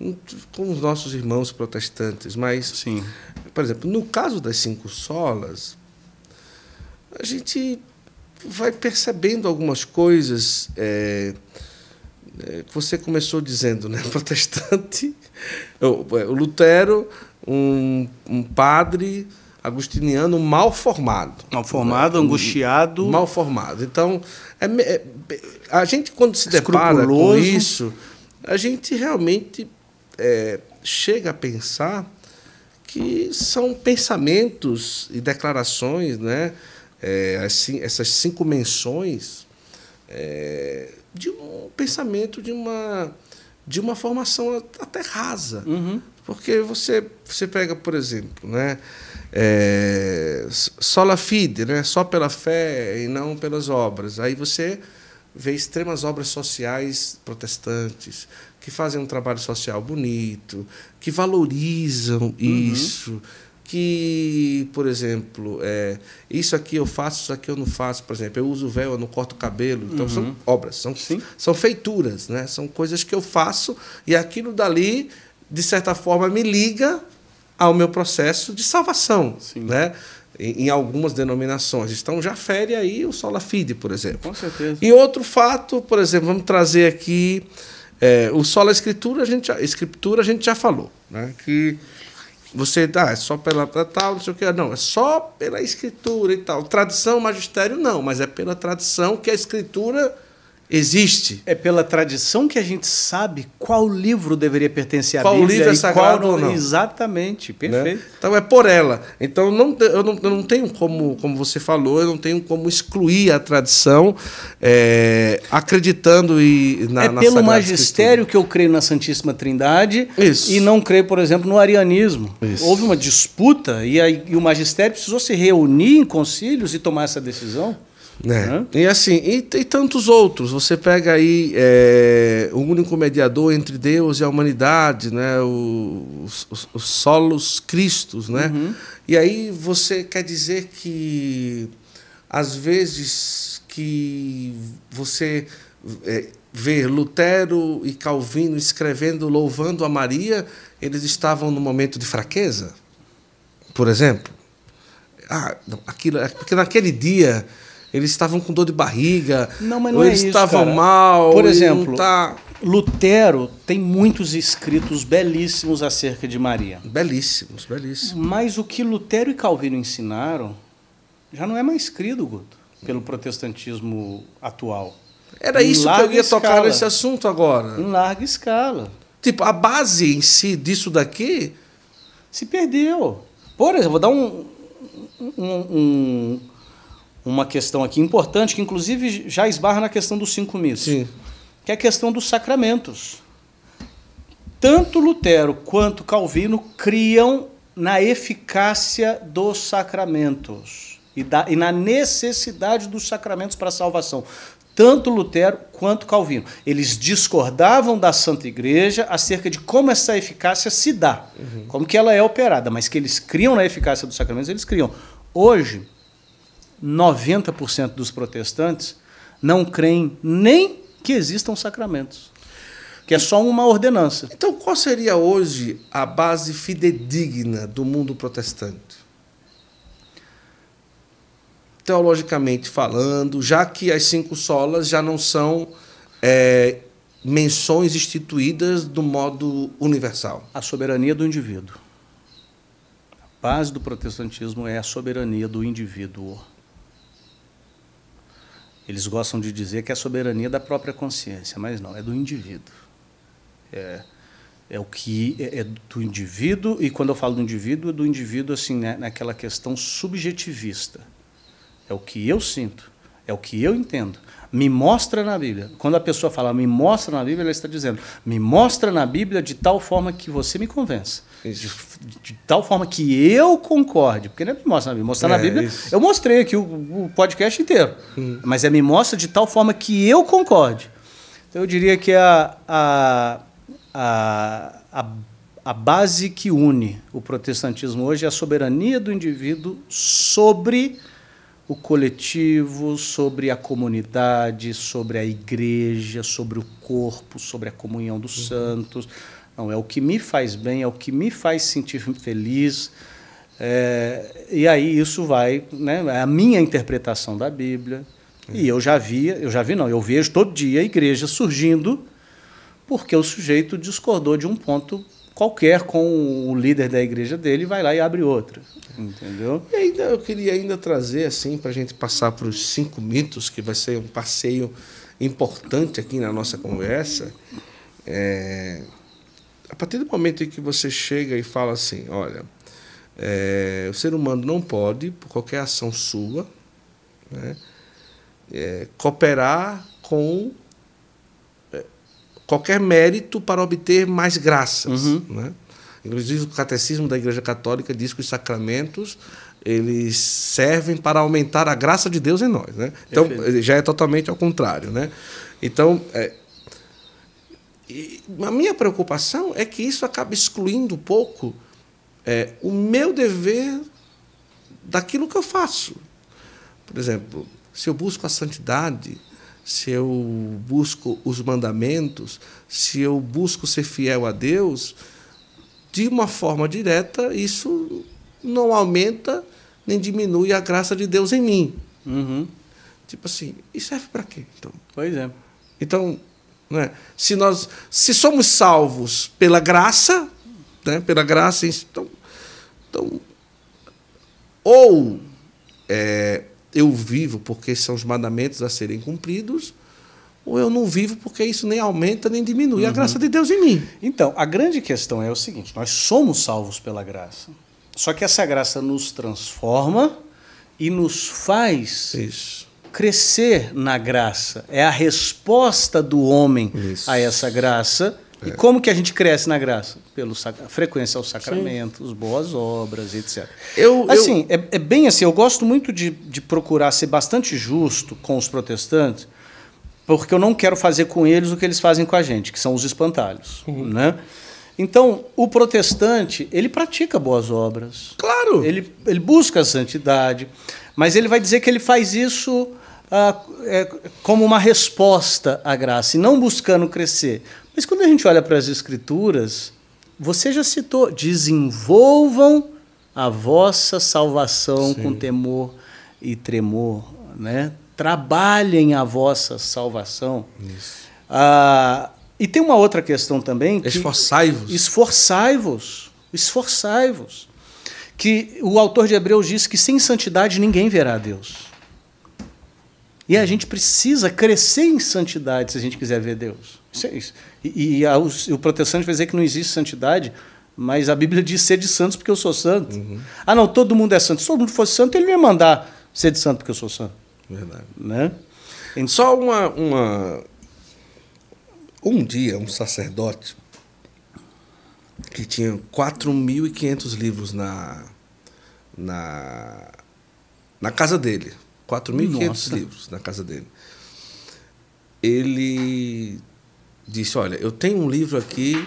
A: um, com os nossos irmãos protestantes, mas, Sim. por exemplo, no caso das cinco solas, a gente vai percebendo algumas coisas. É, é, você começou dizendo, né? Protestante, é, Lutero, um, um padre agustiniano mal formado. Mal formado, né? angustiado. Mal formado. Então, é, é, a gente, quando se depara com isso, a gente realmente é, chega a pensar que são pensamentos e declarações, né? é, assim, essas cinco menções é, de um pensamento, de uma, de uma formação até rasa. Uhum. Porque você, você pega, por exemplo, né, é, sola fide, né, só pela fé e não pelas obras. Aí você vê extremas obras sociais protestantes que fazem um trabalho social bonito, que valorizam uhum. isso que, por exemplo, é, isso aqui eu faço, isso aqui eu não faço, por exemplo, eu uso véu, eu não corto cabelo. Então uhum. são obras, são, Sim. são feituras, né? são coisas que eu faço e aquilo dali, de certa forma, me liga ao meu processo de salvação. Sim. Né? em algumas denominações. Então já fere aí o sola fide por exemplo. Com certeza. E outro fato, por exemplo, vamos trazer aqui é, o Sola Escritura, a gente já, Escritura a gente já falou, né? Que você, ah, é só pela, tal, não sei o que. Não, é só pela escritura e tal. Tradição, magistério, não, mas é pela tradição que a escritura Existe. É pela tradição que a
D: gente sabe qual livro deveria pertencer à qual Bíblia. Livro é sagrado qual livro ou não. Exatamente, né?
A: perfeito. Né? Então é por ela. Então não, eu, não, eu não tenho como, como você falou, eu não tenho como excluir a tradição é, acreditando e, na É na pelo
D: magistério que eu creio na Santíssima Trindade Isso. e não creio, por exemplo, no arianismo. Isso. Houve uma disputa e, a, e o magistério precisou se reunir em concílios e tomar essa decisão.
A: Né? E assim, e, e, tantos outros. Você pega aí é, o único mediador entre Deus e a humanidade, né? O, os, os solos cristos, né? Uhum. E aí você quer dizer que às vezes que você é, vê Lutero e Calvino escrevendo louvando a Maria, eles estavam no momento de fraqueza, por exemplo. Ah, aquilo, é, porque naquele dia eles estavam com dor de barriga, não, mas não ou é eles estavam mal. Por exemplo, tá...
D: Lutero tem muitos escritos belíssimos acerca de Maria. Belíssimos, belíssimos. Mas o que Lutero e Calvino ensinaram já não é mais escrito, Guto, pelo protestantismo atual. Era em isso que eu ia escala. tocar nesse assunto agora. Em larga escala. Tipo, a base em si disso daqui. Se perdeu. Por exemplo, vou dar um, um, um uma questão aqui importante, que inclusive já esbarra na questão dos cinco mitos, Sim. que é a questão dos sacramentos. Tanto Lutero quanto Calvino criam na eficácia dos sacramentos e, da, e na necessidade dos sacramentos para a salvação tanto Lutero quanto Calvino. Eles discordavam da Santa Igreja acerca de como essa eficácia se dá, uhum. como que ela é operada, mas que eles criam na eficácia dos sacramentos, eles criam. Hoje, 90% dos protestantes não creem nem que existam sacramentos,
A: que é só uma ordenança. Então, qual seria hoje a base fidedigna do mundo protestante? Teologicamente falando, já que as cinco solas já não são é, menções instituídas do modo universal. A soberania do indivíduo.
D: A base do protestantismo é a soberania do indivíduo. Eles gostam de dizer que é a soberania da própria consciência, mas não, é do indivíduo. É, é o que é, é, do indivíduo, e quando eu falo do indivíduo, é do indivíduo assim, né, naquela questão subjetivista. É o que eu sinto. É o que eu entendo. Me mostra na Bíblia. Quando a pessoa fala me mostra na Bíblia, ela está dizendo me mostra na Bíblia de tal forma que você me convença. De, de, tal forma que eu concorde. Porque não é me mostra na Bíblia. Mostrar é, na Bíblia, isso. eu mostrei aqui o, o podcast inteiro. Hum. Mas é me mostra de tal forma que eu concorde. Então eu diria que é a, a, a, a a base que une o protestantismo hoje é a soberania do indivíduo sobre o coletivo, sobre a comunidade, sobre a igreja, sobre o corpo, sobre a comunhão dos uhum. santos. Não, é o que me faz bem, é o que me faz sentir feliz. É, e aí isso vai, né, é a minha interpretação da Bíblia. E eu já via, eu já vi não, eu vejo todo dia a igreja surgindo porque o sujeito discordou de um ponto qualquer com o líder da igreja dele
A: vai lá e abre outra. Entendeu? E ainda eu queria ainda trazer assim para a gente passar para os cinco mitos que vai ser um passeio importante aqui na nossa conversa. É, a partir do momento em que você chega e fala assim, olha, é, o ser humano não pode por qualquer ação sua né, é, cooperar com qualquer mérito para obter mais graças. Uhum. Né? Inclusive, o catecismo da Igreja Católica diz que os sacramentos eles servem para aumentar a graça de Deus em nós. Né? Então, Perfeito. já é totalmente ao contrário. Né? Então, é, a minha preocupação é que isso acaba excluindo um pouco é, o meu dever daquilo que eu faço. Por exemplo, se eu busco a santidade, se eu busco os mandamentos, se eu busco ser fiel a Deus, de uma forma direta, isso não aumenta nem diminui a graça de Deus em mim. Uhum. Tipo assim, e serve para quê? Então? Pois é. Então, né, se nós se somos salvos pela graça, né, pela graça, então, então ou é, eu vivo porque são os mandamentos a serem cumpridos, ou eu não vivo porque isso nem aumenta nem diminui uhum. a graça de Deus em mim. Então, a grande questão é o seguinte: nós somos salvos pela graça.
D: Só que essa graça nos transforma e nos faz isso. crescer na graça. É a resposta do homem isso. a essa graça é. E como que a gente cresce na graça? Pelo frequência aos sacramentos, Sim. boas obras, etc. Eu, assim, eu... É, é, bem assim, eu gosto muito de, de procurar ser bastante justo com os protestantes, porque eu não quero fazer com eles o que eles fazem com a gente, que são os espantalhos. Uhum. Né? Então, o protestante, ele pratica boas obras. Claro! Ele, ele busca a santidade, mas ele vai dizer que ele faz isso ah, é, como uma resposta à graça, e não buscando crescer. Mas quando a gente olha para as Escrituras, você já citou: desenvolvam a vossa salvação Sim. com temor e tremor, né? Trabalhem a vossa salvação. Isso. Ah, e tem uma outra questão também. Que esforçai-vos. Esforçai-vos. Esforçai-vos. Que o autor de Hebreus diz que sem santidade ninguém verá a Deus. E a gente precisa crescer em santidade se a gente quiser ver Deus. É e, e a, o, o protestante vai dizer que não existe santidade, mas a Bíblia diz ser de santos porque eu sou santo. Uhum. Ah, não, todo mundo é santo. Se todo mundo fosse santo, ele não ia mandar ser de santo porque eu sou santo.
A: Verdade. Né? Então, Só uma, uma. Um dia, um sacerdote que tinha 4.500 livros na, na, na casa dele. 4.500 livros na casa dele. Ele disse: Olha, eu tenho um livro aqui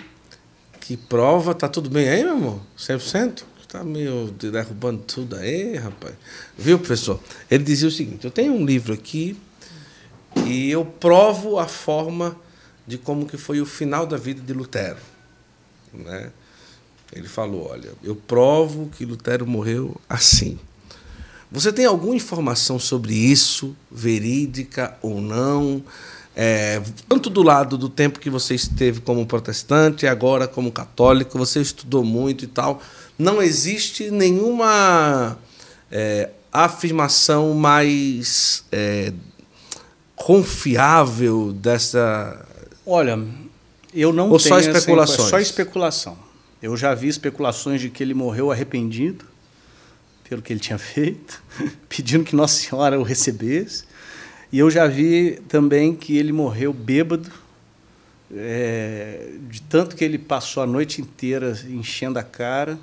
A: que prova, tá tudo bem aí, meu amor? 100%? Tá meio derrubando tudo aí, rapaz. Viu, professor? Ele dizia o seguinte: Eu tenho um livro aqui e eu provo a forma de como que foi o final da vida de Lutero, né? Ele falou: Olha, eu provo que Lutero morreu assim. Você tem alguma informação sobre isso, verídica ou não? É, tanto do lado do tempo que você esteve como protestante, agora como católico, você estudou muito e tal, não existe nenhuma é, afirmação mais é, confiável dessa. Olha, eu não Ou tenho só especulações. Essa, só
D: especulação. Eu já vi especulações de que ele morreu arrependido pelo que ele tinha feito, pedindo que Nossa Senhora o recebesse. E eu já vi também que ele morreu bêbado, é, de tanto que ele passou a noite inteira enchendo a cara.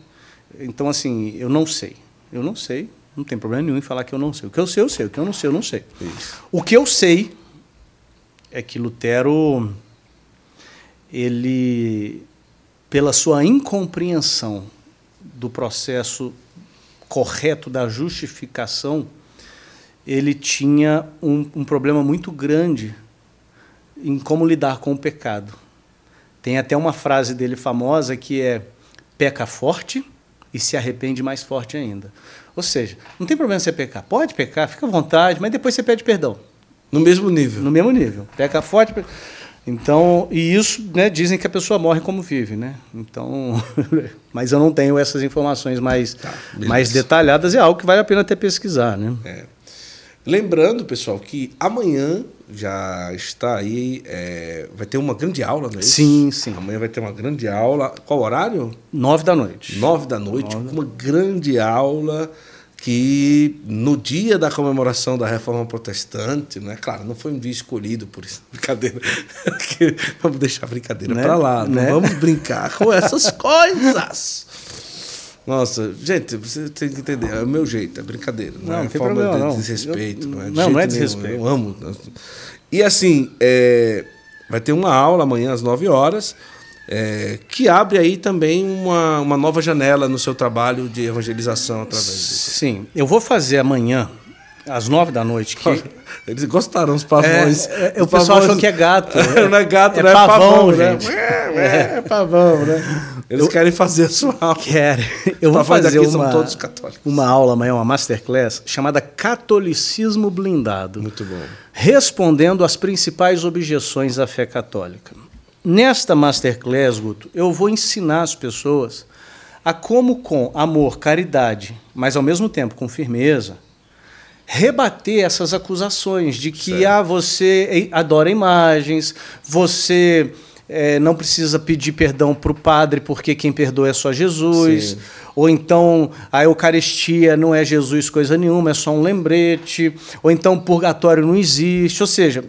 D: Então, assim, eu não sei. Eu não sei. Não tem problema nenhum em falar que eu não sei. O que eu sei, eu sei. O que eu não sei, eu não sei. Isso. O que eu sei é que Lutero, ele, pela sua incompreensão do processo correto da justificação, ele tinha um, um problema muito grande em como lidar com o pecado. Tem até uma frase dele famosa que é: peca forte e se arrepende mais forte ainda. Ou seja, não tem problema você pecar. Pode pecar, fica à vontade, mas depois você pede perdão. No mesmo nível. No mesmo nível. Peca forte. Peca... Então, e isso, né, dizem que a pessoa morre como vive, né? Então, mas eu não tenho essas informações mais,
A: tá, mais detalhadas, é algo que vale a pena até pesquisar, né? É. Lembrando, pessoal, que amanhã já está aí, é, vai ter uma grande aula, não é isso? Sim, sim. Amanhã vai ter uma grande aula. Qual horário? Nove da noite. Nove da noite, Nove. uma grande aula que no dia da comemoração da Reforma Protestante, né? Claro, não foi um dia escolhido por isso, brincadeira. vamos deixar a brincadeira né? para lá, né? Não vamos brincar com essas coisas. Nossa, gente, você tem que entender, é o meu jeito, é brincadeira. Não, não é forma problema, de não. desrespeito. Eu, não, é, de não, não é desrespeito. Nenhum, eu amo. E assim, é, vai ter uma aula amanhã às 9 horas, é, que abre aí também uma, uma nova janela no seu trabalho de evangelização através disso. Sim, eu vou fazer amanhã
D: às nove da noite. Que...
A: Eles gostaram os pavões. É, é o pessoal achou que é gato. não é gato, é, não é pavão, pavão né? gente. Né? É, é, pavão, né? Eles eu, querem fazer a sua aula. Querem. Eu vou fazer uma, são todos católicos.
D: uma aula amanhã, uma masterclass, chamada Catolicismo Blindado. Muito bom. Respondendo às principais objeções à fé católica. Nesta masterclass, Guto, eu vou ensinar as pessoas a como, com amor, caridade, mas ao mesmo tempo com firmeza, rebater essas acusações de que ah, você adora imagens, você é, não precisa pedir perdão para o padre porque quem perdoa é só Jesus, Sim. ou então a Eucaristia não é Jesus coisa nenhuma, é só um lembrete, ou então o purgatório não existe, ou seja,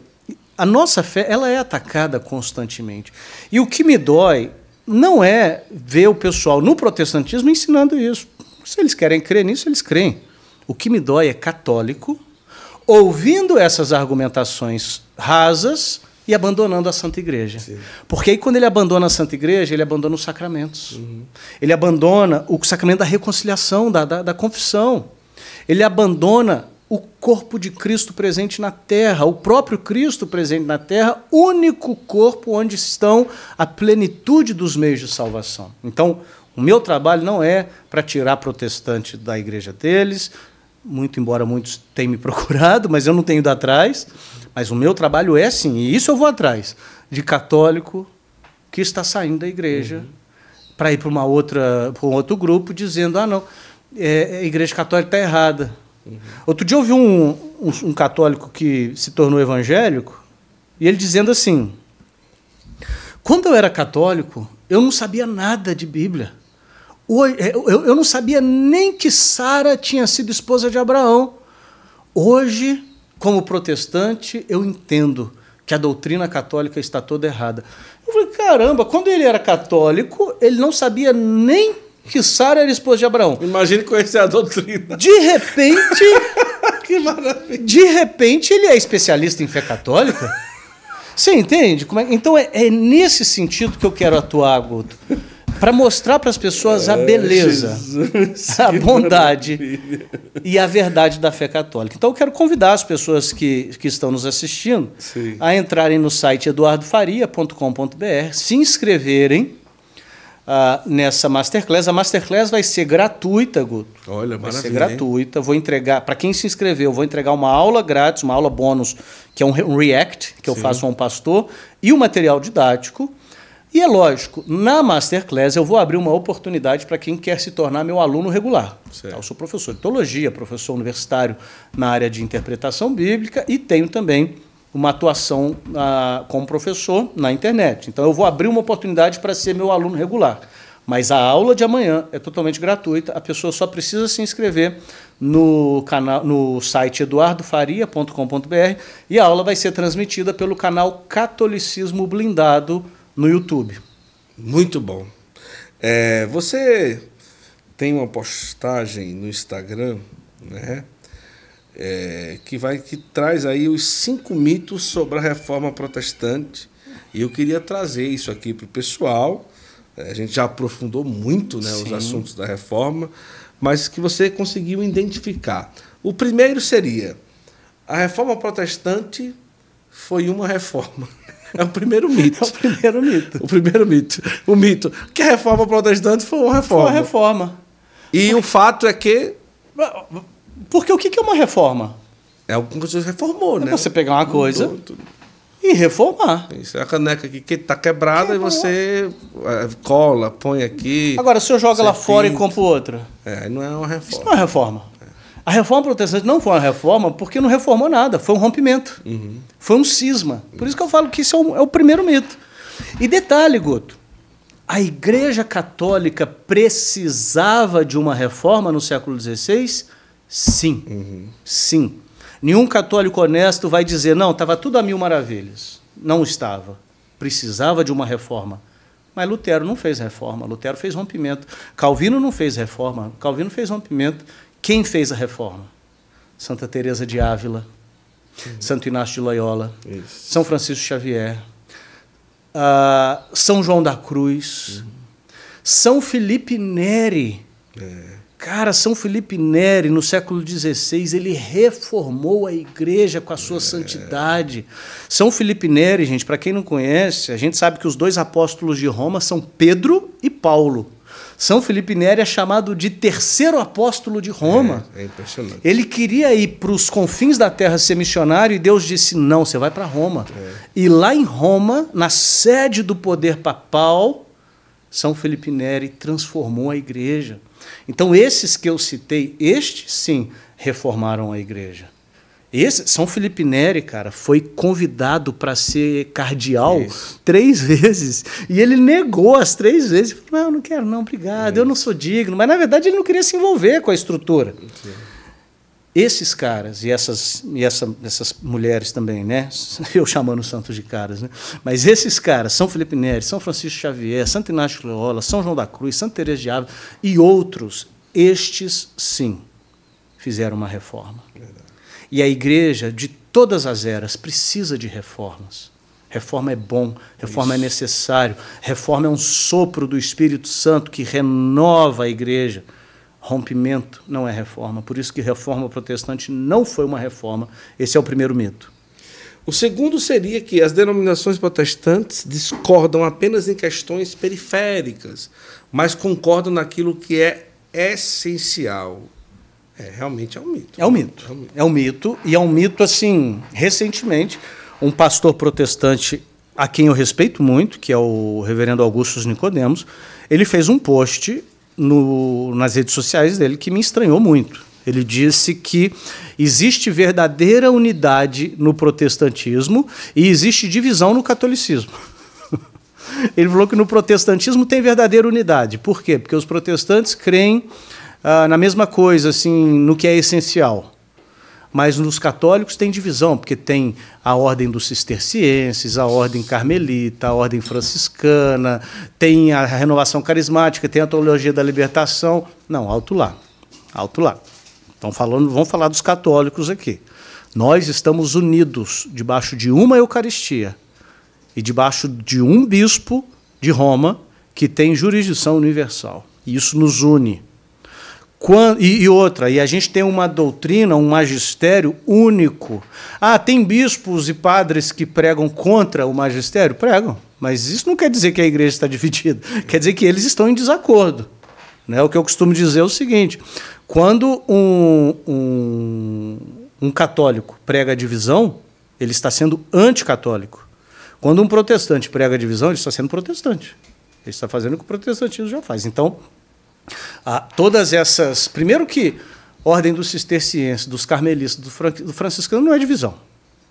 D: a nossa fé ela é atacada constantemente. E o que me dói não é ver o pessoal no protestantismo ensinando isso. Se eles querem crer nisso, eles creem. O que me dói é católico ouvindo essas argumentações rasas e abandonando a Santa Igreja. Sim. Porque aí, quando ele abandona a Santa Igreja, ele abandona os sacramentos. Uhum. Ele abandona o sacramento da reconciliação, da, da, da confissão. Ele abandona o corpo de Cristo presente na terra, o próprio Cristo presente na terra, único corpo onde estão a plenitude dos meios de salvação. Então, o meu trabalho não é para tirar protestante da igreja deles, muito embora muitos tenham me procurado, mas eu não tenho ido atrás. Mas o meu trabalho é sim, e isso eu vou atrás, de católico que está saindo da igreja uhum. para ir para uma outra, para um outro grupo, dizendo: ah, não, é, é a igreja católica está errada. Uhum. Outro dia eu vi um, um, um católico que se tornou evangélico e ele dizendo assim: quando eu era católico, eu não sabia nada de Bíblia. É, eu, não sabia nem que Sara tinha sido esposa de Abraão. Hoje, como protestante, eu entendo que a doutrina católica está toda errada. Eu falei, caramba, quando ele era católico, ele não sabia nem que Sara era esposa de Abraão. Imagine conhecer a doutrina. De repente. que maravilha. De repente, ele é especialista em fé católica. Você entende? É? Então é, é, nesse sentido que eu quero atuar, Guto para mostrar para as pessoas a é, beleza,
C: Jesus,
D: a bondade maravilha. e a verdade da fé católica. Então, eu quero convidar as pessoas que, que estão nos assistindo Sim. a entrarem no site eduardofaria.com.br, se inscreverem. Uh, nessa masterclass. A masterclass vai ser gratuita, Guto. Olha, vai maravilha. Vai ser gratuita. Hein? Vou entregar, para quem se inscreveu, vou entregar uma aula grátis, uma aula bônus, que é um, react, que Sim. eu faço a um pastor, e o um material didático. E é lógico, na Masterclass eu vou abrir uma oportunidade para quem quer se tornar meu aluno regular. Certo. Eu sou professor de teologia, professor universitário na área de interpretação bíblica e tenho também uma atuação ah, como professor na internet. Então eu vou abrir uma oportunidade para ser meu aluno regular. Mas a aula de amanhã é totalmente gratuita, a pessoa só precisa se inscrever no, canal, no site eduardofaria.com.br e a aula vai ser transmitida pelo canal Catolicismo Blindado no
A: YouTube. Muito bom. É, você tem uma postagem no Instagram, né? É, que vai que traz aí os cinco mitos sobre a reforma protestante e eu queria trazer isso aqui para o pessoal é, a gente já aprofundou muito né, os assuntos da reforma mas que você conseguiu identificar o primeiro seria a reforma protestante foi uma reforma É o primeiro mito. É o primeiro mito. o primeiro mito. O mito. Que a reforma protestante foi uma reforma. Foi uma reforma. E Mas... o fato é que. Porque o que é uma reforma? É o que você reformou, é né? Você pegar uma coisa e reformar. Isso é a caneca aqui que está quebrada e você é, cola, põe aqui. Agora, se eu jogo ela fora e compro outra. É,
D: não é uma reforma. Isso não é uma reforma. A reforma protestante não foi uma reforma porque não reformou nada, foi um rompimento. Uhum. Foi um cisma. Por isso que eu falo que isso é, é o primeiro mito. E detalhe, Guto, a Igreja Católica precisava de uma reforma no século XVI? Sim. Uhum. Sim. Nenhum católico honesto vai dizer, não, estava tudo a mil maravilhas. Não estava. Precisava de uma reforma. Mas Lutero não fez reforma, Lutero fez rompimento. Calvino não fez reforma, Calvino fez rompimento. Quem fez a reforma? Santa Teresa de Ávila, uhum. Santo Inácio de Loyola, Isso. São Francisco Xavier, uh, São João da Cruz, uhum. São Felipe Neri. É. Cara, São Felipe Neri, no século XVI, ele reformou a igreja com a sua é. santidade. São Felipe Neri, gente, para quem não conhece, a gente sabe que os dois apóstolos de Roma são Pedro e Paulo. São Felipe Neri é chamado de terceiro apóstolo de Roma.
A: É, é impressionante.
D: Ele queria ir para os confins da terra ser missionário e Deus disse: não, você vai para Roma. É. E lá em Roma, na sede do poder papal, São Felipe Neri transformou a igreja. Então, esses que eu citei, estes sim reformaram a igreja. Esse, São Felipe Neri, cara, foi convidado para ser cardeal Isso. três vezes e ele negou as três vezes. Falou, não, não quero, não, obrigado, Isso. eu não sou digno. Mas na verdade ele não queria se envolver com a estrutura. Esses caras e essas, e essa, essas mulheres também, né? Eu chamando os santos de caras, né? Mas esses caras, São Felipe Neri, São Francisco Xavier, Santo Inácio Leola, São João da Cruz, Santa Teresa de Ávila e outros, estes sim fizeram uma reforma. Verdade. E a igreja de todas as eras precisa de reformas. Reforma é bom, reforma é Isso. é necessário, reforma é um sopro do Espírito Santo que renova a igreja. Rompimento não é reforma. Por isso que reforma protestante não foi uma reforma. Esse é o primeiro
A: mito. O segundo seria que as denominações protestantes discordam apenas em questões periféricas, mas concordam naquilo que é essencial. É, realmente é um mito.
D: É um mito. É um mito. É um mito e é um mito, assim, recentemente, um pastor protestante a quem eu respeito muito, que é o reverendo Augusto Nicodemos, ele fez um post no, nas redes sociais dele que me estranhou muito. Ele disse que existe verdadeira unidade no protestantismo e existe divisão no catolicismo. Ele falou que no protestantismo tem verdadeira unidade. Por quê? Porque os protestantes creem ah, na mesma coisa, assim, no que é essencial. Mas nos católicos tem divisão, porque tem a ordem dos cistercienses, a ordem carmelita, a ordem franciscana, tem a renovação carismática, tem a teologia da libertação. Não, alto lá. Alto lá. Estão falando, vão falar dos católicos aqui. Nós estamos unidos debaixo de uma Eucaristia e debaixo de um bispo de Roma que tem jurisdição universal. E isso nos une. Quando, e, e, outra, e a gente tem uma doutrina, um magistério único. Ah, tem bispos e padres que pregam contra o magistério? Pregam. Mas isso não quer dizer que a igreja está dividida. Quer dizer que eles estão em desacordo. Né? O que eu costumo dizer é o seguinte: quando um, um, um católico prega divisão, ele está sendo anticatólico. Quando um protestante prega divisão, ele está sendo protestante. Ele está fazendo o que o protestantismo já faz. Então, ah, todas essas. Primeiro que ordem dos cistercienses, dos carmelitas, do, fran, do franciscano não é divisão.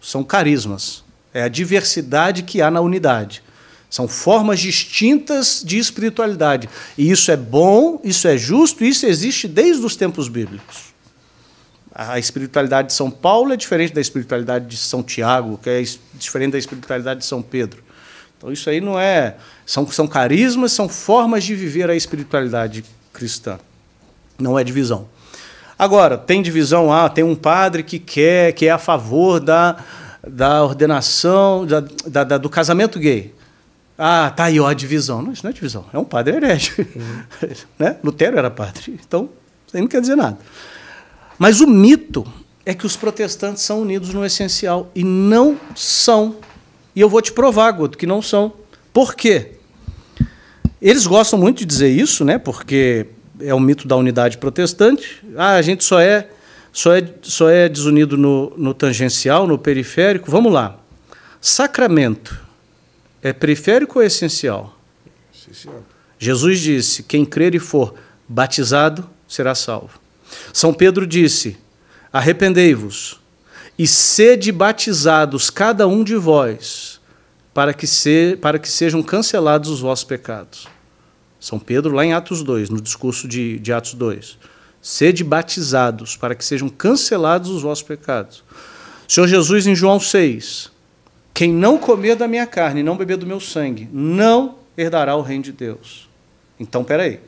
D: São carismas. É a diversidade que há na unidade. São formas distintas de espiritualidade. E isso é bom, isso é justo, isso existe desde os tempos bíblicos. A espiritualidade de São Paulo é diferente da espiritualidade de São Tiago, que é diferente da espiritualidade de São Pedro. Então, isso aí não é. São, são carismas, são formas de viver a espiritualidade cristã. Não é divisão. Agora, tem divisão, ah, tem um padre que quer, que é a favor da, da ordenação, da, da, da do casamento gay. Ah, tá aí, ó, a divisão. Não, isso não é divisão, é um padre herege. Uhum. né? Lutero era padre, então isso aí não quer dizer nada. Mas o mito é que os protestantes são unidos no essencial, e não são. E eu vou te provar, Guto, que não são. Por quê? Eles gostam muito de dizer isso, né? Porque é o mito da unidade protestante. Ah, a gente só é só é, só é desunido no, no tangencial, no periférico. Vamos lá. Sacramento é periférico ou essencial? Essencial. Jesus disse: quem crer e for batizado será salvo. São Pedro disse: arrependei-vos e sede batizados cada um de vós para que, se, para que sejam cancelados os vossos pecados. São Pedro, lá em Atos 2, no discurso de, de Atos 2. Sede batizados, para que sejam cancelados os vossos pecados. Senhor Jesus, em João 6, quem não comer da minha carne e não beber do meu sangue, não herdará o reino de Deus. Então, peraí,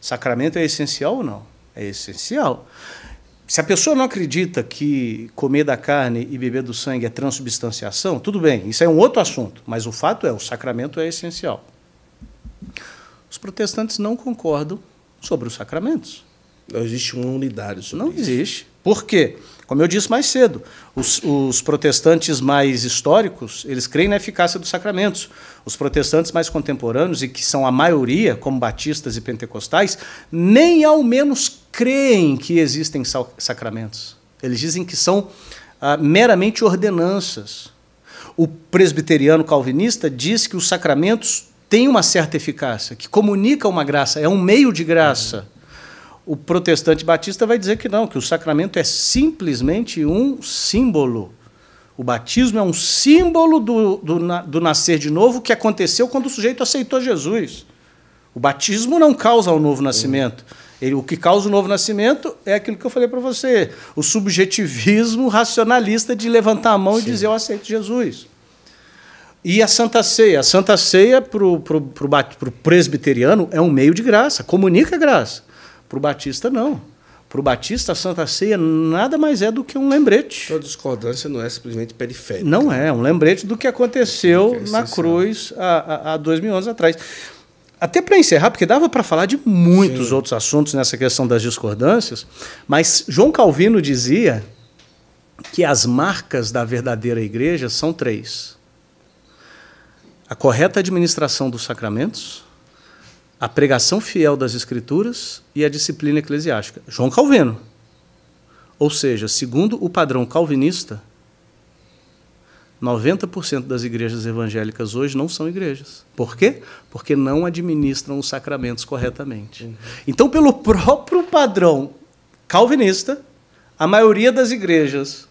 D: sacramento é essencial ou não? É essencial se a pessoa não acredita que comer da carne e beber do sangue é transubstanciação, tudo bem, isso é um outro assunto, mas o fato é, o sacramento é essencial. Os protestantes não concordam sobre os sacramentos. Não existe uma unidade sobre Não isso. existe. Por quê? Como eu disse mais cedo, os, os protestantes mais históricos, eles creem na eficácia dos sacramentos. Os protestantes mais contemporâneos, e que são a maioria, como batistas e pentecostais, nem ao menos creem que existem sacramentos. Eles dizem que são ah, meramente ordenanças. O presbiteriano calvinista diz que os sacramentos têm uma certa eficácia, que comunica uma graça, é um meio de graça o protestante batista vai dizer que não, que o sacramento é simplesmente um símbolo. O batismo é um símbolo do, do, do, nascer de novo que aconteceu quando o sujeito aceitou Jesus. O batismo não causa o um novo nascimento. Ele, o que causa o um novo nascimento é aquilo que eu falei para você, o subjetivismo racionalista de levantar a mão Sim. e dizer eu aceito Jesus. E a Santa Ceia? A Santa Ceia, para o presbiteriano, é um meio de graça, comunica graça. Para o Batista, não. Para o Batista, a Santa Ceia nada mais é do que um lembrete. Toda discordância não é simplesmente periférica. Não é, é um lembrete do que aconteceu é na cruz há, há dois mil anos atrás. Até para encerrar, porque dava para falar de muitos Sim. outros assuntos nessa questão das discordâncias, mas João Calvino dizia que as marcas da verdadeira igreja são três: a correta administração dos sacramentos, a pregação fiel das Escrituras e a disciplina eclesiástica. João Calvino. Ou seja, segundo o padrão calvinista, 90% das igrejas evangélicas hoje não são igrejas. Por quê? Porque não administram os sacramentos corretamente. Uhum. Então, pelo próprio padrão calvinista, a maioria das igrejas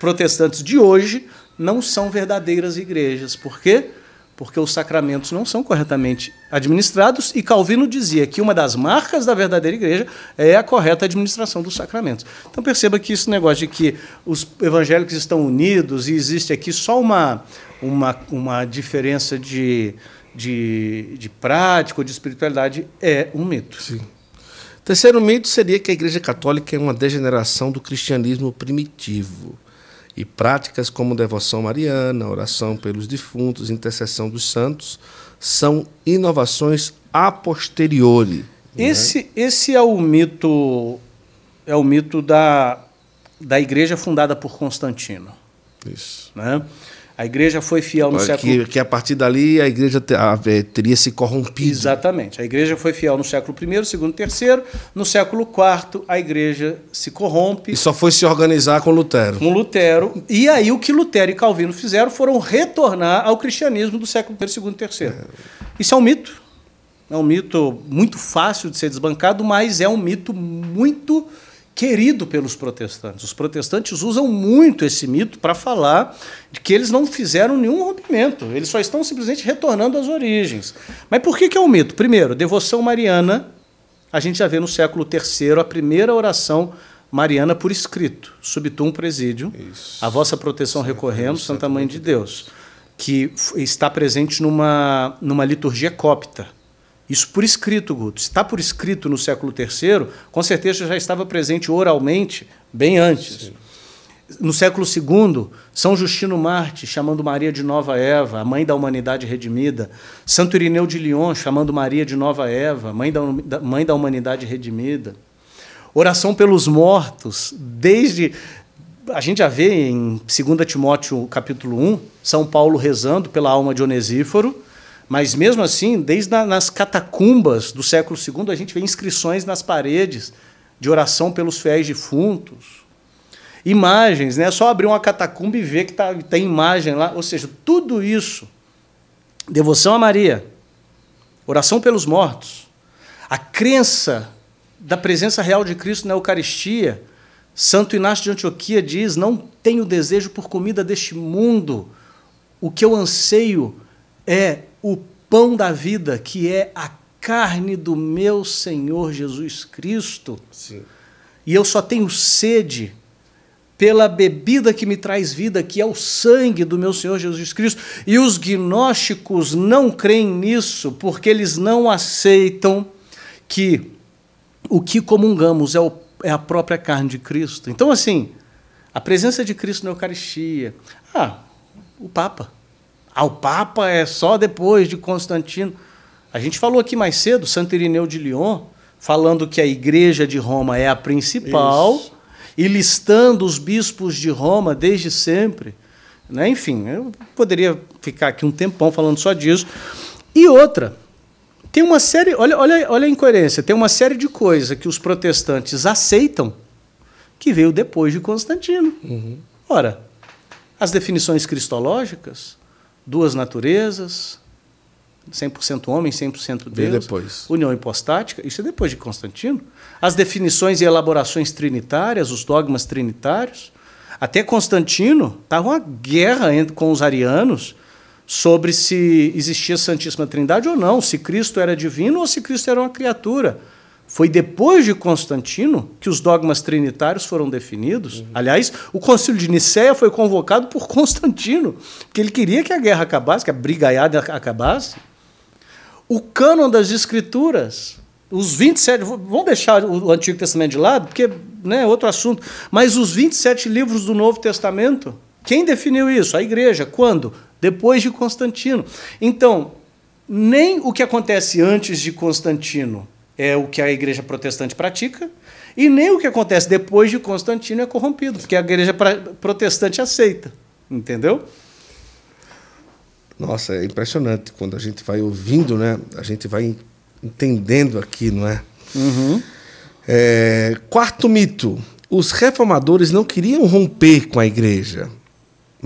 D: protestantes de hoje não são verdadeiras igrejas. Por quê? Porque porque os sacramentos não são corretamente administrados e Calvino dizia que uma das marcas da verdadeira igreja é a correta administração dos sacramentos. Então perceba que esse negócio de que os evangélicos estão unidos e existe aqui só uma, uma, uma diferença de, de,
A: de prática ou de espiritualidade é um mito. Sim. Terceiro mito seria que a Igreja Católica é uma degeneração do cristianismo primitivo e práticas como devoção mariana, oração pelos defuntos, intercessão dos santos, são inovações a posteriori. Né? Esse, né? esse é o mito
D: é o mito da, da igreja fundada por Constantino. Isso. Né? A igreja foi fiel no que, século...
A: Que a partir dali a igreja eh, teria se corrompido.
D: Exatamente. A igreja foi fiel no século I, segundo, terceiro. No século IV, a igreja se corrompe.
A: E só foi se organizar com Lutero. Com
D: Lutero. E aí o que Lutero e Calvino fizeram foram retornar ao cristianismo do século I, segundo, terceiro. É. Isso é um mito. É um mito muito fácil de ser desbancado, mas é um mito muito querido pelos protestantes. Os protestantes usam muito esse mito para falar de que eles não fizeram nenhum rompimento, eles só estão simplesmente retornando às origens. Mas por que, que é um mito? Primeiro, devoção mariana, a gente já vê no século III a primeira oração mariana por escrito, subtum presídio, Isso. a vossa proteção recorrendo recorremos, Santa Mãe de Deus, que está presente numa, numa liturgia copta. Isso por escrito, Guto. Se está por escrito no século III, com certeza já estava presente oralmente bem antes. Sim. No século II, São Justino Marte chamando Maria de Nova Eva, a mãe da humanidade redimida. Santo Irineu de Lyon chamando Maria de Nova Eva, mãe da, mãe da humanidade redimida. Oração pelos mortos, desde a gente já vê em 2 Timóteo capítulo 1, São Paulo rezando pela alma de Onesíforo, mas mesmo assim, desde nas catacumbas do século II, a gente vê inscrições nas paredes de oração pelos fiéis defuntos. Imagens, né? É só abrir uma catacumba e ver que tá, tem imagem lá. Ou seja, tudo isso. Devoção a Maria, oração pelos mortos, a crença da presença real de Cristo na Eucaristia. Santo Inácio de Antioquia diz: Não tenho desejo por comida deste mundo. O que eu anseio é o pão da vida, que é a carne do meu Senhor Jesus Cristo. Sim. E eu só tenho sede pela bebida que me traz vida, que é o sangue do meu Senhor Jesus Cristo. E os gnósticos não creem nisso, porque eles não aceitam que o que comungamos é, o, é a própria carne de Cristo. Então, assim, a presença de Cristo na Eucaristia. Ah, o Papa. Ah, o Papa é só depois de Constantino. A gente falou aqui mais cedo, Santo Irineu de Lyon, falando que a Igreja de Roma é a principal Isso. e listando os bispos de Roma desde sempre. Né? Enfim, eu poderia ficar aqui um tempão falando só disso. E outra, tem uma série, olha, olha, olha a incoerência, tem uma série de coisas que os protestantes aceitam que veio depois de Constantino. Uhum. Ora, as definições cristológicas duas naturezas, 100% homem, 100% Deus. depois. União hipostática, isso é depois de Constantino. As definições e elaborações trinitárias, os dogmas trinitários. Até Constantino estava uma guerra com os arianos sobre se existia a Santíssima Trindade ou não, se Cristo era divino ou se Cristo era uma criatura. Foi depois de Constantino que os dogmas trinitários foram definidos. Uhum. Aliás, o concílio de Nicéia foi convocado por Constantino, porque ele queria que a guerra acabasse, que a brigaiada acabasse. O cânon das escrituras, os 27, vamos deixar o Antigo Testamento de lado, porque né, é outro assunto, mas os 27 livros do Novo Testamento, quem definiu isso? A igreja. Quando? Depois de Constantino. Então, nem o que acontece antes de Constantino é o que a igreja protestante pratica, e nem o que acontece depois de Constantino é corrompido, porque a igreja protestante aceita.
A: Entendeu? Nossa, é impressionante quando a gente vai ouvindo, né? A gente vai entendendo aqui, não é? Uhum. é quarto mito: os reformadores não queriam romper com a igreja.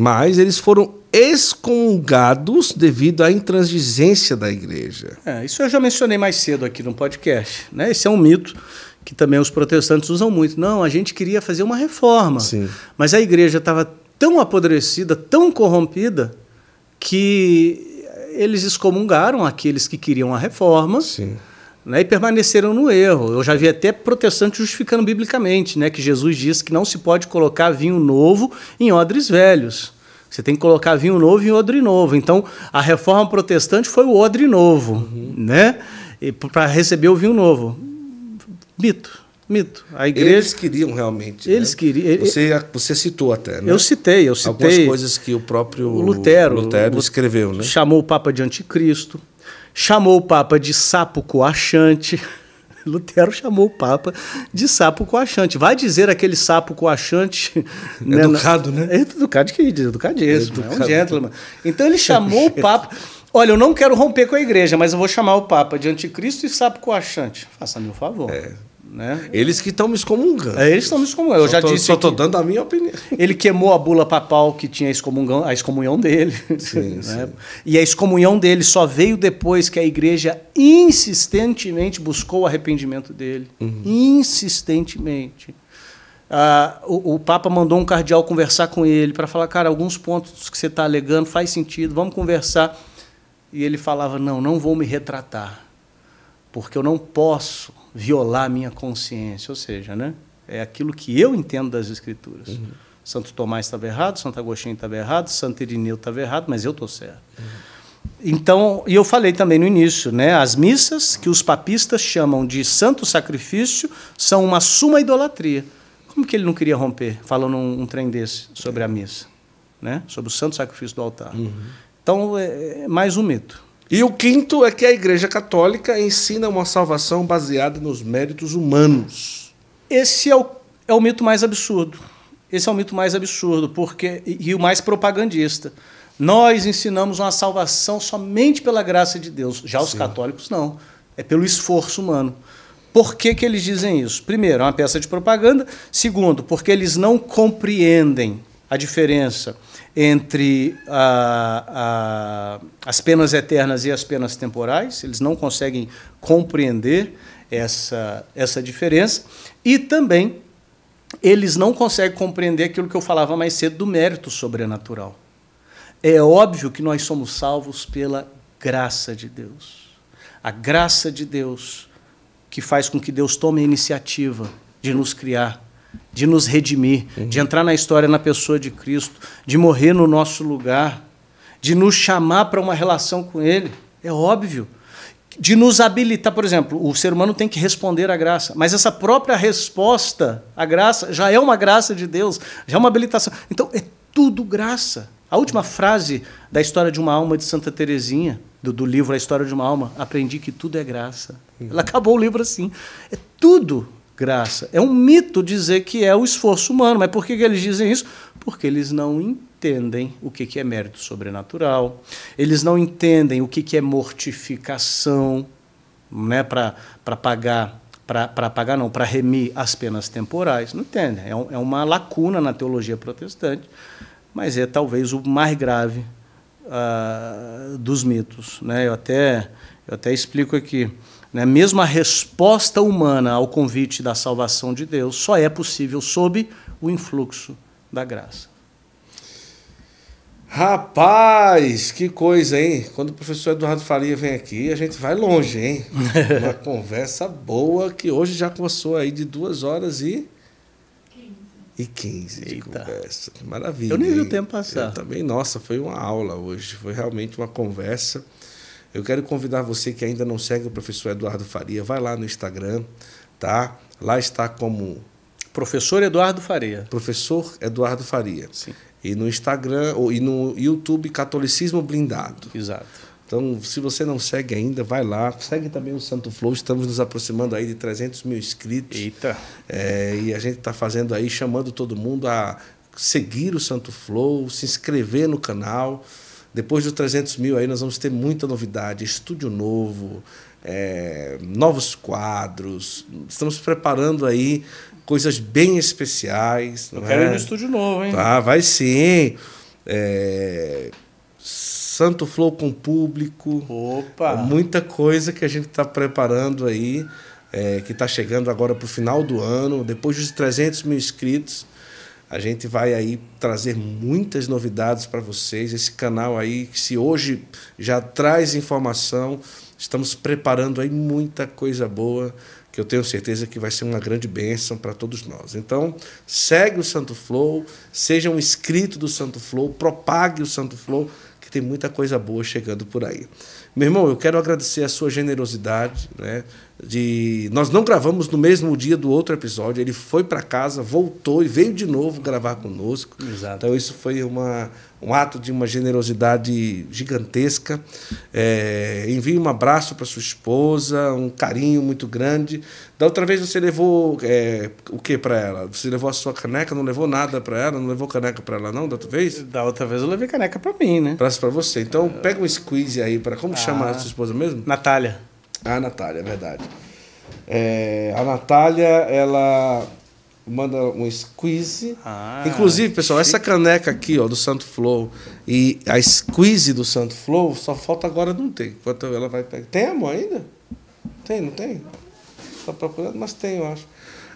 A: Mas eles foram excomungados devido à intransigência da igreja. É, isso eu já mencionei mais cedo aqui no podcast. Né? Esse é um mito que também os protestantes
D: usam muito. Não, a gente queria fazer uma reforma, Sim. mas a igreja estava tão apodrecida, tão corrompida, que eles excomungaram aqueles que queriam a reforma. Sim né, e permaneceram no erro. Eu já vi até protestantes justificando biblicamente né, que Jesus disse que não se pode colocar vinho novo em odres velhos. Você tem que colocar vinho novo em odre novo. Então, a reforma protestante foi o odre novo, uhum. né? Para receber o vinho novo. Mito, mito. A igreja... Eles
A: queriam realmente. Né? Eles né? queriam. Você, você citou até, né? Eu citei, eu citei. Algumas coisas que o próprio Lutero, Lutero escreveu, né?
D: Chamou o Papa de anticristo chamou o Papa de sapo coachante. Lutero chamou o Papa de sapo coachante. Vai dizer aquele sapo coachante. É né, educado, na... né? É educado que educadíssimo, educado. Né? é um gentleman. Então ele chamou o Papa. Olha, eu não quero romper com a igreja, mas eu vou chamar o Papa de anticristo e sapo coachante. Faça-me favor. É.
A: Né? Eles que estão me excomungando. É, eles
D: estão me excomungando. Eu já tô, disse. Só estou dando a minha opinião. Ele queimou a bula papal que tinha a a excomunhão dele. Sim, né? sim. E a excomunhão dele só veio depois que a igreja insistentemente buscou o arrependimento dele. Uhum. Insistentemente. Ah, o, o, Papa mandou um cardeal conversar com ele para falar, cara, alguns pontos que você está alegando faz sentido, vamos conversar. E ele falava, não, não vou me retratar, porque eu não posso violar minha consciência, ou seja, né? é aquilo que eu entendo das escrituras. Uhum. Santo Tomás estava errado, Santo Agostinho estava errado, Santo Irineu estava errado, mas eu estou certo. Uhum. Então, e eu falei também no início, né? As missas que os papistas chamam de santo sacrifício são uma suma idolatria. Como que ele não queria romper, falando um, um trem desse sobre a missa, né?
A: Sobre o santo sacrifício do altar. Uhum. Então, é, é mais um mito. E o quinto é que a Igreja Católica ensina uma salvação baseada nos méritos humanos.
D: Esse é o, é o mito mais absurdo. Esse é o mito mais absurdo porque e, o mais propagandista. Nós ensinamos uma salvação somente pela graça de Deus. Já os Sim. católicos não. É pelo esforço humano. Por que, que eles dizem isso? Primeiro, é uma peça de propaganda. Segundo, porque eles não compreendem a diferença entre a, a, as penas eternas e as penas temporais, eles não conseguem compreender essa, essa diferença, e também eles não conseguem compreender aquilo que eu falava mais cedo do mérito sobrenatural. É óbvio que nós somos salvos pela graça de Deus. A graça de Deus que faz com que Deus tome a iniciativa de nos criar de nos redimir, uhum. de entrar na história na pessoa de Cristo, de morrer no nosso lugar, de nos chamar para uma relação com Ele. É óbvio. De nos habilitar, por exemplo, o ser humano tem que responder à graça, mas essa própria resposta à graça já é uma graça de Deus, já é uma habilitação. Então é tudo graça. A última frase da história de uma alma de Santa Teresinha, do, do livro A História de uma Alma, aprendi que tudo é graça. Ela uhum. acabou o livro assim. É tudo graça. É um mito dizer que é o esforço humano, mas por que, que eles dizem isso? Porque eles não entendem o que, que é mérito sobrenatural, eles não entendem o que, que é mortificação né, para pagar para pagar, não, para remir as penas temporais. Não entende? É, um, é, uma lacuna na teologia protestante, mas é talvez o mais grave uh, dos mitos. Né? Eu, até, eu até explico aqui. Né? Mesmo a resposta humana ao convite da salvação de Deus
A: só é possível sob o influxo da graça. Rapaz, que coisa, hein? Quando o professor Eduardo Faria vem aqui, a gente vai longe, hein? Uma conversa boa que hoje já começou aí de duas horas e. 15. E 15 de conversa. Que maravilha. Eu nem vi o tempo passar. Eu também, nossa, foi uma aula hoje. Foi realmente uma conversa. Eu quero convidar você que ainda não segue o professor Eduardo Faria, vai lá no Instagram, tá? Lá está como Professor Eduardo Faria. Professor Eduardo Faria. Sim. E no Instagram ou, e no YouTube Catolicismo Blindado. Exato. Então, se você não segue ainda, vai lá. Segue também o Santo Flow. Estamos nos aproximando aí de 300 mil inscritos. Eita! É, e a gente está fazendo aí, chamando todo mundo a seguir o Santo Flow, se inscrever no canal. Depois dos 300 mil, aí nós vamos ter muita novidade, estúdio novo, é, novos quadros. Estamos preparando aí coisas bem especiais. Eu quero é? ir no estúdio novo, hein? Ah, vai sim. É... Santo Flow com público. Opa! É muita coisa que a gente está preparando aí, é, que está chegando agora para o final do ano, depois dos 300 mil inscritos. A gente vai aí trazer muitas novidades para vocês. Esse canal aí, se hoje já traz informação, estamos preparando aí muita coisa boa, que eu tenho certeza que vai ser uma grande bênção para todos nós. Então, segue o Santo Flow, seja um inscrito do Santo Flow, propague o Santo Flow, que tem muita coisa boa chegando por aí. Meu irmão, eu quero agradecer a sua generosidade, né? De nós não gravamos no mesmo dia do outro episódio, ele foi para casa, voltou e veio de novo gravar conosco. Exato. Então isso foi uma um ato de uma generosidade gigantesca. É, envie um abraço para sua esposa, um carinho muito grande. Da outra vez você levou é, o que para ela? Você levou a sua caneca, não levou nada para ela? Não levou caneca para ela não da outra vez? Da outra vez eu levei caneca para mim, né? Para você. Então pega um squeeze aí para como ah, chama a sua esposa mesmo? Natália. Ah, Natália, é verdade. É, a Natália, ela manda um squeeze. Ah, Inclusive, pessoal, chique. essa caneca aqui, ó, do Santo Flow e a squeeze do Santo Flow, só falta agora não tem. Enquanto ela vai pegar. Tem amor ainda? Tem, não tem? Tá procurando, mas tem, eu acho.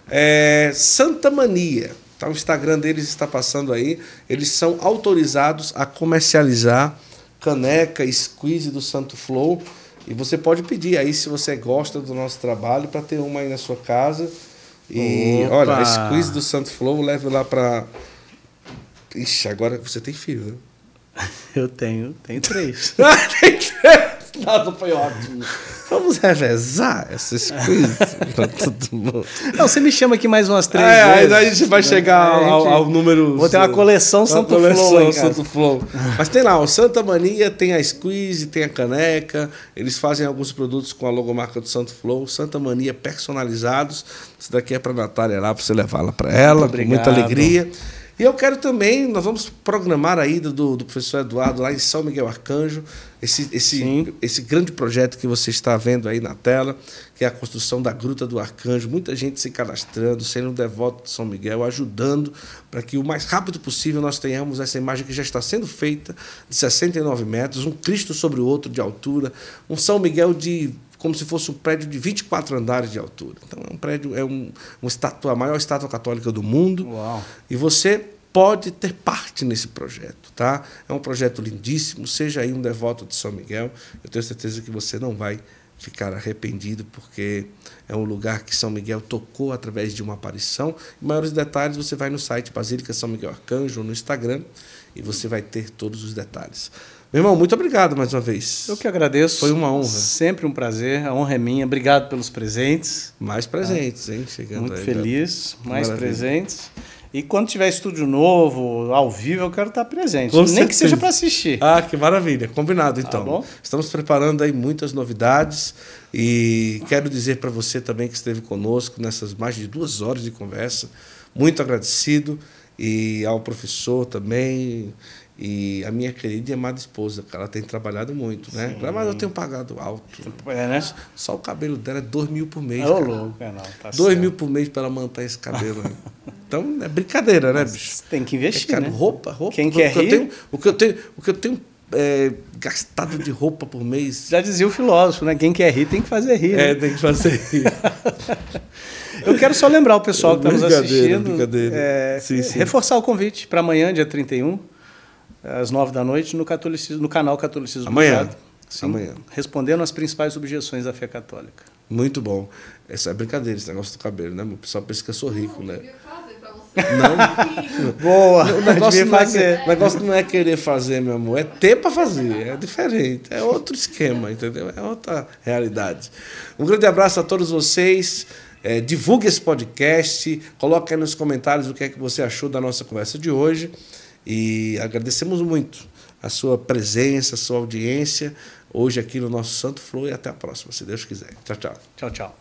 A: É, Santa Mania. Tá, o Instagram deles está passando aí. Eles são autorizados a comercializar caneca, squeeze do Santo Flow. E você pode pedir aí se você gosta do nosso trabalho para ter uma aí na sua casa e Opa. olha, esse quiz do Santo Flow leve lá pra. Ixi, agora você tem filho, né? Eu tenho, tenho três. tem três. Nada foi ótimo. Vamos revezar essas coisas pra todo mundo. Não,
D: você me chama aqui mais umas três é, vezes. Aí a gente vai né? chegar ao, ao, número... Vou ter uma coleção Santo Flow. Santo Flow.
A: Mas tem lá, o Santa Mania, tem a Squeeze, tem a Caneca. Eles fazem alguns produtos com a logomarca do Santo Flow. Santa Mania personalizados. Isso daqui é pra Natália lá, pra você levar la pra ela. Muito com muita alegria. E eu quero também, nós vamos programar a ida do, do professor Eduardo lá em São Miguel Arcanjo, esse, esse, esse grande projeto que você está vendo aí na tela, que é a construção da Gruta do Arcanjo. Muita gente se cadastrando, sendo um devoto de São Miguel, ajudando para que o mais rápido possível nós tenhamos essa imagem que já está sendo feita, de 69 metros, um Cristo sobre o outro de altura, um São Miguel de como se fosse um prédio de 24 andares de altura. Então é um prédio, é um, uma estátua, a maior estátua católica do mundo. Uau. E você pode ter parte nesse projeto, tá? É um projeto lindíssimo, seja aí um devoto de São Miguel. Eu tenho certeza que você não vai ficar arrependido, porque é um lugar que São Miguel tocou através de uma aparição. E maiores detalhes você vai no site Basílica São Miguel Arcanjo, no Instagram, e você vai ter todos os detalhes. Meu irmão, muito obrigado mais uma vez. Eu que agradeço. Foi uma honra. Sempre um
D: prazer, a honra é minha. Obrigado pelos presentes. Mais tá? presentes, hein? Chegando muito aí, tá? feliz, tá? mais Maravilha. presentes. E quando tiver estúdio novo, ao vivo, eu quero estar presente. Com Nem certeza. que seja
A: para assistir. Ah, que maravilha. Combinado, tá então. Tá bom? Estamos preparando aí muitas novidades. E quero dizer para você também que esteve conosco nessas mais de duas horas de conversa. Muito agradecido. E ao professor também e a minha querida e amada esposa, ela tem trabalhado muito, né? Sim. né? Mas eu tenho pagado alto. É, né? Só o cabelo dela é dois mil por mês. É cara. louco, é, não. Tá dois certo. mil por mês para ela manter esse cabelo. Né? então, é brincadeira, né, bicho? Tem que investir, é, cara, né? Roupa, roupa. Quem o quer que rir? Eu tenho, o que eu tenho, o que eu tenho é, gastado de roupa por mês. Já dizia o filósofo, né? Quem quer
D: rir tem que fazer rir. Né? É, tem que fazer rir. Eu quero só lembrar o pessoal que está nos assistindo. Brincadeira. É, sim, sim. Reforçar o convite para amanhã, dia 31 às nove da noite no, catolicismo, no canal Catolicismo Amanhã. Cruzado, sim, Amanhã. Respondendo às principais objeções da fé católica.
A: Muito bom. Essa é brincadeira, esse negócio do cabelo, né? O pessoal pensa que eu sou rico, né? Não. Boa. O negócio, não é fazer. É, o negócio não é querer fazer, meu amor. É ter para fazer. É diferente. É outro esquema, entendeu? É outra realidade. Um grande abraço a todos vocês. É, divulgue esse podcast. Coloque aí nos comentários o que é que você achou da nossa conversa de hoje. E agradecemos muito a sua presença, a sua audiência hoje aqui no nosso Santo Flor e até a próxima, se Deus quiser. Tchau, tchau. Tchau, tchau.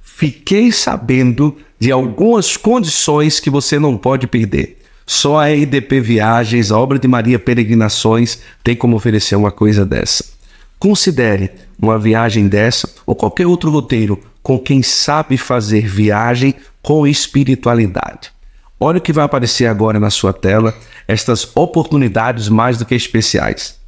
A: Fiquei sabendo de algumas condições que você não pode perder. Só a IDP Viagens, a obra de Maria Peregrinações, tem como oferecer uma coisa dessa. Considere uma viagem dessa ou qualquer outro roteiro com quem sabe fazer viagem com espiritualidade. Olha o que vai aparecer agora na sua tela, estas oportunidades mais do que especiais.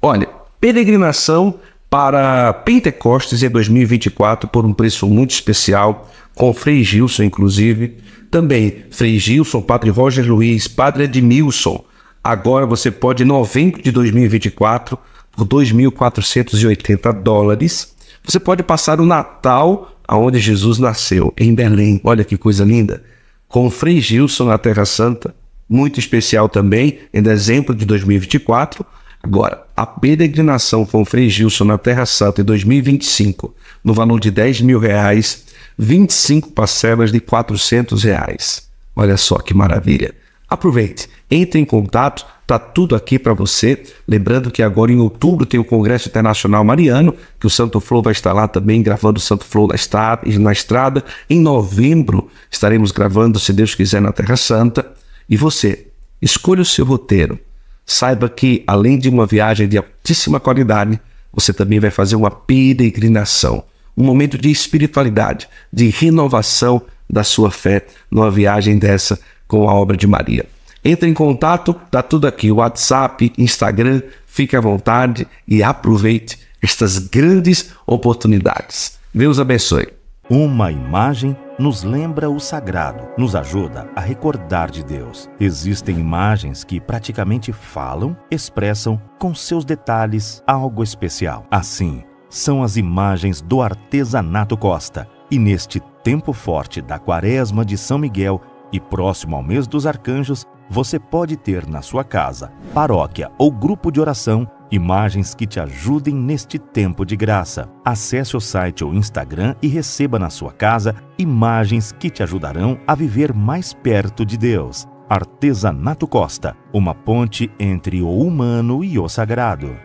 A: Olha, peregrinação para Pentecostes em 2024 por um preço muito especial, com Frei Gilson, inclusive. Também Frei Gilson, Padre Roger Luiz, Padre Edmilson. Agora você pode, em novembro de 2024, por 2.480 dólares, você pode passar o Natal aonde Jesus nasceu, em Belém. Olha que coisa linda! com o Frei Gilson na Terra Santa, muito especial também, em dezembro de 2024. Agora, a peregrinação com o Frei Gilson na Terra Santa em 2025, no valor de 10 mil reais, 25 parcelas de 400 reais. Olha só que maravilha. Aproveite, entre em contato, está tudo aqui para você. Lembrando que agora em outubro tem o Congresso Internacional Mariano, que o Santo Flow vai estar lá também gravando o Santo Flow na estrada, na estrada. Em novembro estaremos gravando, se Deus quiser, na Terra Santa. E você, escolha o seu roteiro. Saiba que, além de uma viagem de altíssima qualidade, você também vai fazer uma peregrinação, um momento de espiritualidade, de renovação da sua fé numa viagem dessa com a obra de Maria. Entre em contato, tá tudo aqui, WhatsApp,
B: Instagram, fique à vontade e aproveite estas grandes oportunidades. Deus abençoe. Uma imagem nos lembra o sagrado, nos ajuda a recordar de Deus. Existem imagens que praticamente falam, expressam com seus detalhes algo especial. Assim, são as imagens do artesanato Costa. E neste tempo forte da Quaresma de São Miguel, e próximo ao mês dos arcanjos, você pode ter na sua casa, paróquia ou grupo de oração imagens que te ajudem neste tempo de graça. Acesse o site ou Instagram e receba na sua casa imagens que te ajudarão a viver mais perto de Deus. Artesanato Costa, uma ponte entre o humano e o sagrado.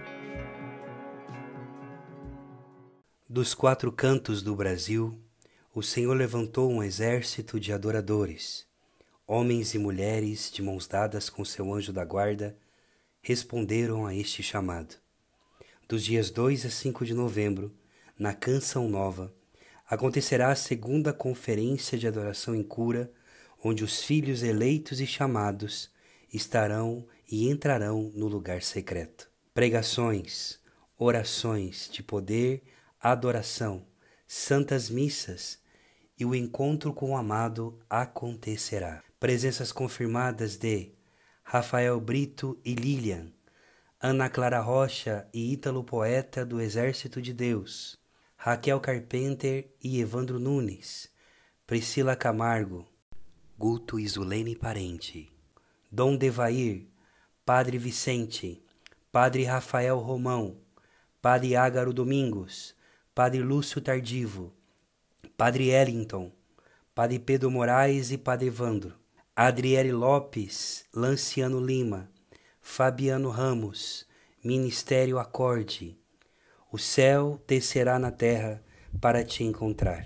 C: Dos quatro cantos do Brasil, o Senhor levantou um exército de adoradores homens e mulheres de mãos dadas com seu anjo da guarda, responderam a este chamado. Dos dias 2 a 5 de novembro, na Canção Nova, acontecerá a segunda conferência de adoração em cura, onde os filhos eleitos e chamados estarão e entrarão no lugar secreto. Pregações, orações de poder, adoração, santas missas e o encontro com o amado acontecerá. Presenças confirmadas de Rafael Brito e Lilian, Ana Clara Rocha e Ítalo Poeta do Exército de Deus, Raquel Carpenter e Evandro Nunes, Priscila Camargo, Guto e Zulene Parente, Dom Devair, Padre Vicente, Padre Rafael Romão, Padre Ágaro Domingos, Padre Lúcio Tardivo, Padre Ellington, Padre Pedro Moraes e Padre Evandro. Adriele Lopes, Lanciano Lima, Fabiano Ramos, Ministério Acorde. O céu descerá na terra para te encontrar.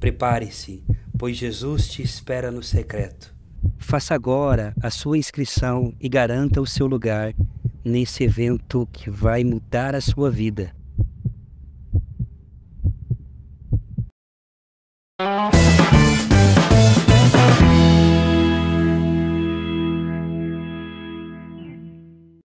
C: Prepare-se, pois Jesus te espera no secreto. Faça agora a sua inscrição e garanta o seu lugar nesse evento que vai mudar a sua vida.